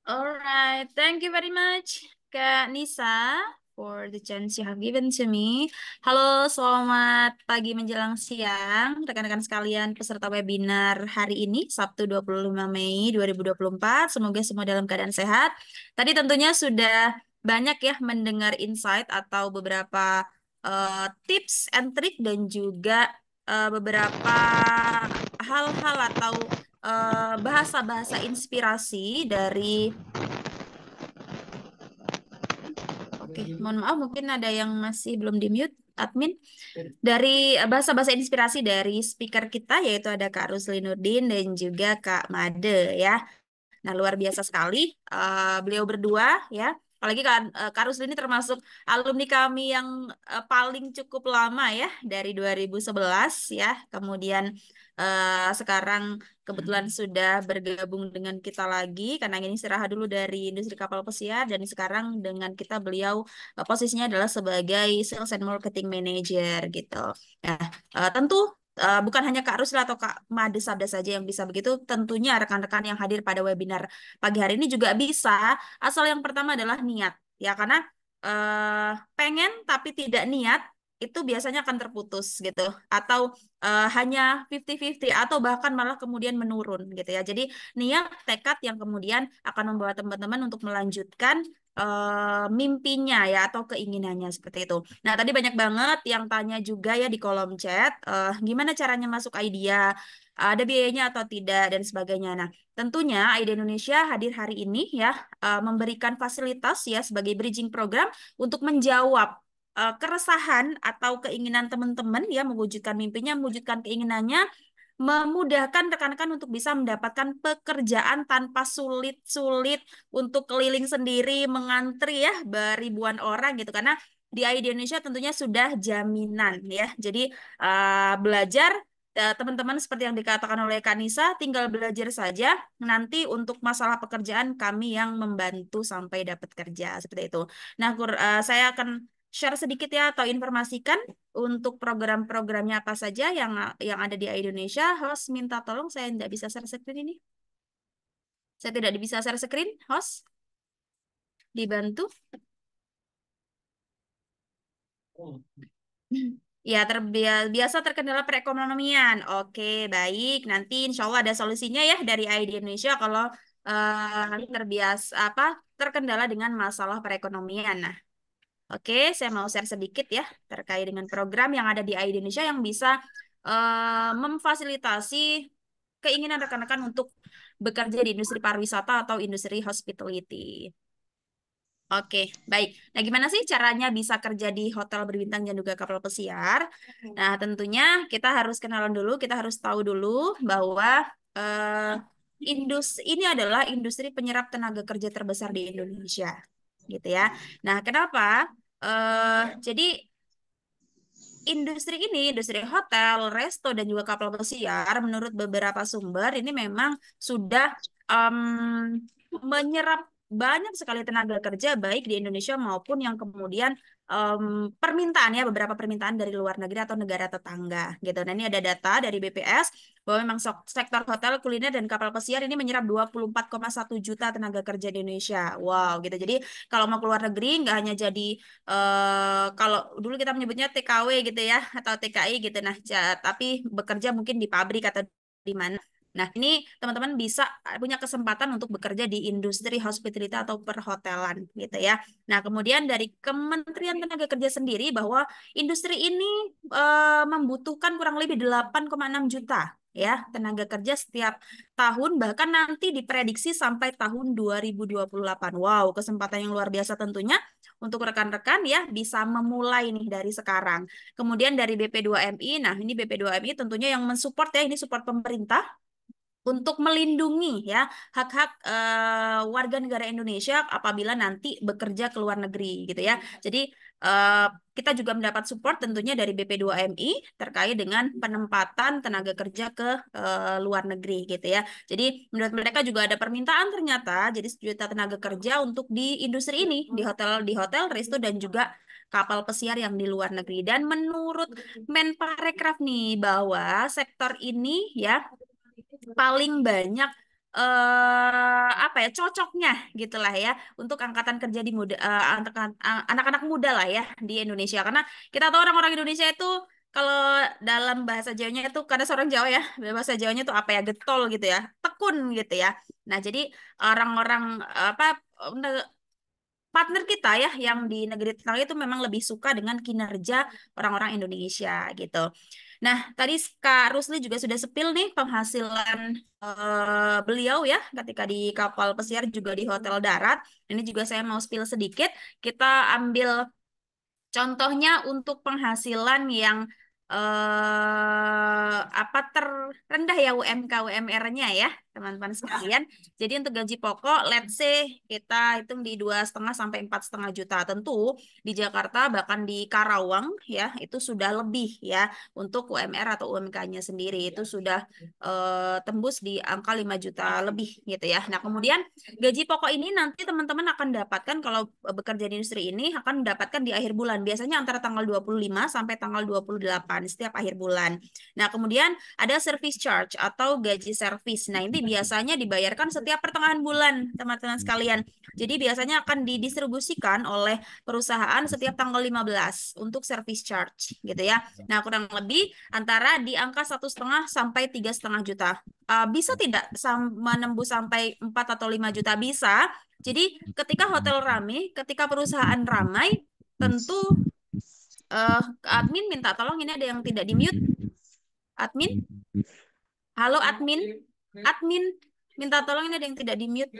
S8: Alright, Thank you very much, Kak Nisa, for the chance you have given to me. Halo, selamat pagi menjelang siang, rekan-rekan sekalian peserta webinar hari ini, Sabtu 25 Mei 2024. Semoga semua dalam keadaan sehat. Tadi tentunya sudah banyak ya mendengar insight atau beberapa uh, tips and trick dan juga uh, beberapa hal-hal atau Eh, bahasa-bahasa inspirasi dari Oke, okay, mohon maaf mungkin ada yang masih belum di mute admin dari bahasa-bahasa inspirasi dari speaker kita yaitu ada Kak Rusli Nurdin dan juga Kak Made ya. Nah, luar biasa sekali uh, beliau berdua ya Apalagi kan eh, Rusli ini termasuk alumni kami yang uh, paling cukup lama ya dari 2011 ya. Kemudian uh, sekarang kebetulan mm-hmm. sudah bergabung dengan kita lagi karena ini istirahat dulu dari industri kapal pesiar dan sekarang dengan kita beliau uh, posisinya adalah sebagai sales and marketing manager gitu. Nah, uh, tentu Eh, bukan hanya Kak Rusla atau Kak Made Sabda saja yang bisa begitu, tentunya rekan-rekan yang hadir pada webinar pagi hari ini juga bisa, asal yang pertama adalah niat. Ya, karena uh, pengen tapi tidak niat, itu biasanya akan terputus gitu atau uh, hanya 50-50 atau bahkan malah kemudian menurun gitu ya. Jadi niat tekad yang kemudian akan membawa teman-teman untuk melanjutkan Eh, mimpinya ya atau keinginannya seperti itu. Nah, tadi banyak banget yang tanya juga ya di kolom chat, uh, gimana caranya masuk idea, ada biayanya atau tidak dan sebagainya. Nah, tentunya Idea Indonesia hadir hari ini ya uh, memberikan fasilitas ya sebagai bridging program untuk menjawab keresahan atau keinginan teman-teman ya mewujudkan mimpinya, mewujudkan keinginannya memudahkan rekan-rekan untuk bisa mendapatkan pekerjaan tanpa sulit-sulit untuk keliling sendiri mengantri ya beribuan orang gitu karena di ID Indonesia tentunya sudah jaminan ya. Jadi uh, belajar eh, teman-teman seperti yang dikatakan oleh Kanisa, tinggal belajar saja. Nanti untuk masalah pekerjaan kami yang membantu sampai dapat kerja seperti itu. Nah, kur, uh, eh, saya akan share sedikit ya atau informasikan untuk program-programnya apa saja yang yang ada di Indonesia. Host minta tolong saya tidak bisa share screen ini. Saya tidak bisa share screen, host. Dibantu. Hmm. Ya, terbiasa terkendala perekonomian. Oke, baik. Nanti insya Allah ada solusinya ya dari ID Indonesia kalau uh, eh, terbiasa apa terkendala dengan masalah perekonomian. Nah, Oke, saya mau share sedikit ya terkait dengan program yang ada di AI Indonesia yang bisa uh, memfasilitasi keinginan rekan-rekan untuk bekerja di industri pariwisata atau industri hospitality. Oke, baik. Nah, gimana sih caranya bisa kerja di hotel berbintang dan juga kapal pesiar? Nah, tentunya kita harus kenalan dulu, kita harus tahu dulu bahwa uh, indus ini adalah industri penyerap tenaga kerja terbesar di Indonesia, gitu ya. Nah, kenapa? Uh, jadi industri ini, industri hotel, resto, dan juga kapal pesiar, menurut beberapa sumber ini memang sudah um, menyerap banyak sekali tenaga kerja baik di Indonesia maupun yang kemudian um, permintaan ya beberapa permintaan dari luar negeri atau negara tetangga gitu. Nah ini ada data dari BPS bahwa memang sektor hotel, kuliner dan kapal pesiar ini menyerap 24,1 juta tenaga kerja di Indonesia. Wow gitu. Jadi kalau mau keluar negeri nggak hanya jadi uh, kalau dulu kita menyebutnya TKW gitu ya atau TKI gitu. Nah tapi bekerja mungkin di pabrik atau di mana Nah, ini teman-teman bisa eh, punya kesempatan untuk bekerja di industri hospitality atau perhotelan gitu ya. Nah, kemudian dari Kementerian Tenaga Kerja sendiri bahwa industri ini e, membutuhkan kurang lebih 8,6 juta ya tenaga kerja setiap tahun bahkan nanti diprediksi sampai tahun 2028. Wow, kesempatan yang luar biasa tentunya untuk rekan-rekan ya bisa memulai nih dari sekarang. Kemudian dari BP2MI, nah ini BP2MI tentunya yang mensupport ya, ini support pemerintah untuk melindungi ya hak-hak uh, warga negara Indonesia apabila nanti bekerja ke luar negeri gitu ya. Iya. Jadi uh, kita juga mendapat support tentunya dari BP2MI terkait dengan penempatan tenaga kerja ke uh, luar negeri gitu ya. Jadi menurut mereka juga ada permintaan ternyata jadi sejuta tenaga kerja untuk di industri ini di hotel di hotel resto dan juga kapal pesiar yang di luar negeri dan menurut Menparekraf nih bahwa sektor ini ya paling banyak eh, apa ya cocoknya gitulah ya untuk angkatan kerja di muda eh, eh, anak-anak muda lah ya di Indonesia karena kita tahu orang-orang Indonesia itu kalau dalam bahasa Jawanya itu karena seorang Jawa ya bahasa Jawanya itu apa ya getol gitu ya tekun gitu ya nah jadi orang-orang apa partner kita ya yang di negeri tetangga itu memang lebih suka dengan kinerja orang-orang Indonesia gitu Nah, tadi Kak Rusli juga sudah sepil nih penghasilan uh, beliau ya ketika di kapal pesiar juga di hotel darat. Ini juga saya mau spill sedikit. Kita ambil contohnya untuk penghasilan yang eh, apa terendah ya UMK UMR-nya ya teman-teman sekalian. Jadi untuk gaji pokok, let's say kita hitung di dua setengah sampai empat setengah juta. Tentu di Jakarta bahkan di Karawang ya itu sudah lebih ya untuk UMR atau UMK-nya sendiri itu sudah uh, tembus di angka lima juta lebih gitu ya. Nah kemudian gaji pokok ini nanti teman-teman akan dapatkan kalau bekerja di industri ini akan mendapatkan di akhir bulan. Biasanya antara tanggal 25 sampai tanggal 28 setiap akhir bulan. Nah kemudian ada service charge atau gaji service. Nah ini biasanya dibayarkan setiap pertengahan bulan, teman-teman hmm. sekalian. Jadi biasanya akan didistribusikan oleh perusahaan setiap tanggal 15 untuk service charge gitu ya. Nah, kurang lebih antara di angka satu sampai tiga juta. Uh, bisa hmm. tidak menembus sampai 4 atau 5 juta? Bisa. Jadi ketika hmm. hotel ramai, ketika perusahaan ramai, tentu uh, admin minta tolong ini ada yang tidak di mute. Admin? Halo admin? Admin, minta tolong ini ada yang tidak di-mute.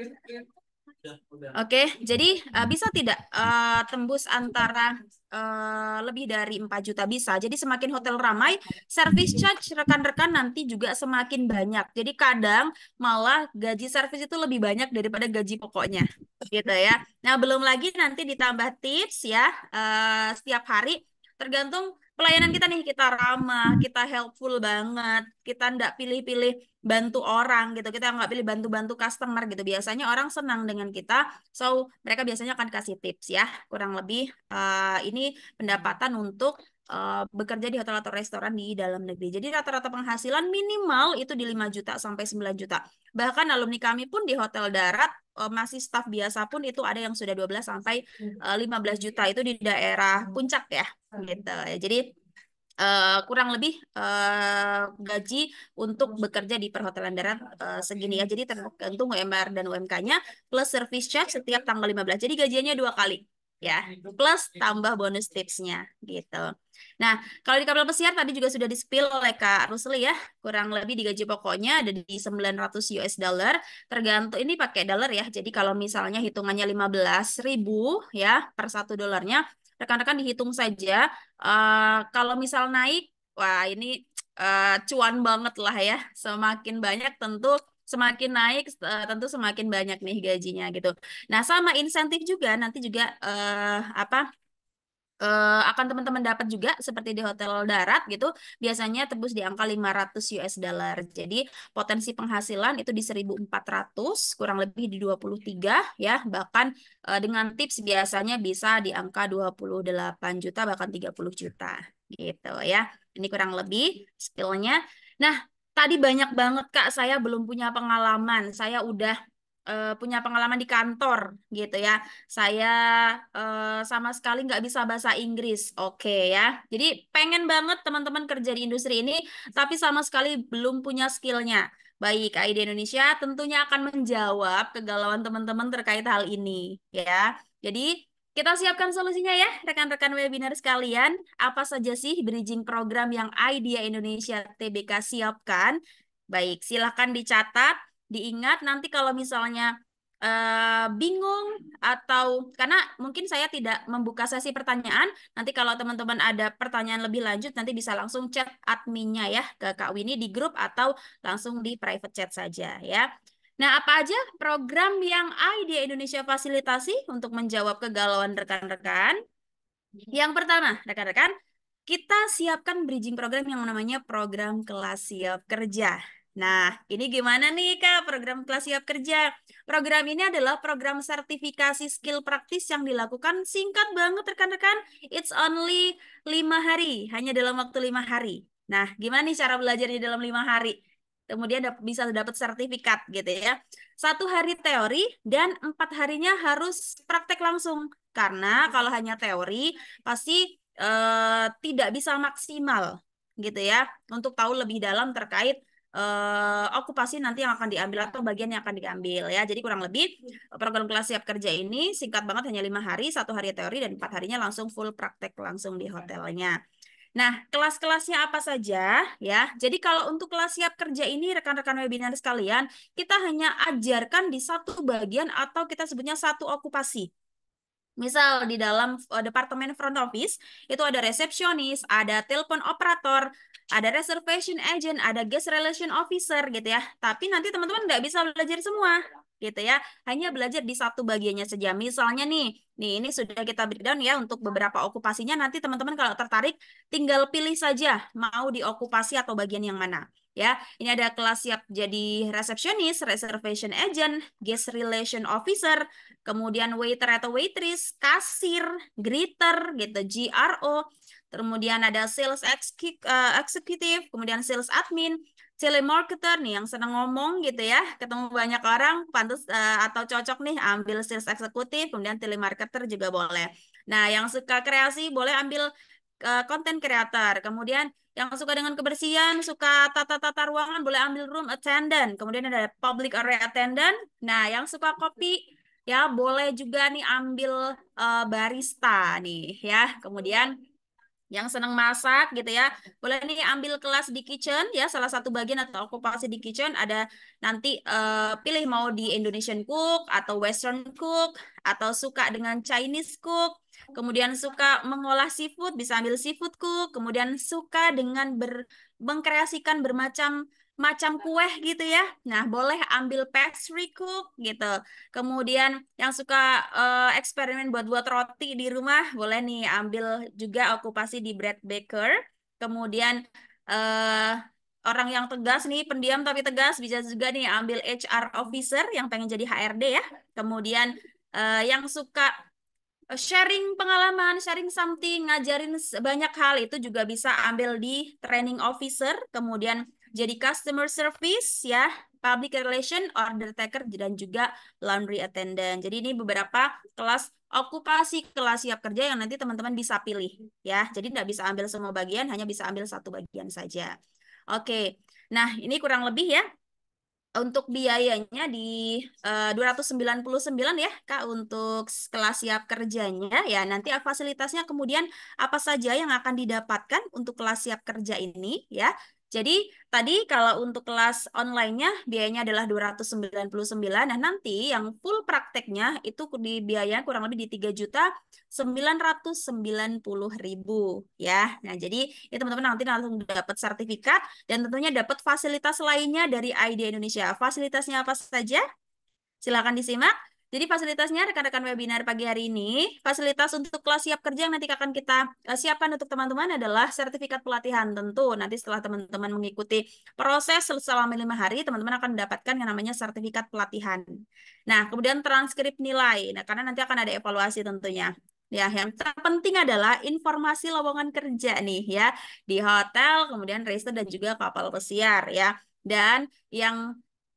S8: Ya, Oke, okay, jadi uh, bisa tidak uh, tembus antara uh, lebih dari 4 juta bisa. Jadi semakin hotel ramai, service charge rekan-rekan nanti juga semakin banyak. Jadi kadang malah gaji service itu lebih banyak daripada gaji pokoknya, gitu ya. Nah, belum lagi nanti ditambah tips ya uh, setiap hari tergantung pelayanan kita nih kita ramah, kita helpful banget, kita ndak pilih-pilih bantu orang gitu, kita nggak pilih bantu-bantu customer gitu. Biasanya orang senang dengan kita, so mereka biasanya akan kasih tips ya, kurang lebih uh, ini pendapatan untuk Eh, bekerja di hotel atau restoran di dalam negeri. Jadi rata-rata penghasilan minimal itu di 5 juta sampai 9 juta. Bahkan alumni kami pun di hotel darat uh, masih staf biasa pun itu ada yang sudah 12 sampai uh, eh, 15 juta itu di daerah puncak ya gitu. Jadi Uh, kurang lebih uh, gaji untuk bekerja di perhotelan darat uh, segini ya. Jadi tergantung UMR dan UMK-nya plus service charge setiap tanggal 15. Jadi gajiannya dua kali ya. Plus tambah bonus tipsnya gitu. Nah, kalau di kapal pesiar tadi juga sudah di oleh Kak Rusli ya, kurang lebih di gaji pokoknya ada di 900 US dollar, tergantung ini pakai dollar ya. Jadi kalau misalnya hitungannya 15.000 ya per satu dolarnya, rekan-rekan dihitung saja uh, kalau misal naik, wah ini uh, cuan banget lah ya. Semakin banyak tentu semakin naik eh, tentu semakin banyak nih gajinya gitu. Nah, sama insentif juga nanti juga eh, apa uh, akan teman-teman dapat juga seperti di hotel darat gitu biasanya tebus di angka 500 US dollar. Jadi potensi penghasilan itu di 1400 kurang lebih di 23 ya bahkan uh, dengan tips biasanya bisa di angka 28 juta bahkan 30 juta gitu ya. Ini kurang lebih skillnya. Nah, tadi banyak banget Kak saya belum punya pengalaman. Saya udah uh, punya pengalaman di kantor gitu ya. Saya uh, sama sekali nggak bisa bahasa Inggris. Oke okay, ya. Jadi pengen banget teman-teman kerja di industri ini tapi sama sekali belum punya skillnya. Baik, ID Indonesia tentunya akan menjawab kegalauan teman-teman terkait hal ini ya. Jadi kita siapkan solusinya ya, rekan-rekan webinar sekalian. Apa saja sih bridging program yang IDEA Indonesia TBK siapkan? Baik, silahkan dicatat diingat nanti kalau misalnya uh, bingung atau karena mungkin saya tidak membuka sesi pertanyaan. Nanti kalau teman-teman ada pertanyaan lebih lanjut nanti bisa langsung chat adminnya ya ke Kak Winnie di grup atau langsung di private chat saja ya. Nah, apa aja program yang Idea Indonesia fasilitasi untuk menjawab kegalauan rekan-rekan? Yang pertama, rekan-rekan, kita siapkan bridging program yang namanya program kelas siap kerja. Nah, ini gimana nih Kak program kelas siap kerja? Program ini adalah program sertifikasi skill praktis yang dilakukan singkat banget rekan-rekan. It's only lima hari, hanya dalam waktu lima hari. Nah, gimana nih cara belajarnya dalam lima hari? Kemudian bisa dapat sertifikat gitu ya. Satu hari teori dan empat harinya harus praktek langsung. Karena kalau hanya teori, pasti eh, tidak bisa maksimal gitu ya untuk tahu lebih dalam terkait uh, eh, okupasi nanti yang akan diambil atau bagian yang akan diambil ya. Jadi kurang lebih iya. program kelas siap kerja ini singkat banget hanya lima hari, satu hari teori dan empat harinya langsung full praktek langsung di iya. hotelnya. Nah, kelas-kelasnya apa saja ya? Jadi kalau untuk kelas siap kerja ini rekan-rekan webinar sekalian, kita hanya ajarkan di satu bagian atau kita sebutnya satu okupasi. Misal di dalam eh, departemen front office itu ada resepsionis, ada telepon operator, ada reservation agent, ada guest relation officer gitu ya. Tapi nanti teman-teman nggak bisa belajar semua gitu ya. Hanya belajar di satu bagiannya saja. Misalnya nih, nih ini sudah kita breakdown ya untuk beberapa okupasinya. Nanti teman-teman kalau tertarik tinggal pilih saja mau di okupasi atau bagian yang mana. Ya, ini ada kelas siap jadi resepsionis, reservation agent, guest relation officer, kemudian waiter atau waitress, kasir, greeter, gitu, GRO, kemudian ada sales eh, executive, kemudian sales admin, telemarketer nih yang senang ngomong gitu ya, ketemu banyak orang, pantas uh, eh, atau cocok nih ambil sales executive, kemudian telemarketer juga boleh. Nah, yang suka kreasi boleh ambil konten eh, kreator, creator, kemudian yang suka dengan kebersihan, suka tata-tata ruangan, boleh ambil room attendant. Kemudian ada public area attendant. Nah, yang suka kopi, ya boleh juga nih ambil uh, barista nih ya. Kemudian yang senang masak gitu ya. Boleh nih ambil kelas di kitchen ya, salah satu bagian atau okupasi di kitchen ada nanti uh, pilih mau di Indonesian cook atau western cook atau suka dengan Chinese cook. Kemudian suka mengolah seafood, bisa ambil seafood cook, kemudian suka dengan ber, mengkreasikan bermacam macam kue gitu ya. Nah, boleh ambil pastry cook gitu. Kemudian yang suka uh, eksperimen buat-buat roti di rumah, boleh nih ambil juga okupasi di bread baker. Kemudian uh, orang yang tegas nih, pendiam tapi tegas, bisa juga nih ambil HR officer yang pengen jadi HRD ya. Kemudian uh, yang suka sharing pengalaman, sharing something, ngajarin banyak hal itu juga bisa ambil di training officer. Kemudian jadi customer service ya, public relation, order taker dan juga laundry attendant. Jadi ini beberapa kelas okupasi, kelas siap kerja yang nanti teman-teman bisa pilih ya. Jadi tidak bisa ambil semua bagian, hanya bisa ambil satu bagian saja. Oke. Nah, ini kurang lebih ya untuk biayanya di eh, uh, 299 ya Kak untuk kelas siap kerjanya ya nanti fasilitasnya kemudian apa saja yang akan didapatkan untuk kelas siap kerja ini ya jadi tadi kalau untuk kelas online-nya biayanya adalah 299. Nah, nanti yang full prakteknya itu di biaya kurang lebih di 3 juta puluh ribu ya. Nah, jadi ya teman-teman nanti langsung dapat sertifikat dan tentunya dapat fasilitas lainnya dari ID Indonesia. Fasilitasnya apa saja? Silakan disimak. Jadi fasilitasnya rekan-rekan webinar pagi hari ini, fasilitas untuk kelas siap kerja yang nanti akan kita eh, siapkan untuk teman-teman adalah sertifikat pelatihan tentu. Nanti setelah teman-teman mengikuti proses selama lima hari, teman-teman akan mendapatkan yang namanya sertifikat pelatihan. Nah, kemudian transkrip nilai, nah, karena nanti akan ada evaluasi tentunya. Ya, yang terpenting adalah informasi lowongan kerja nih ya di hotel, kemudian resto dan juga kapal pesiar ya. Dan yang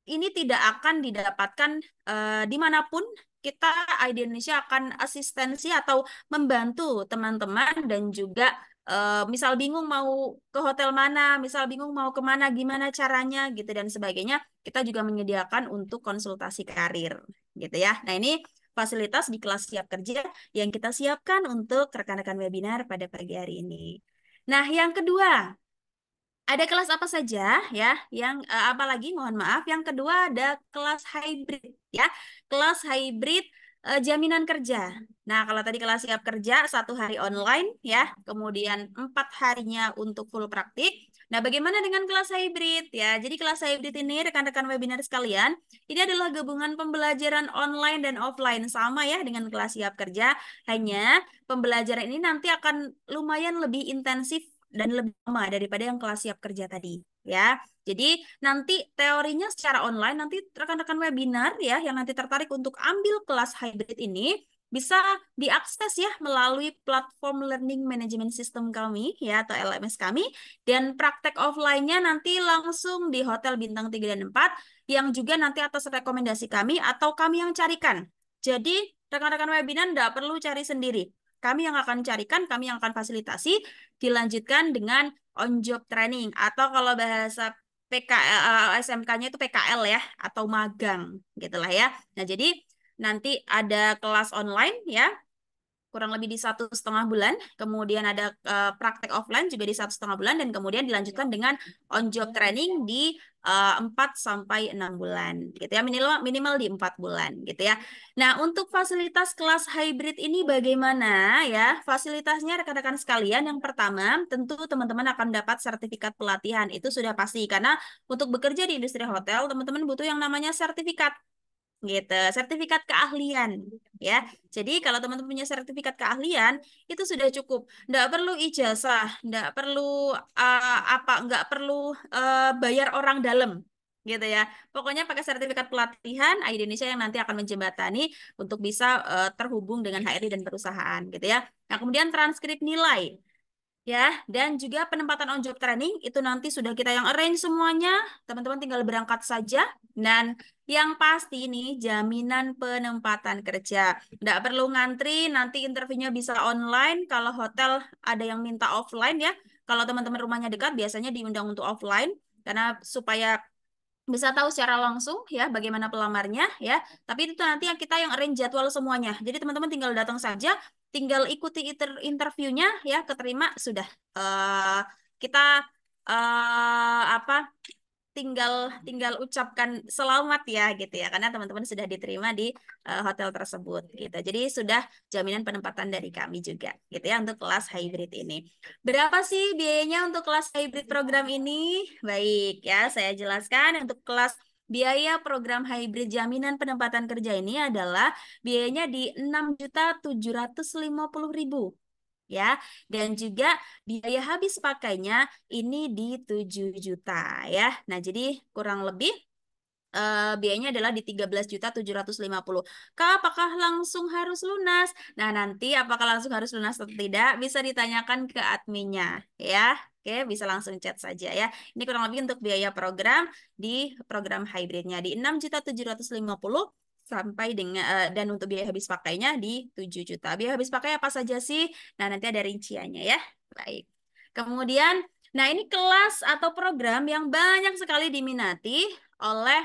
S8: ini tidak akan didapatkan uh, dimanapun kita ID Indonesia akan asistensi atau membantu teman-teman dan juga uh, misal bingung mau ke hotel mana, misal bingung mau kemana, gimana caranya gitu dan sebagainya, kita juga menyediakan untuk konsultasi karir gitu ya. Nah ini fasilitas di kelas siap kerja yang kita siapkan untuk rekan-rekan webinar pada pagi hari ini. Nah yang kedua, ada kelas apa saja ya yang uh, apalagi mohon maaf yang kedua ada kelas hybrid ya kelas hybrid uh, jaminan kerja nah kalau tadi kelas siap kerja satu hari online ya kemudian empat harinya untuk full praktik nah bagaimana dengan kelas hybrid ya jadi kelas hybrid ini rekan-rekan webinar sekalian ini adalah gabungan pembelajaran online dan offline sama ya dengan kelas siap kerja hanya pembelajaran ini nanti akan lumayan lebih intensif dan lebih lama daripada yang kelas siap kerja tadi ya. Jadi nanti teorinya secara online nanti rekan-rekan webinar ya yang nanti tertarik untuk ambil kelas hybrid ini bisa diakses ya melalui platform learning management system kami ya atau LMS kami dan praktek offline-nya nanti langsung di hotel bintang 3 dan 4 yang juga nanti atas rekomendasi kami atau kami yang carikan. Jadi rekan-rekan webinar tidak perlu cari sendiri kami yang akan carikan, kami yang akan fasilitasi, dilanjutkan dengan on job training atau kalau bahasa PKL eh, SMK-nya itu PKL ya atau magang gitulah ya. Nah, jadi nanti ada kelas online ya kurang lebih di satu setengah bulan, kemudian ada uh, praktek offline juga di satu setengah bulan, dan kemudian dilanjutkan iya. dengan on job iya. training di eh, empat uh, sampai enam bulan, gitu ya minimal minimal di empat bulan, gitu ya. Nah untuk fasilitas kelas hybrid ini bagaimana ya? Fasilitasnya rekan-rekan sekalian, yang pertama tentu teman-teman akan dapat sertifikat pelatihan itu sudah pasti karena untuk bekerja di industri hotel teman-teman butuh yang namanya sertifikat gitu sertifikat keahlian ya jadi kalau teman-teman punya sertifikat keahlian itu sudah cukup tidak perlu ijazah tidak perlu uh, apa nggak perlu uh, bayar orang dalam gitu ya pokoknya pakai sertifikat pelatihan AI Indonesia yang nanti akan menjembatani untuk bisa uh, terhubung dengan HRD dan perusahaan gitu ya nah kemudian transkrip nilai ya dan juga penempatan on job training itu nanti sudah kita yang arrange semuanya teman-teman tinggal berangkat saja dan yang pasti ini jaminan penempatan kerja tidak perlu ngantri nanti interviewnya bisa online kalau hotel ada yang minta offline ya kalau teman-teman rumahnya dekat biasanya diundang untuk offline karena supaya bisa tahu secara langsung ya bagaimana pelamarnya ya. Tapi itu nanti yang kita yang arrange jadwal semuanya. Jadi teman-teman tinggal datang saja tinggal ikuti inter interviewnya ya keterima sudah uh, kita uh, apa tinggal tinggal ucapkan selamat ya gitu ya karena teman-teman sudah diterima di uh, hotel tersebut gitu jadi sudah jaminan penempatan dari kami juga gitu ya untuk kelas hybrid ini berapa sih biayanya untuk kelas hybrid program ini baik ya saya jelaskan untuk kelas Biaya program hybrid jaminan penempatan kerja ini adalah biayanya di enam juta 6.750.000 ya. Dan juga biaya habis pakainya ini di 7 juta ya. Nah, jadi kurang lebih Uh, biayanya adalah di tiga belas 13.750. Kak, apakah langsung harus lunas? Nah, nanti apakah langsung harus lunas atau tidak bisa ditanyakan ke adminnya ya. Oke, bisa langsung chat saja ya. Ini kurang lebih untuk biaya program di program hybridnya di 6.750 sampai dengan uh, dan untuk biaya habis pakainya di 7 juta. Biaya habis pakai apa saja sih? Nah, nanti ada rinciannya ya. Baik. Kemudian, nah ini kelas atau program yang banyak sekali diminati oleh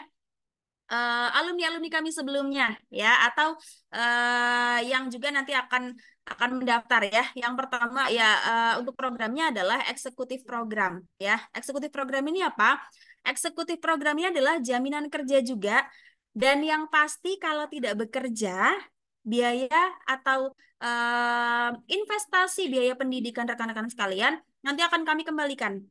S8: eh, alumni-alumni uh, kami sebelumnya ya atau uh, yang juga nanti akan akan mendaftar ya. Yang pertama ya uh, untuk programnya adalah eksekutif program ya. Eksekutif program ini apa? Eksekutif programnya adalah jaminan kerja juga dan yang pasti kalau tidak bekerja biaya atau uh, investasi biaya pendidikan rekan-rekan sekalian nanti akan kami kembalikan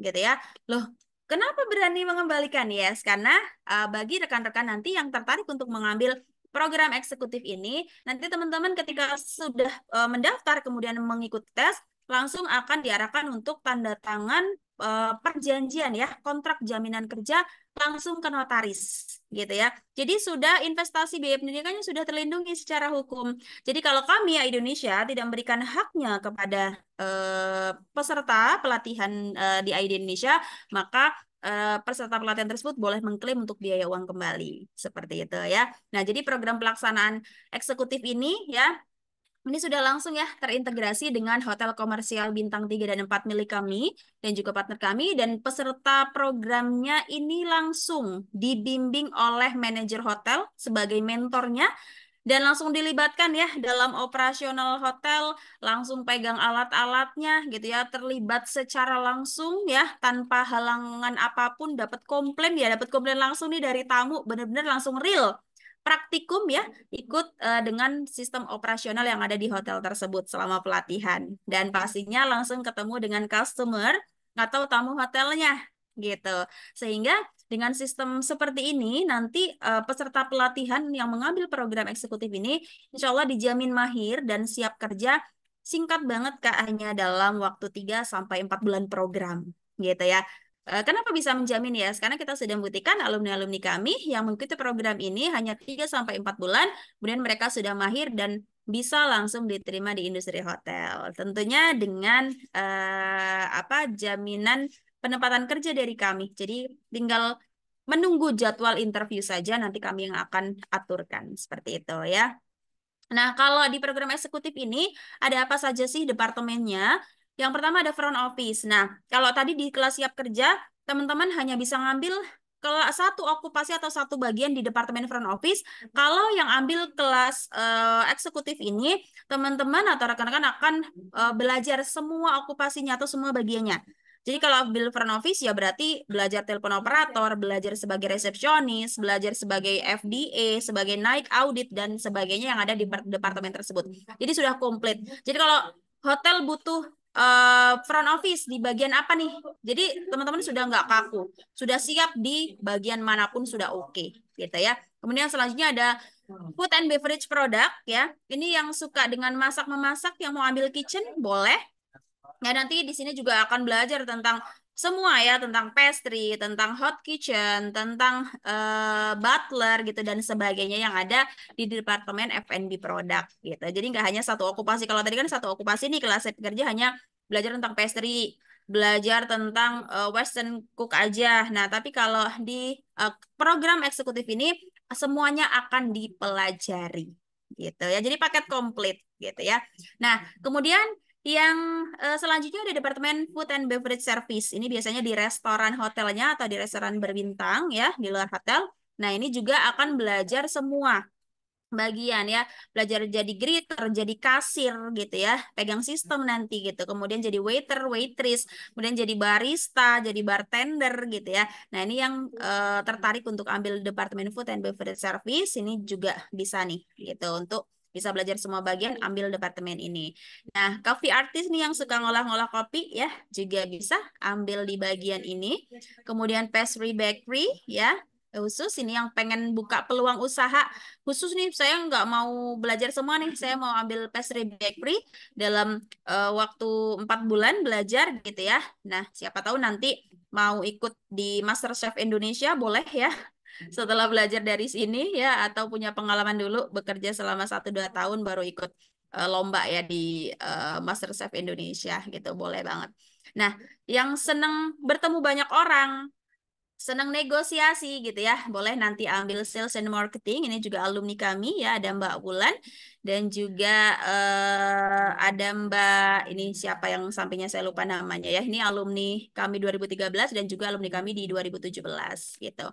S8: gitu ya. Loh, Kenapa berani mengembalikan yes? Karena uh, bagi rekan-rekan nanti yang tertarik untuk mengambil program eksekutif ini nanti teman-teman ketika sudah uh, mendaftar kemudian mengikuti tes langsung akan diarahkan untuk tanda tangan uh, perjanjian ya kontrak jaminan kerja langsung ke notaris gitu ya. Jadi sudah investasi biaya pendidikannya sudah terlindungi secara hukum. Jadi kalau kami ya Indonesia tidak memberikan haknya kepada eh, peserta pelatihan di ID Indonesia, maka Eh, peserta pelatihan tersebut boleh mengklaim untuk biaya uang kembali seperti itu ya. Nah jadi program pelaksanaan eksekutif ini ya ini sudah langsung ya terintegrasi dengan hotel komersial bintang 3 dan 4 milik kami dan juga partner kami dan peserta programnya ini langsung dibimbing oleh manajer hotel sebagai mentornya dan langsung dilibatkan ya dalam operasional hotel, langsung pegang alat-alatnya gitu ya, terlibat secara langsung ya tanpa halangan apapun, dapat komplain ya, dapat komplain langsung nih dari tamu, benar-benar langsung real praktikum ya ikut uh, dengan sistem operasional yang ada di hotel tersebut selama pelatihan dan pastinya langsung ketemu dengan customer atau tamu hotelnya gitu sehingga dengan sistem seperti ini, nanti uh, peserta pelatihan yang mengambil program eksekutif ini, insya Allah dijamin mahir dan siap kerja singkat banget Kak, hanya dalam waktu 3-4 bulan program. Gitu ya. Eh, kenapa bisa menjamin ya? Karena kita sudah membuktikan alumni-alumni kami yang mengikuti program ini hanya 3-4 bulan, kemudian mereka sudah mahir dan bisa langsung diterima di industri hotel. Tentunya dengan eh, apa jaminan penempatan kerja dari kami. Jadi tinggal menunggu jadwal interview saja nanti kami yang akan aturkan seperti itu ya. Nah, kalau di program eksekutif ini ada apa saja sih departemennya? Yang pertama ada front office. Nah, kalau tadi di kelas siap kerja, teman-teman hanya bisa ngambil kelas satu okupasi atau satu bagian di departemen front office. Kalau yang ambil kelas uh, eksekutif ini, teman-teman atau rekan-rekan akan uh, belajar semua okupasinya atau semua bagiannya. Jadi kalau front office ya berarti belajar telepon operator, belajar sebagai resepsionis, belajar sebagai FDA, sebagai naik audit dan sebagainya yang ada di departemen tersebut. Jadi sudah komplit. Jadi kalau hotel butuh uh, front office di bagian apa nih? Jadi teman-teman sudah nggak kaku, sudah siap di bagian manapun sudah oke, okay, gitu ya. Kemudian selanjutnya ada food and beverage product ya. Ini yang suka dengan masak memasak yang mau ambil kitchen boleh, Nah, nanti di sini juga akan belajar tentang semua ya tentang pastry, tentang hot kitchen, tentang uh, butler gitu dan sebagainya yang ada di departemen F&B produk gitu. Jadi nggak hanya satu okupasi. Kalau tadi kan satu okupasi nih kelas kerja hanya belajar tentang pastry, belajar tentang uh, western cook aja. Nah, tapi kalau di uh, program eksekutif ini semuanya akan dipelajari gitu ya. Jadi paket komplit gitu ya. Nah, kemudian yang uh, selanjutnya ada Departemen Food and Beverage Service. Ini biasanya di restoran hotelnya atau di restoran berbintang ya, di luar hotel. Nah, ini juga akan belajar semua bagian ya, belajar jadi greeter, jadi kasir gitu ya, pegang sistem nanti gitu, kemudian jadi waiter, waitress, kemudian jadi barista, jadi bartender gitu ya. Nah ini yang uh, tertarik untuk ambil departemen food and beverage service ini juga bisa nih gitu untuk bisa belajar semua bagian ambil departemen ini. Nah, coffee artis nih yang suka ngolah-ngolah kopi ya juga bisa ambil di bagian ini. Kemudian pastry bakery ya khusus ini yang pengen buka peluang usaha khusus nih saya nggak mau belajar semua nih saya mau ambil pastry bakery dalam uh, waktu empat bulan belajar gitu ya nah siapa tahu nanti mau ikut di master chef Indonesia boleh ya setelah belajar dari sini ya atau punya pengalaman dulu bekerja selama 1 dua tahun baru ikut uh, lomba ya di uh, Master Chef Indonesia gitu boleh banget. Nah, yang seneng bertemu banyak orang, seneng negosiasi gitu ya. Boleh nanti ambil sales and marketing. Ini juga alumni kami ya, ada Mbak Wulan dan juga eh, ada Mbak ini siapa yang sampingnya saya lupa namanya ya. Ini alumni kami 2013 dan juga alumni kami di 2017 gitu.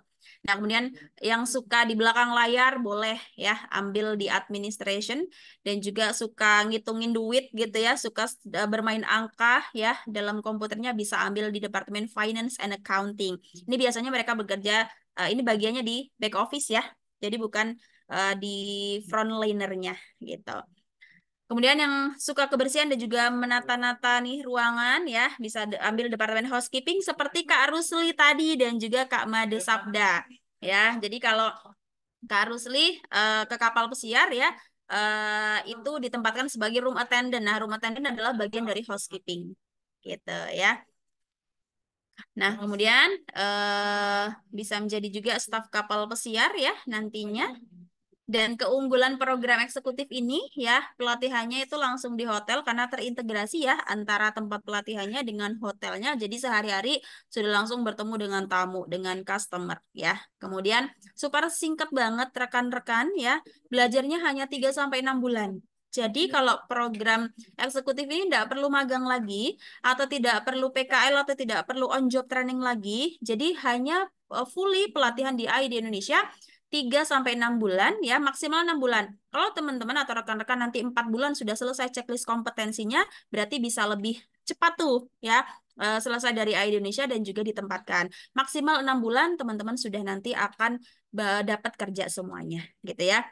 S8: Nah, kemudian yang suka di belakang layar boleh ya ambil di administration dan juga suka ngitungin duit gitu ya, suka eh, bermain angka ya dalam komputernya bisa ambil di departemen finance and accounting. Ini biasanya mereka bekerja eh, ini bagiannya di back office ya. Jadi bukan uh, di frontlinernya gitu. Kemudian yang suka kebersihan dan juga menata-nata nih ruangan ya, bisa ambil departemen housekeeping seperti Kak Rusli tadi dan juga Kak Made Sabda ya. Jadi kalau Kak Rusli uh, ke kapal pesiar ya, uh, itu ditempatkan sebagai room attendant. Nah, room attendant adalah bagian dari housekeeping gitu ya. Nah, kemudian uh, bisa menjadi juga staf kapal pesiar ya nantinya dan keunggulan program eksekutif ini ya, pelatihannya itu langsung di hotel karena terintegrasi ya antara tempat pelatihannya dengan hotelnya. Jadi sehari-hari sudah langsung bertemu dengan tamu, dengan customer ya. Kemudian super singkat banget rekan-rekan ya, belajarnya hanya 3 6 bulan. Jadi iya. kalau program eksekutif ini tidak perlu magang lagi atau tidak perlu PKL atau tidak perlu on job training lagi. Jadi hanya eh, fully pelatihan di AI di Indonesia 3 sampai 6 bulan ya, maksimal 6 bulan. Kalau teman-teman atau rekan-rekan nanti 4 bulan sudah selesai checklist kompetensinya, berarti bisa lebih cepat tuh ya eh, selesai dari AI Indonesia dan juga ditempatkan. Maksimal 6 bulan teman-teman sudah nanti akan dapat kerja semuanya gitu ya.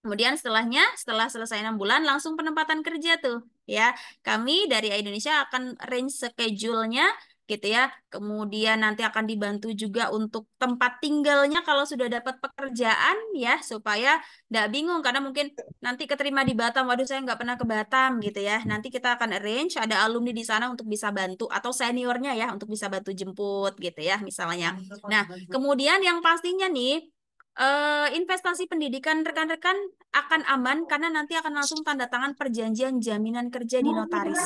S8: Kemudian setelahnya, setelah selesai enam bulan, langsung penempatan kerja tuh. ya Kami dari AI Indonesia akan range schedule-nya gitu ya. Kemudian nanti akan dibantu juga untuk tempat tinggalnya kalau sudah dapat pekerjaan ya supaya nggak bingung karena mungkin nanti keterima di Batam, waduh saya nggak pernah ke Batam gitu ya. Hmm. Nanti kita akan arrange ada alumni di sana untuk bisa bantu atau seniornya ya untuk bisa bantu jemput gitu ya misalnya. Nah kemudian yang pastinya nih Uh, investasi pendidikan rekan-rekan akan aman karena nanti akan langsung tanda tangan perjanjian jaminan kerja di notaris.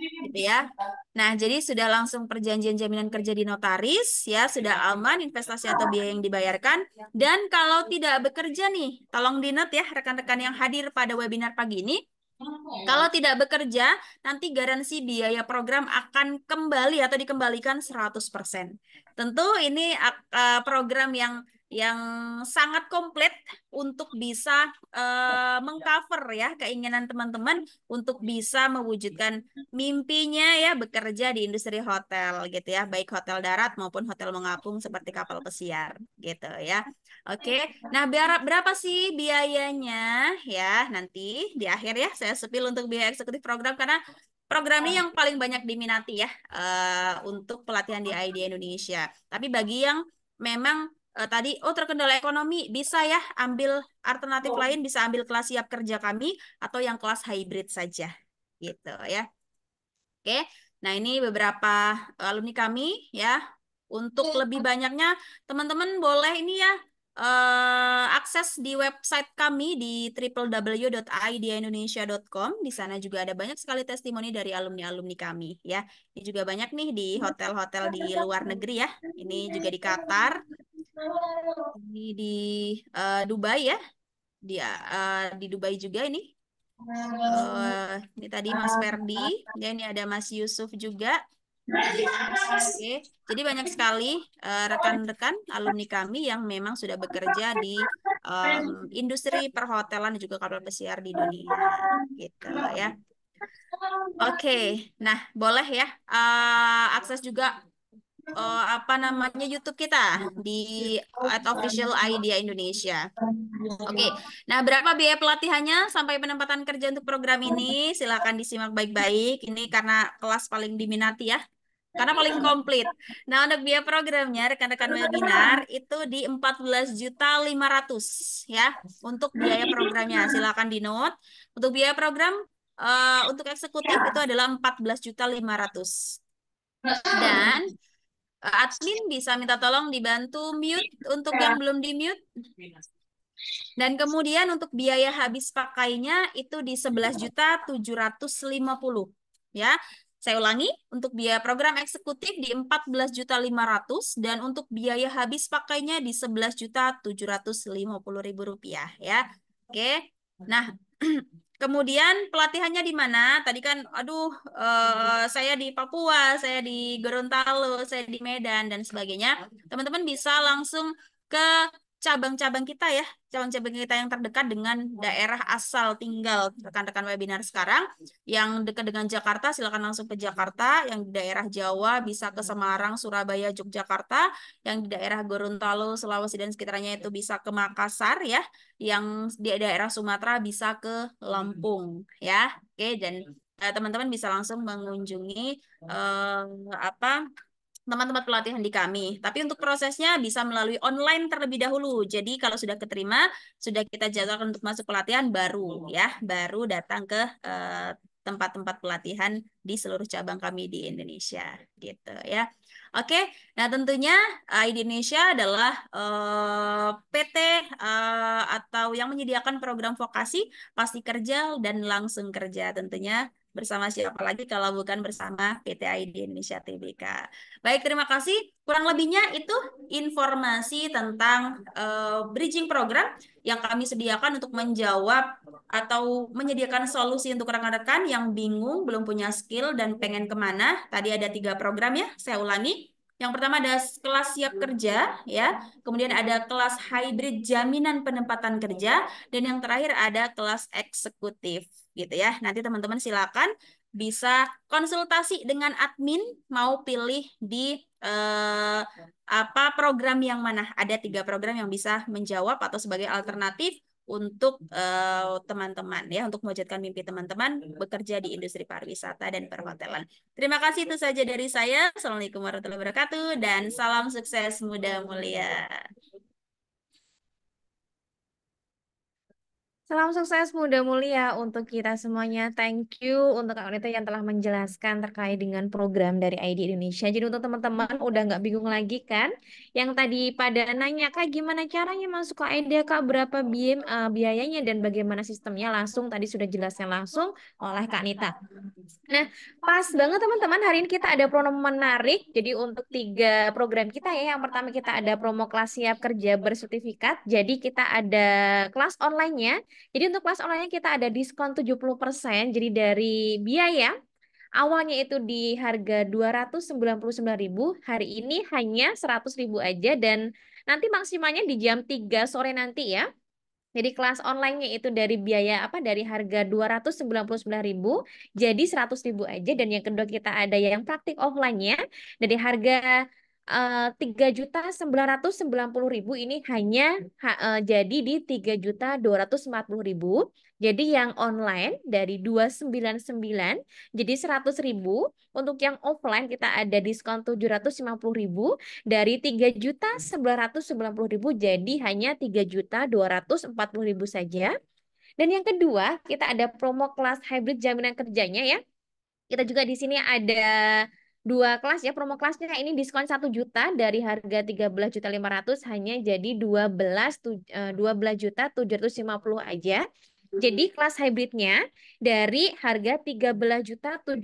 S8: Gitu ya. Nah, jadi sudah langsung perjanjian jaminan kerja di notaris ya, sudah aman investasi atau biaya yang dibayarkan. Dan kalau tidak bekerja nih, tolong dinet ya rekan-rekan yang hadir pada webinar pagi ini, kalau tidak bekerja, nanti garansi biaya program akan kembali atau dikembalikan 100%. Tentu ini eh, program yang yang sangat komplit untuk bisa uh, mengcover ya keinginan teman-teman untuk bisa mewujudkan mimpinya ya bekerja di industri hotel gitu ya baik hotel darat maupun hotel mengapung seperti kapal pesiar gitu ya oke nah biar, berapa sih biayanya ya nanti di akhir ya saya sepil untuk biaya eksekutif program karena program ini yang paling banyak diminati ya uh, untuk pelatihan di ID Indonesia tapi bagi yang memang uh, tadi oh terkendala ekonomi bisa ya ambil alternatif oh. lain bisa ambil kelas siap kerja kami atau yang kelas hybrid saja gitu ya oke nah ini beberapa alumni kami ya untuk iya. lebih banyaknya teman-teman boleh ini ya uh, akses di website kami di www.idindonesia.com. Di sana juga ada banyak sekali testimoni dari alumni-alumni kami ya. Ini juga banyak nih di hotel-hotel di luar negeri ya. Ini juga di Qatar, ini di uh, Dubai ya. Di uh, di Dubai juga ini.
S7: Uh,
S8: ini tadi Mas Ferdi, dan ya ini ada Mas Yusuf juga. Oke, jadi banyak sekali rekan-rekan uh, alumni kami yang memang sudah bekerja di um, industri perhotelan dan juga kapal pesiar di dunia, gitu ya. Oke, nah boleh ya uh, akses juga uh, apa namanya YouTube kita di at official idea Indonesia. Oke, okay. nah berapa biaya pelatihannya sampai penempatan kerja untuk program ini? Silakan disimak baik-baik. Ini karena kelas paling diminati ya karena paling komplit. Nah, untuk biaya programnya rekan-rekan webinar itu di juta 14.500 ya untuk biaya programnya. Silakan di note. Untuk biaya program uh, untuk eksekutif itu adalah juta 14.500. Dan admin bisa minta tolong dibantu mute iya. untuk yang belum di mute. Dan kemudian untuk biaya habis pakainya itu di 11.750 ya. Saya ulangi, untuk biaya program eksekutif di 14.500 dan untuk biaya habis pakainya di 11.750.000 rupiah ya. Oke. Nah, Kemudian pelatihannya di mana? Tadi kan, aduh, eh, saya di Papua, saya di Gorontalo, saya di Medan dan sebagainya. Teman-teman bisa langsung ke cabang-cabang kita ya, cabang-cabang kita yang terdekat dengan daerah asal tinggal rekan-rekan webinar sekarang. Yang dekat dengan Jakarta silakan langsung ke Jakarta, yang di daerah Jawa bisa ke Semarang, Surabaya, Yogyakarta, yang di daerah Gorontalo, Sulawesi dan sekitarnya itu bisa ke Makassar ya, yang di daerah Sumatera bisa ke Lampung ya. Oke dan eh, teman-teman bisa langsung mengunjungi eh, apa teman-teman pelatihan di kami. Tapi untuk prosesnya bisa melalui online terlebih dahulu. Jadi kalau sudah keterima, sudah kita jadwalkan untuk masuk pelatihan baru ya, baru datang ke eh, tempat-tempat uh, pelatihan di seluruh cabang kami di Indonesia gitu ya. Oke, nah tentunya eh, ID Indonesia adalah uh, eh, PT uh, atau yang menyediakan program vokasi pasti kerja dan langsung kerja tentunya bersama siapa lagi kalau bukan bersama PT ID Indonesia Tbk. Baik, terima kasih. Kurang lebihnya itu informasi tentang uh, bridging program yang kami sediakan untuk menjawab atau menyediakan solusi untuk rekan-rekan yang bingung, belum punya skill dan pengen kemana. Tadi ada tiga program ya, saya ulangi. Yang pertama ada kelas siap kerja, ya. Kemudian ada kelas hybrid jaminan penempatan kerja, dan yang terakhir ada kelas eksekutif gitu ya. Nanti teman-teman silakan bisa konsultasi dengan admin mau pilih di eh, apa program yang mana. Ada tiga program yang bisa menjawab atau sebagai alternatif untuk eh, teman-teman eh, ya untuk mewujudkan mimpi teman-teman bekerja di industri pariwisata dan perhotelan. Terima kasih itu saja dari saya. Assalamualaikum warahmatullahi wabarakatuh dan salam sukses muda mulia.
S1: Salam sukses muda mulia untuk kita semuanya. Thank you untuk Kak Unita yang telah menjelaskan terkait dengan program dari ID Indonesia. Jadi untuk teman-teman udah nggak bingung lagi kan? Yang tadi pada nanya, Kak gimana caranya masuk ke ID, Kak berapa biaya, eh, biayanya dan bagaimana sistemnya langsung. Tadi sudah jelasnya langsung oleh Kak Nita. Nah, pas banget teman-teman hari ini kita ada promo menarik. Jadi untuk tiga program kita ya. Yang pertama kita ada promo kelas siap kerja bersertifikat. Jadi kita ada kelas online-nya jadi untuk kelas online kita ada diskon 70%, jadi dari biaya awalnya itu di harga 299.000, hari ini hanya 100.000 aja dan nanti maksimalnya di jam 3 sore nanti ya. Jadi kelas online-nya itu dari biaya apa dari harga 299.000 jadi 100.000 aja dan yang kedua kita ada yang praktik offline-nya dari harga Eh, tiga juta sembilan ratus sembilan puluh ribu ini hanya uh, jadi di tiga juta dua ratus empat puluh ribu. Jadi yang online dari dua sembilan sembilan jadi seratus ribu. Untuk yang offline kita ada diskon tujuh ratus lima puluh ribu. Dari tiga juta sembilan sembilan ratus puluh ribu jadi hanya tiga juta dua ratus empat puluh ribu saja. Dan yang kedua kita ada promo kelas hybrid jaminan kerjanya ya. Kita juga di sini ada dua kelas ya promo kelasnya ini diskon satu juta dari harga tiga belas juta lima ratus hanya jadi dua belas eh, dua belas juta tujuh ratus lima puluh aja jadi kelas hybridnya dari harga 13.750.000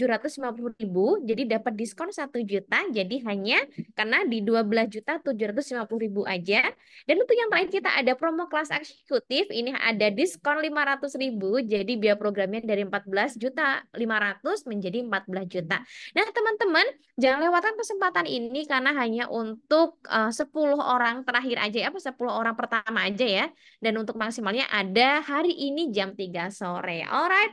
S1: jadi dapat diskon 1 juta jadi hanya karena di 12.750.000 aja. Dan untuk yang terakhir kita ada promo kelas eksekutif ini ada diskon 500.000 jadi biaya programnya dari belas juta ratus menjadi 14 juta. Nah, teman-teman jangan lewatkan kesempatan ini karena hanya untuk eh, uh, 10 orang terakhir aja ya, apa 10 orang pertama aja ya. Dan untuk maksimalnya ada hari ini jam jam 3 sore. Alright.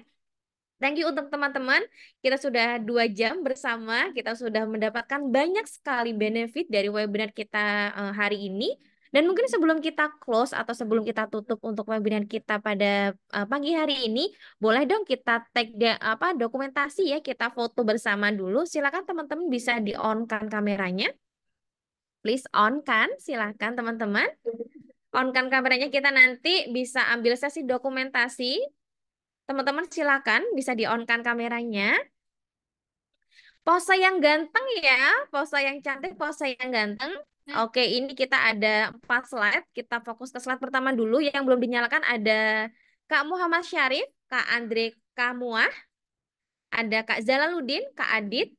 S1: Thank you untuk teman-teman. Kita sudah dua jam bersama. Kita sudah mendapatkan banyak sekali benefit dari webinar kita eh, hari ini. Dan mungkin sebelum kita close atau sebelum kita tutup untuk webinar kita pada eh, pagi hari ini, boleh dong kita tag da apa dokumentasi ya, kita foto bersama dulu. Silakan teman-teman bisa di on kan kameranya. Please on kan, silakan teman-teman on kameranya kita nanti bisa ambil sesi dokumentasi. Teman-teman silakan bisa di onkan kameranya. Pose yang ganteng ya, pose yang cantik, pose yang ganteng. Hmm. Oke, ini kita ada empat slide. Kita fokus ke slide pertama dulu. Yang belum dinyalakan ada Kak Muhammad Syarif, Kak Andre Kamuah, ada Kak Zalaluddin, Kak Adit.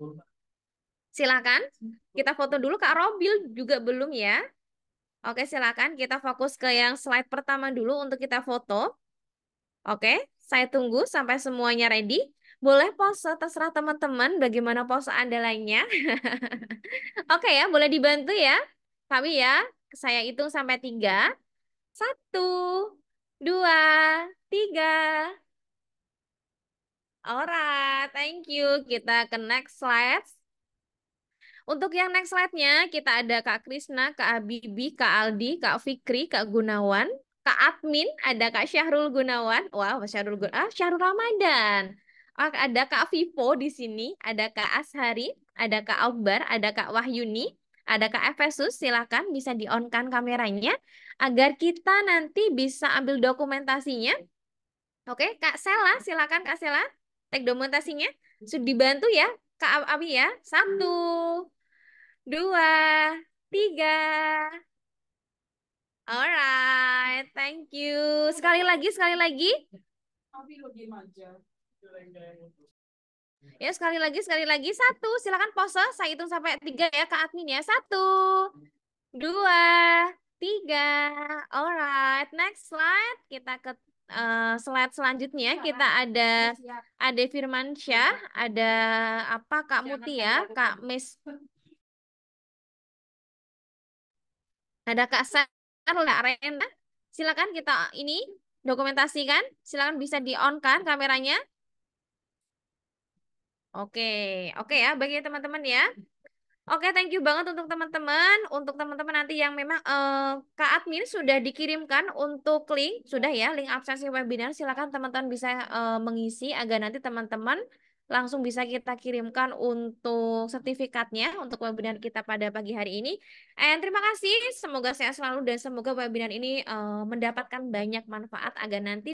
S1: Silakan. Kita foto dulu Kak Robil juga belum ya. Oke, silakan kita fokus ke yang slide pertama dulu untuk kita foto. Oke, saya tunggu sampai semuanya ready. Boleh pose terserah teman-teman bagaimana pose Anda lainnya. Oke ya, boleh dibantu ya. Kami ya, saya hitung sampai tiga. Satu, dua, tiga. Alright, thank you. Kita ke next slide. Untuk yang next slide-nya, kita ada Kak Krisna, Kak Abibi, Kak Aldi, Kak Fikri, Kak Gunawan, Kak Admin, ada Kak Syahrul Gunawan, wah wow, Syahrul Gunawan, ah, Syahrul Ramadan, ah, ada Kak Vivo di sini, ada Kak Ashari, ada Kak Akbar, ada Kak Wahyuni, ada Kak Efesus, silakan bisa di-on-kan kameranya, agar kita nanti bisa ambil dokumentasinya. Oke, Kak Sela, silakan Kak Sela, take dokumentasinya. Sudah dibantu ya, Kak Abi ya, satu, dua, tiga. Alright, thank you. Sekali lagi, sekali lagi. Ya, sekali lagi, sekali lagi. Satu, silakan pose. Saya hitung sampai tiga ya ke admin ya. Satu, dua, tiga. Alright, next slide. Kita ke uh, slide selanjutnya. Kita ada ada Firman Syah, ada apa Kak Muti ya, Kak Miss Ada Kak Sarula Arena. Silakan kita ini dokumentasikan. Silakan bisa di-on kan kameranya. Oke, oke ya bagi teman-teman ya. Oke, thank you banget untuk teman-teman. Untuk teman-teman nanti yang memang uh, Kak Admin sudah dikirimkan untuk link, sudah ya, link absensi webinar. Silakan teman-teman bisa uh, mengisi agar nanti teman-teman langsung bisa kita kirimkan untuk sertifikatnya untuk webinar kita pada pagi hari ini. And terima kasih, semoga sehat selalu dan semoga webinar ini uh, mendapatkan banyak manfaat agar nanti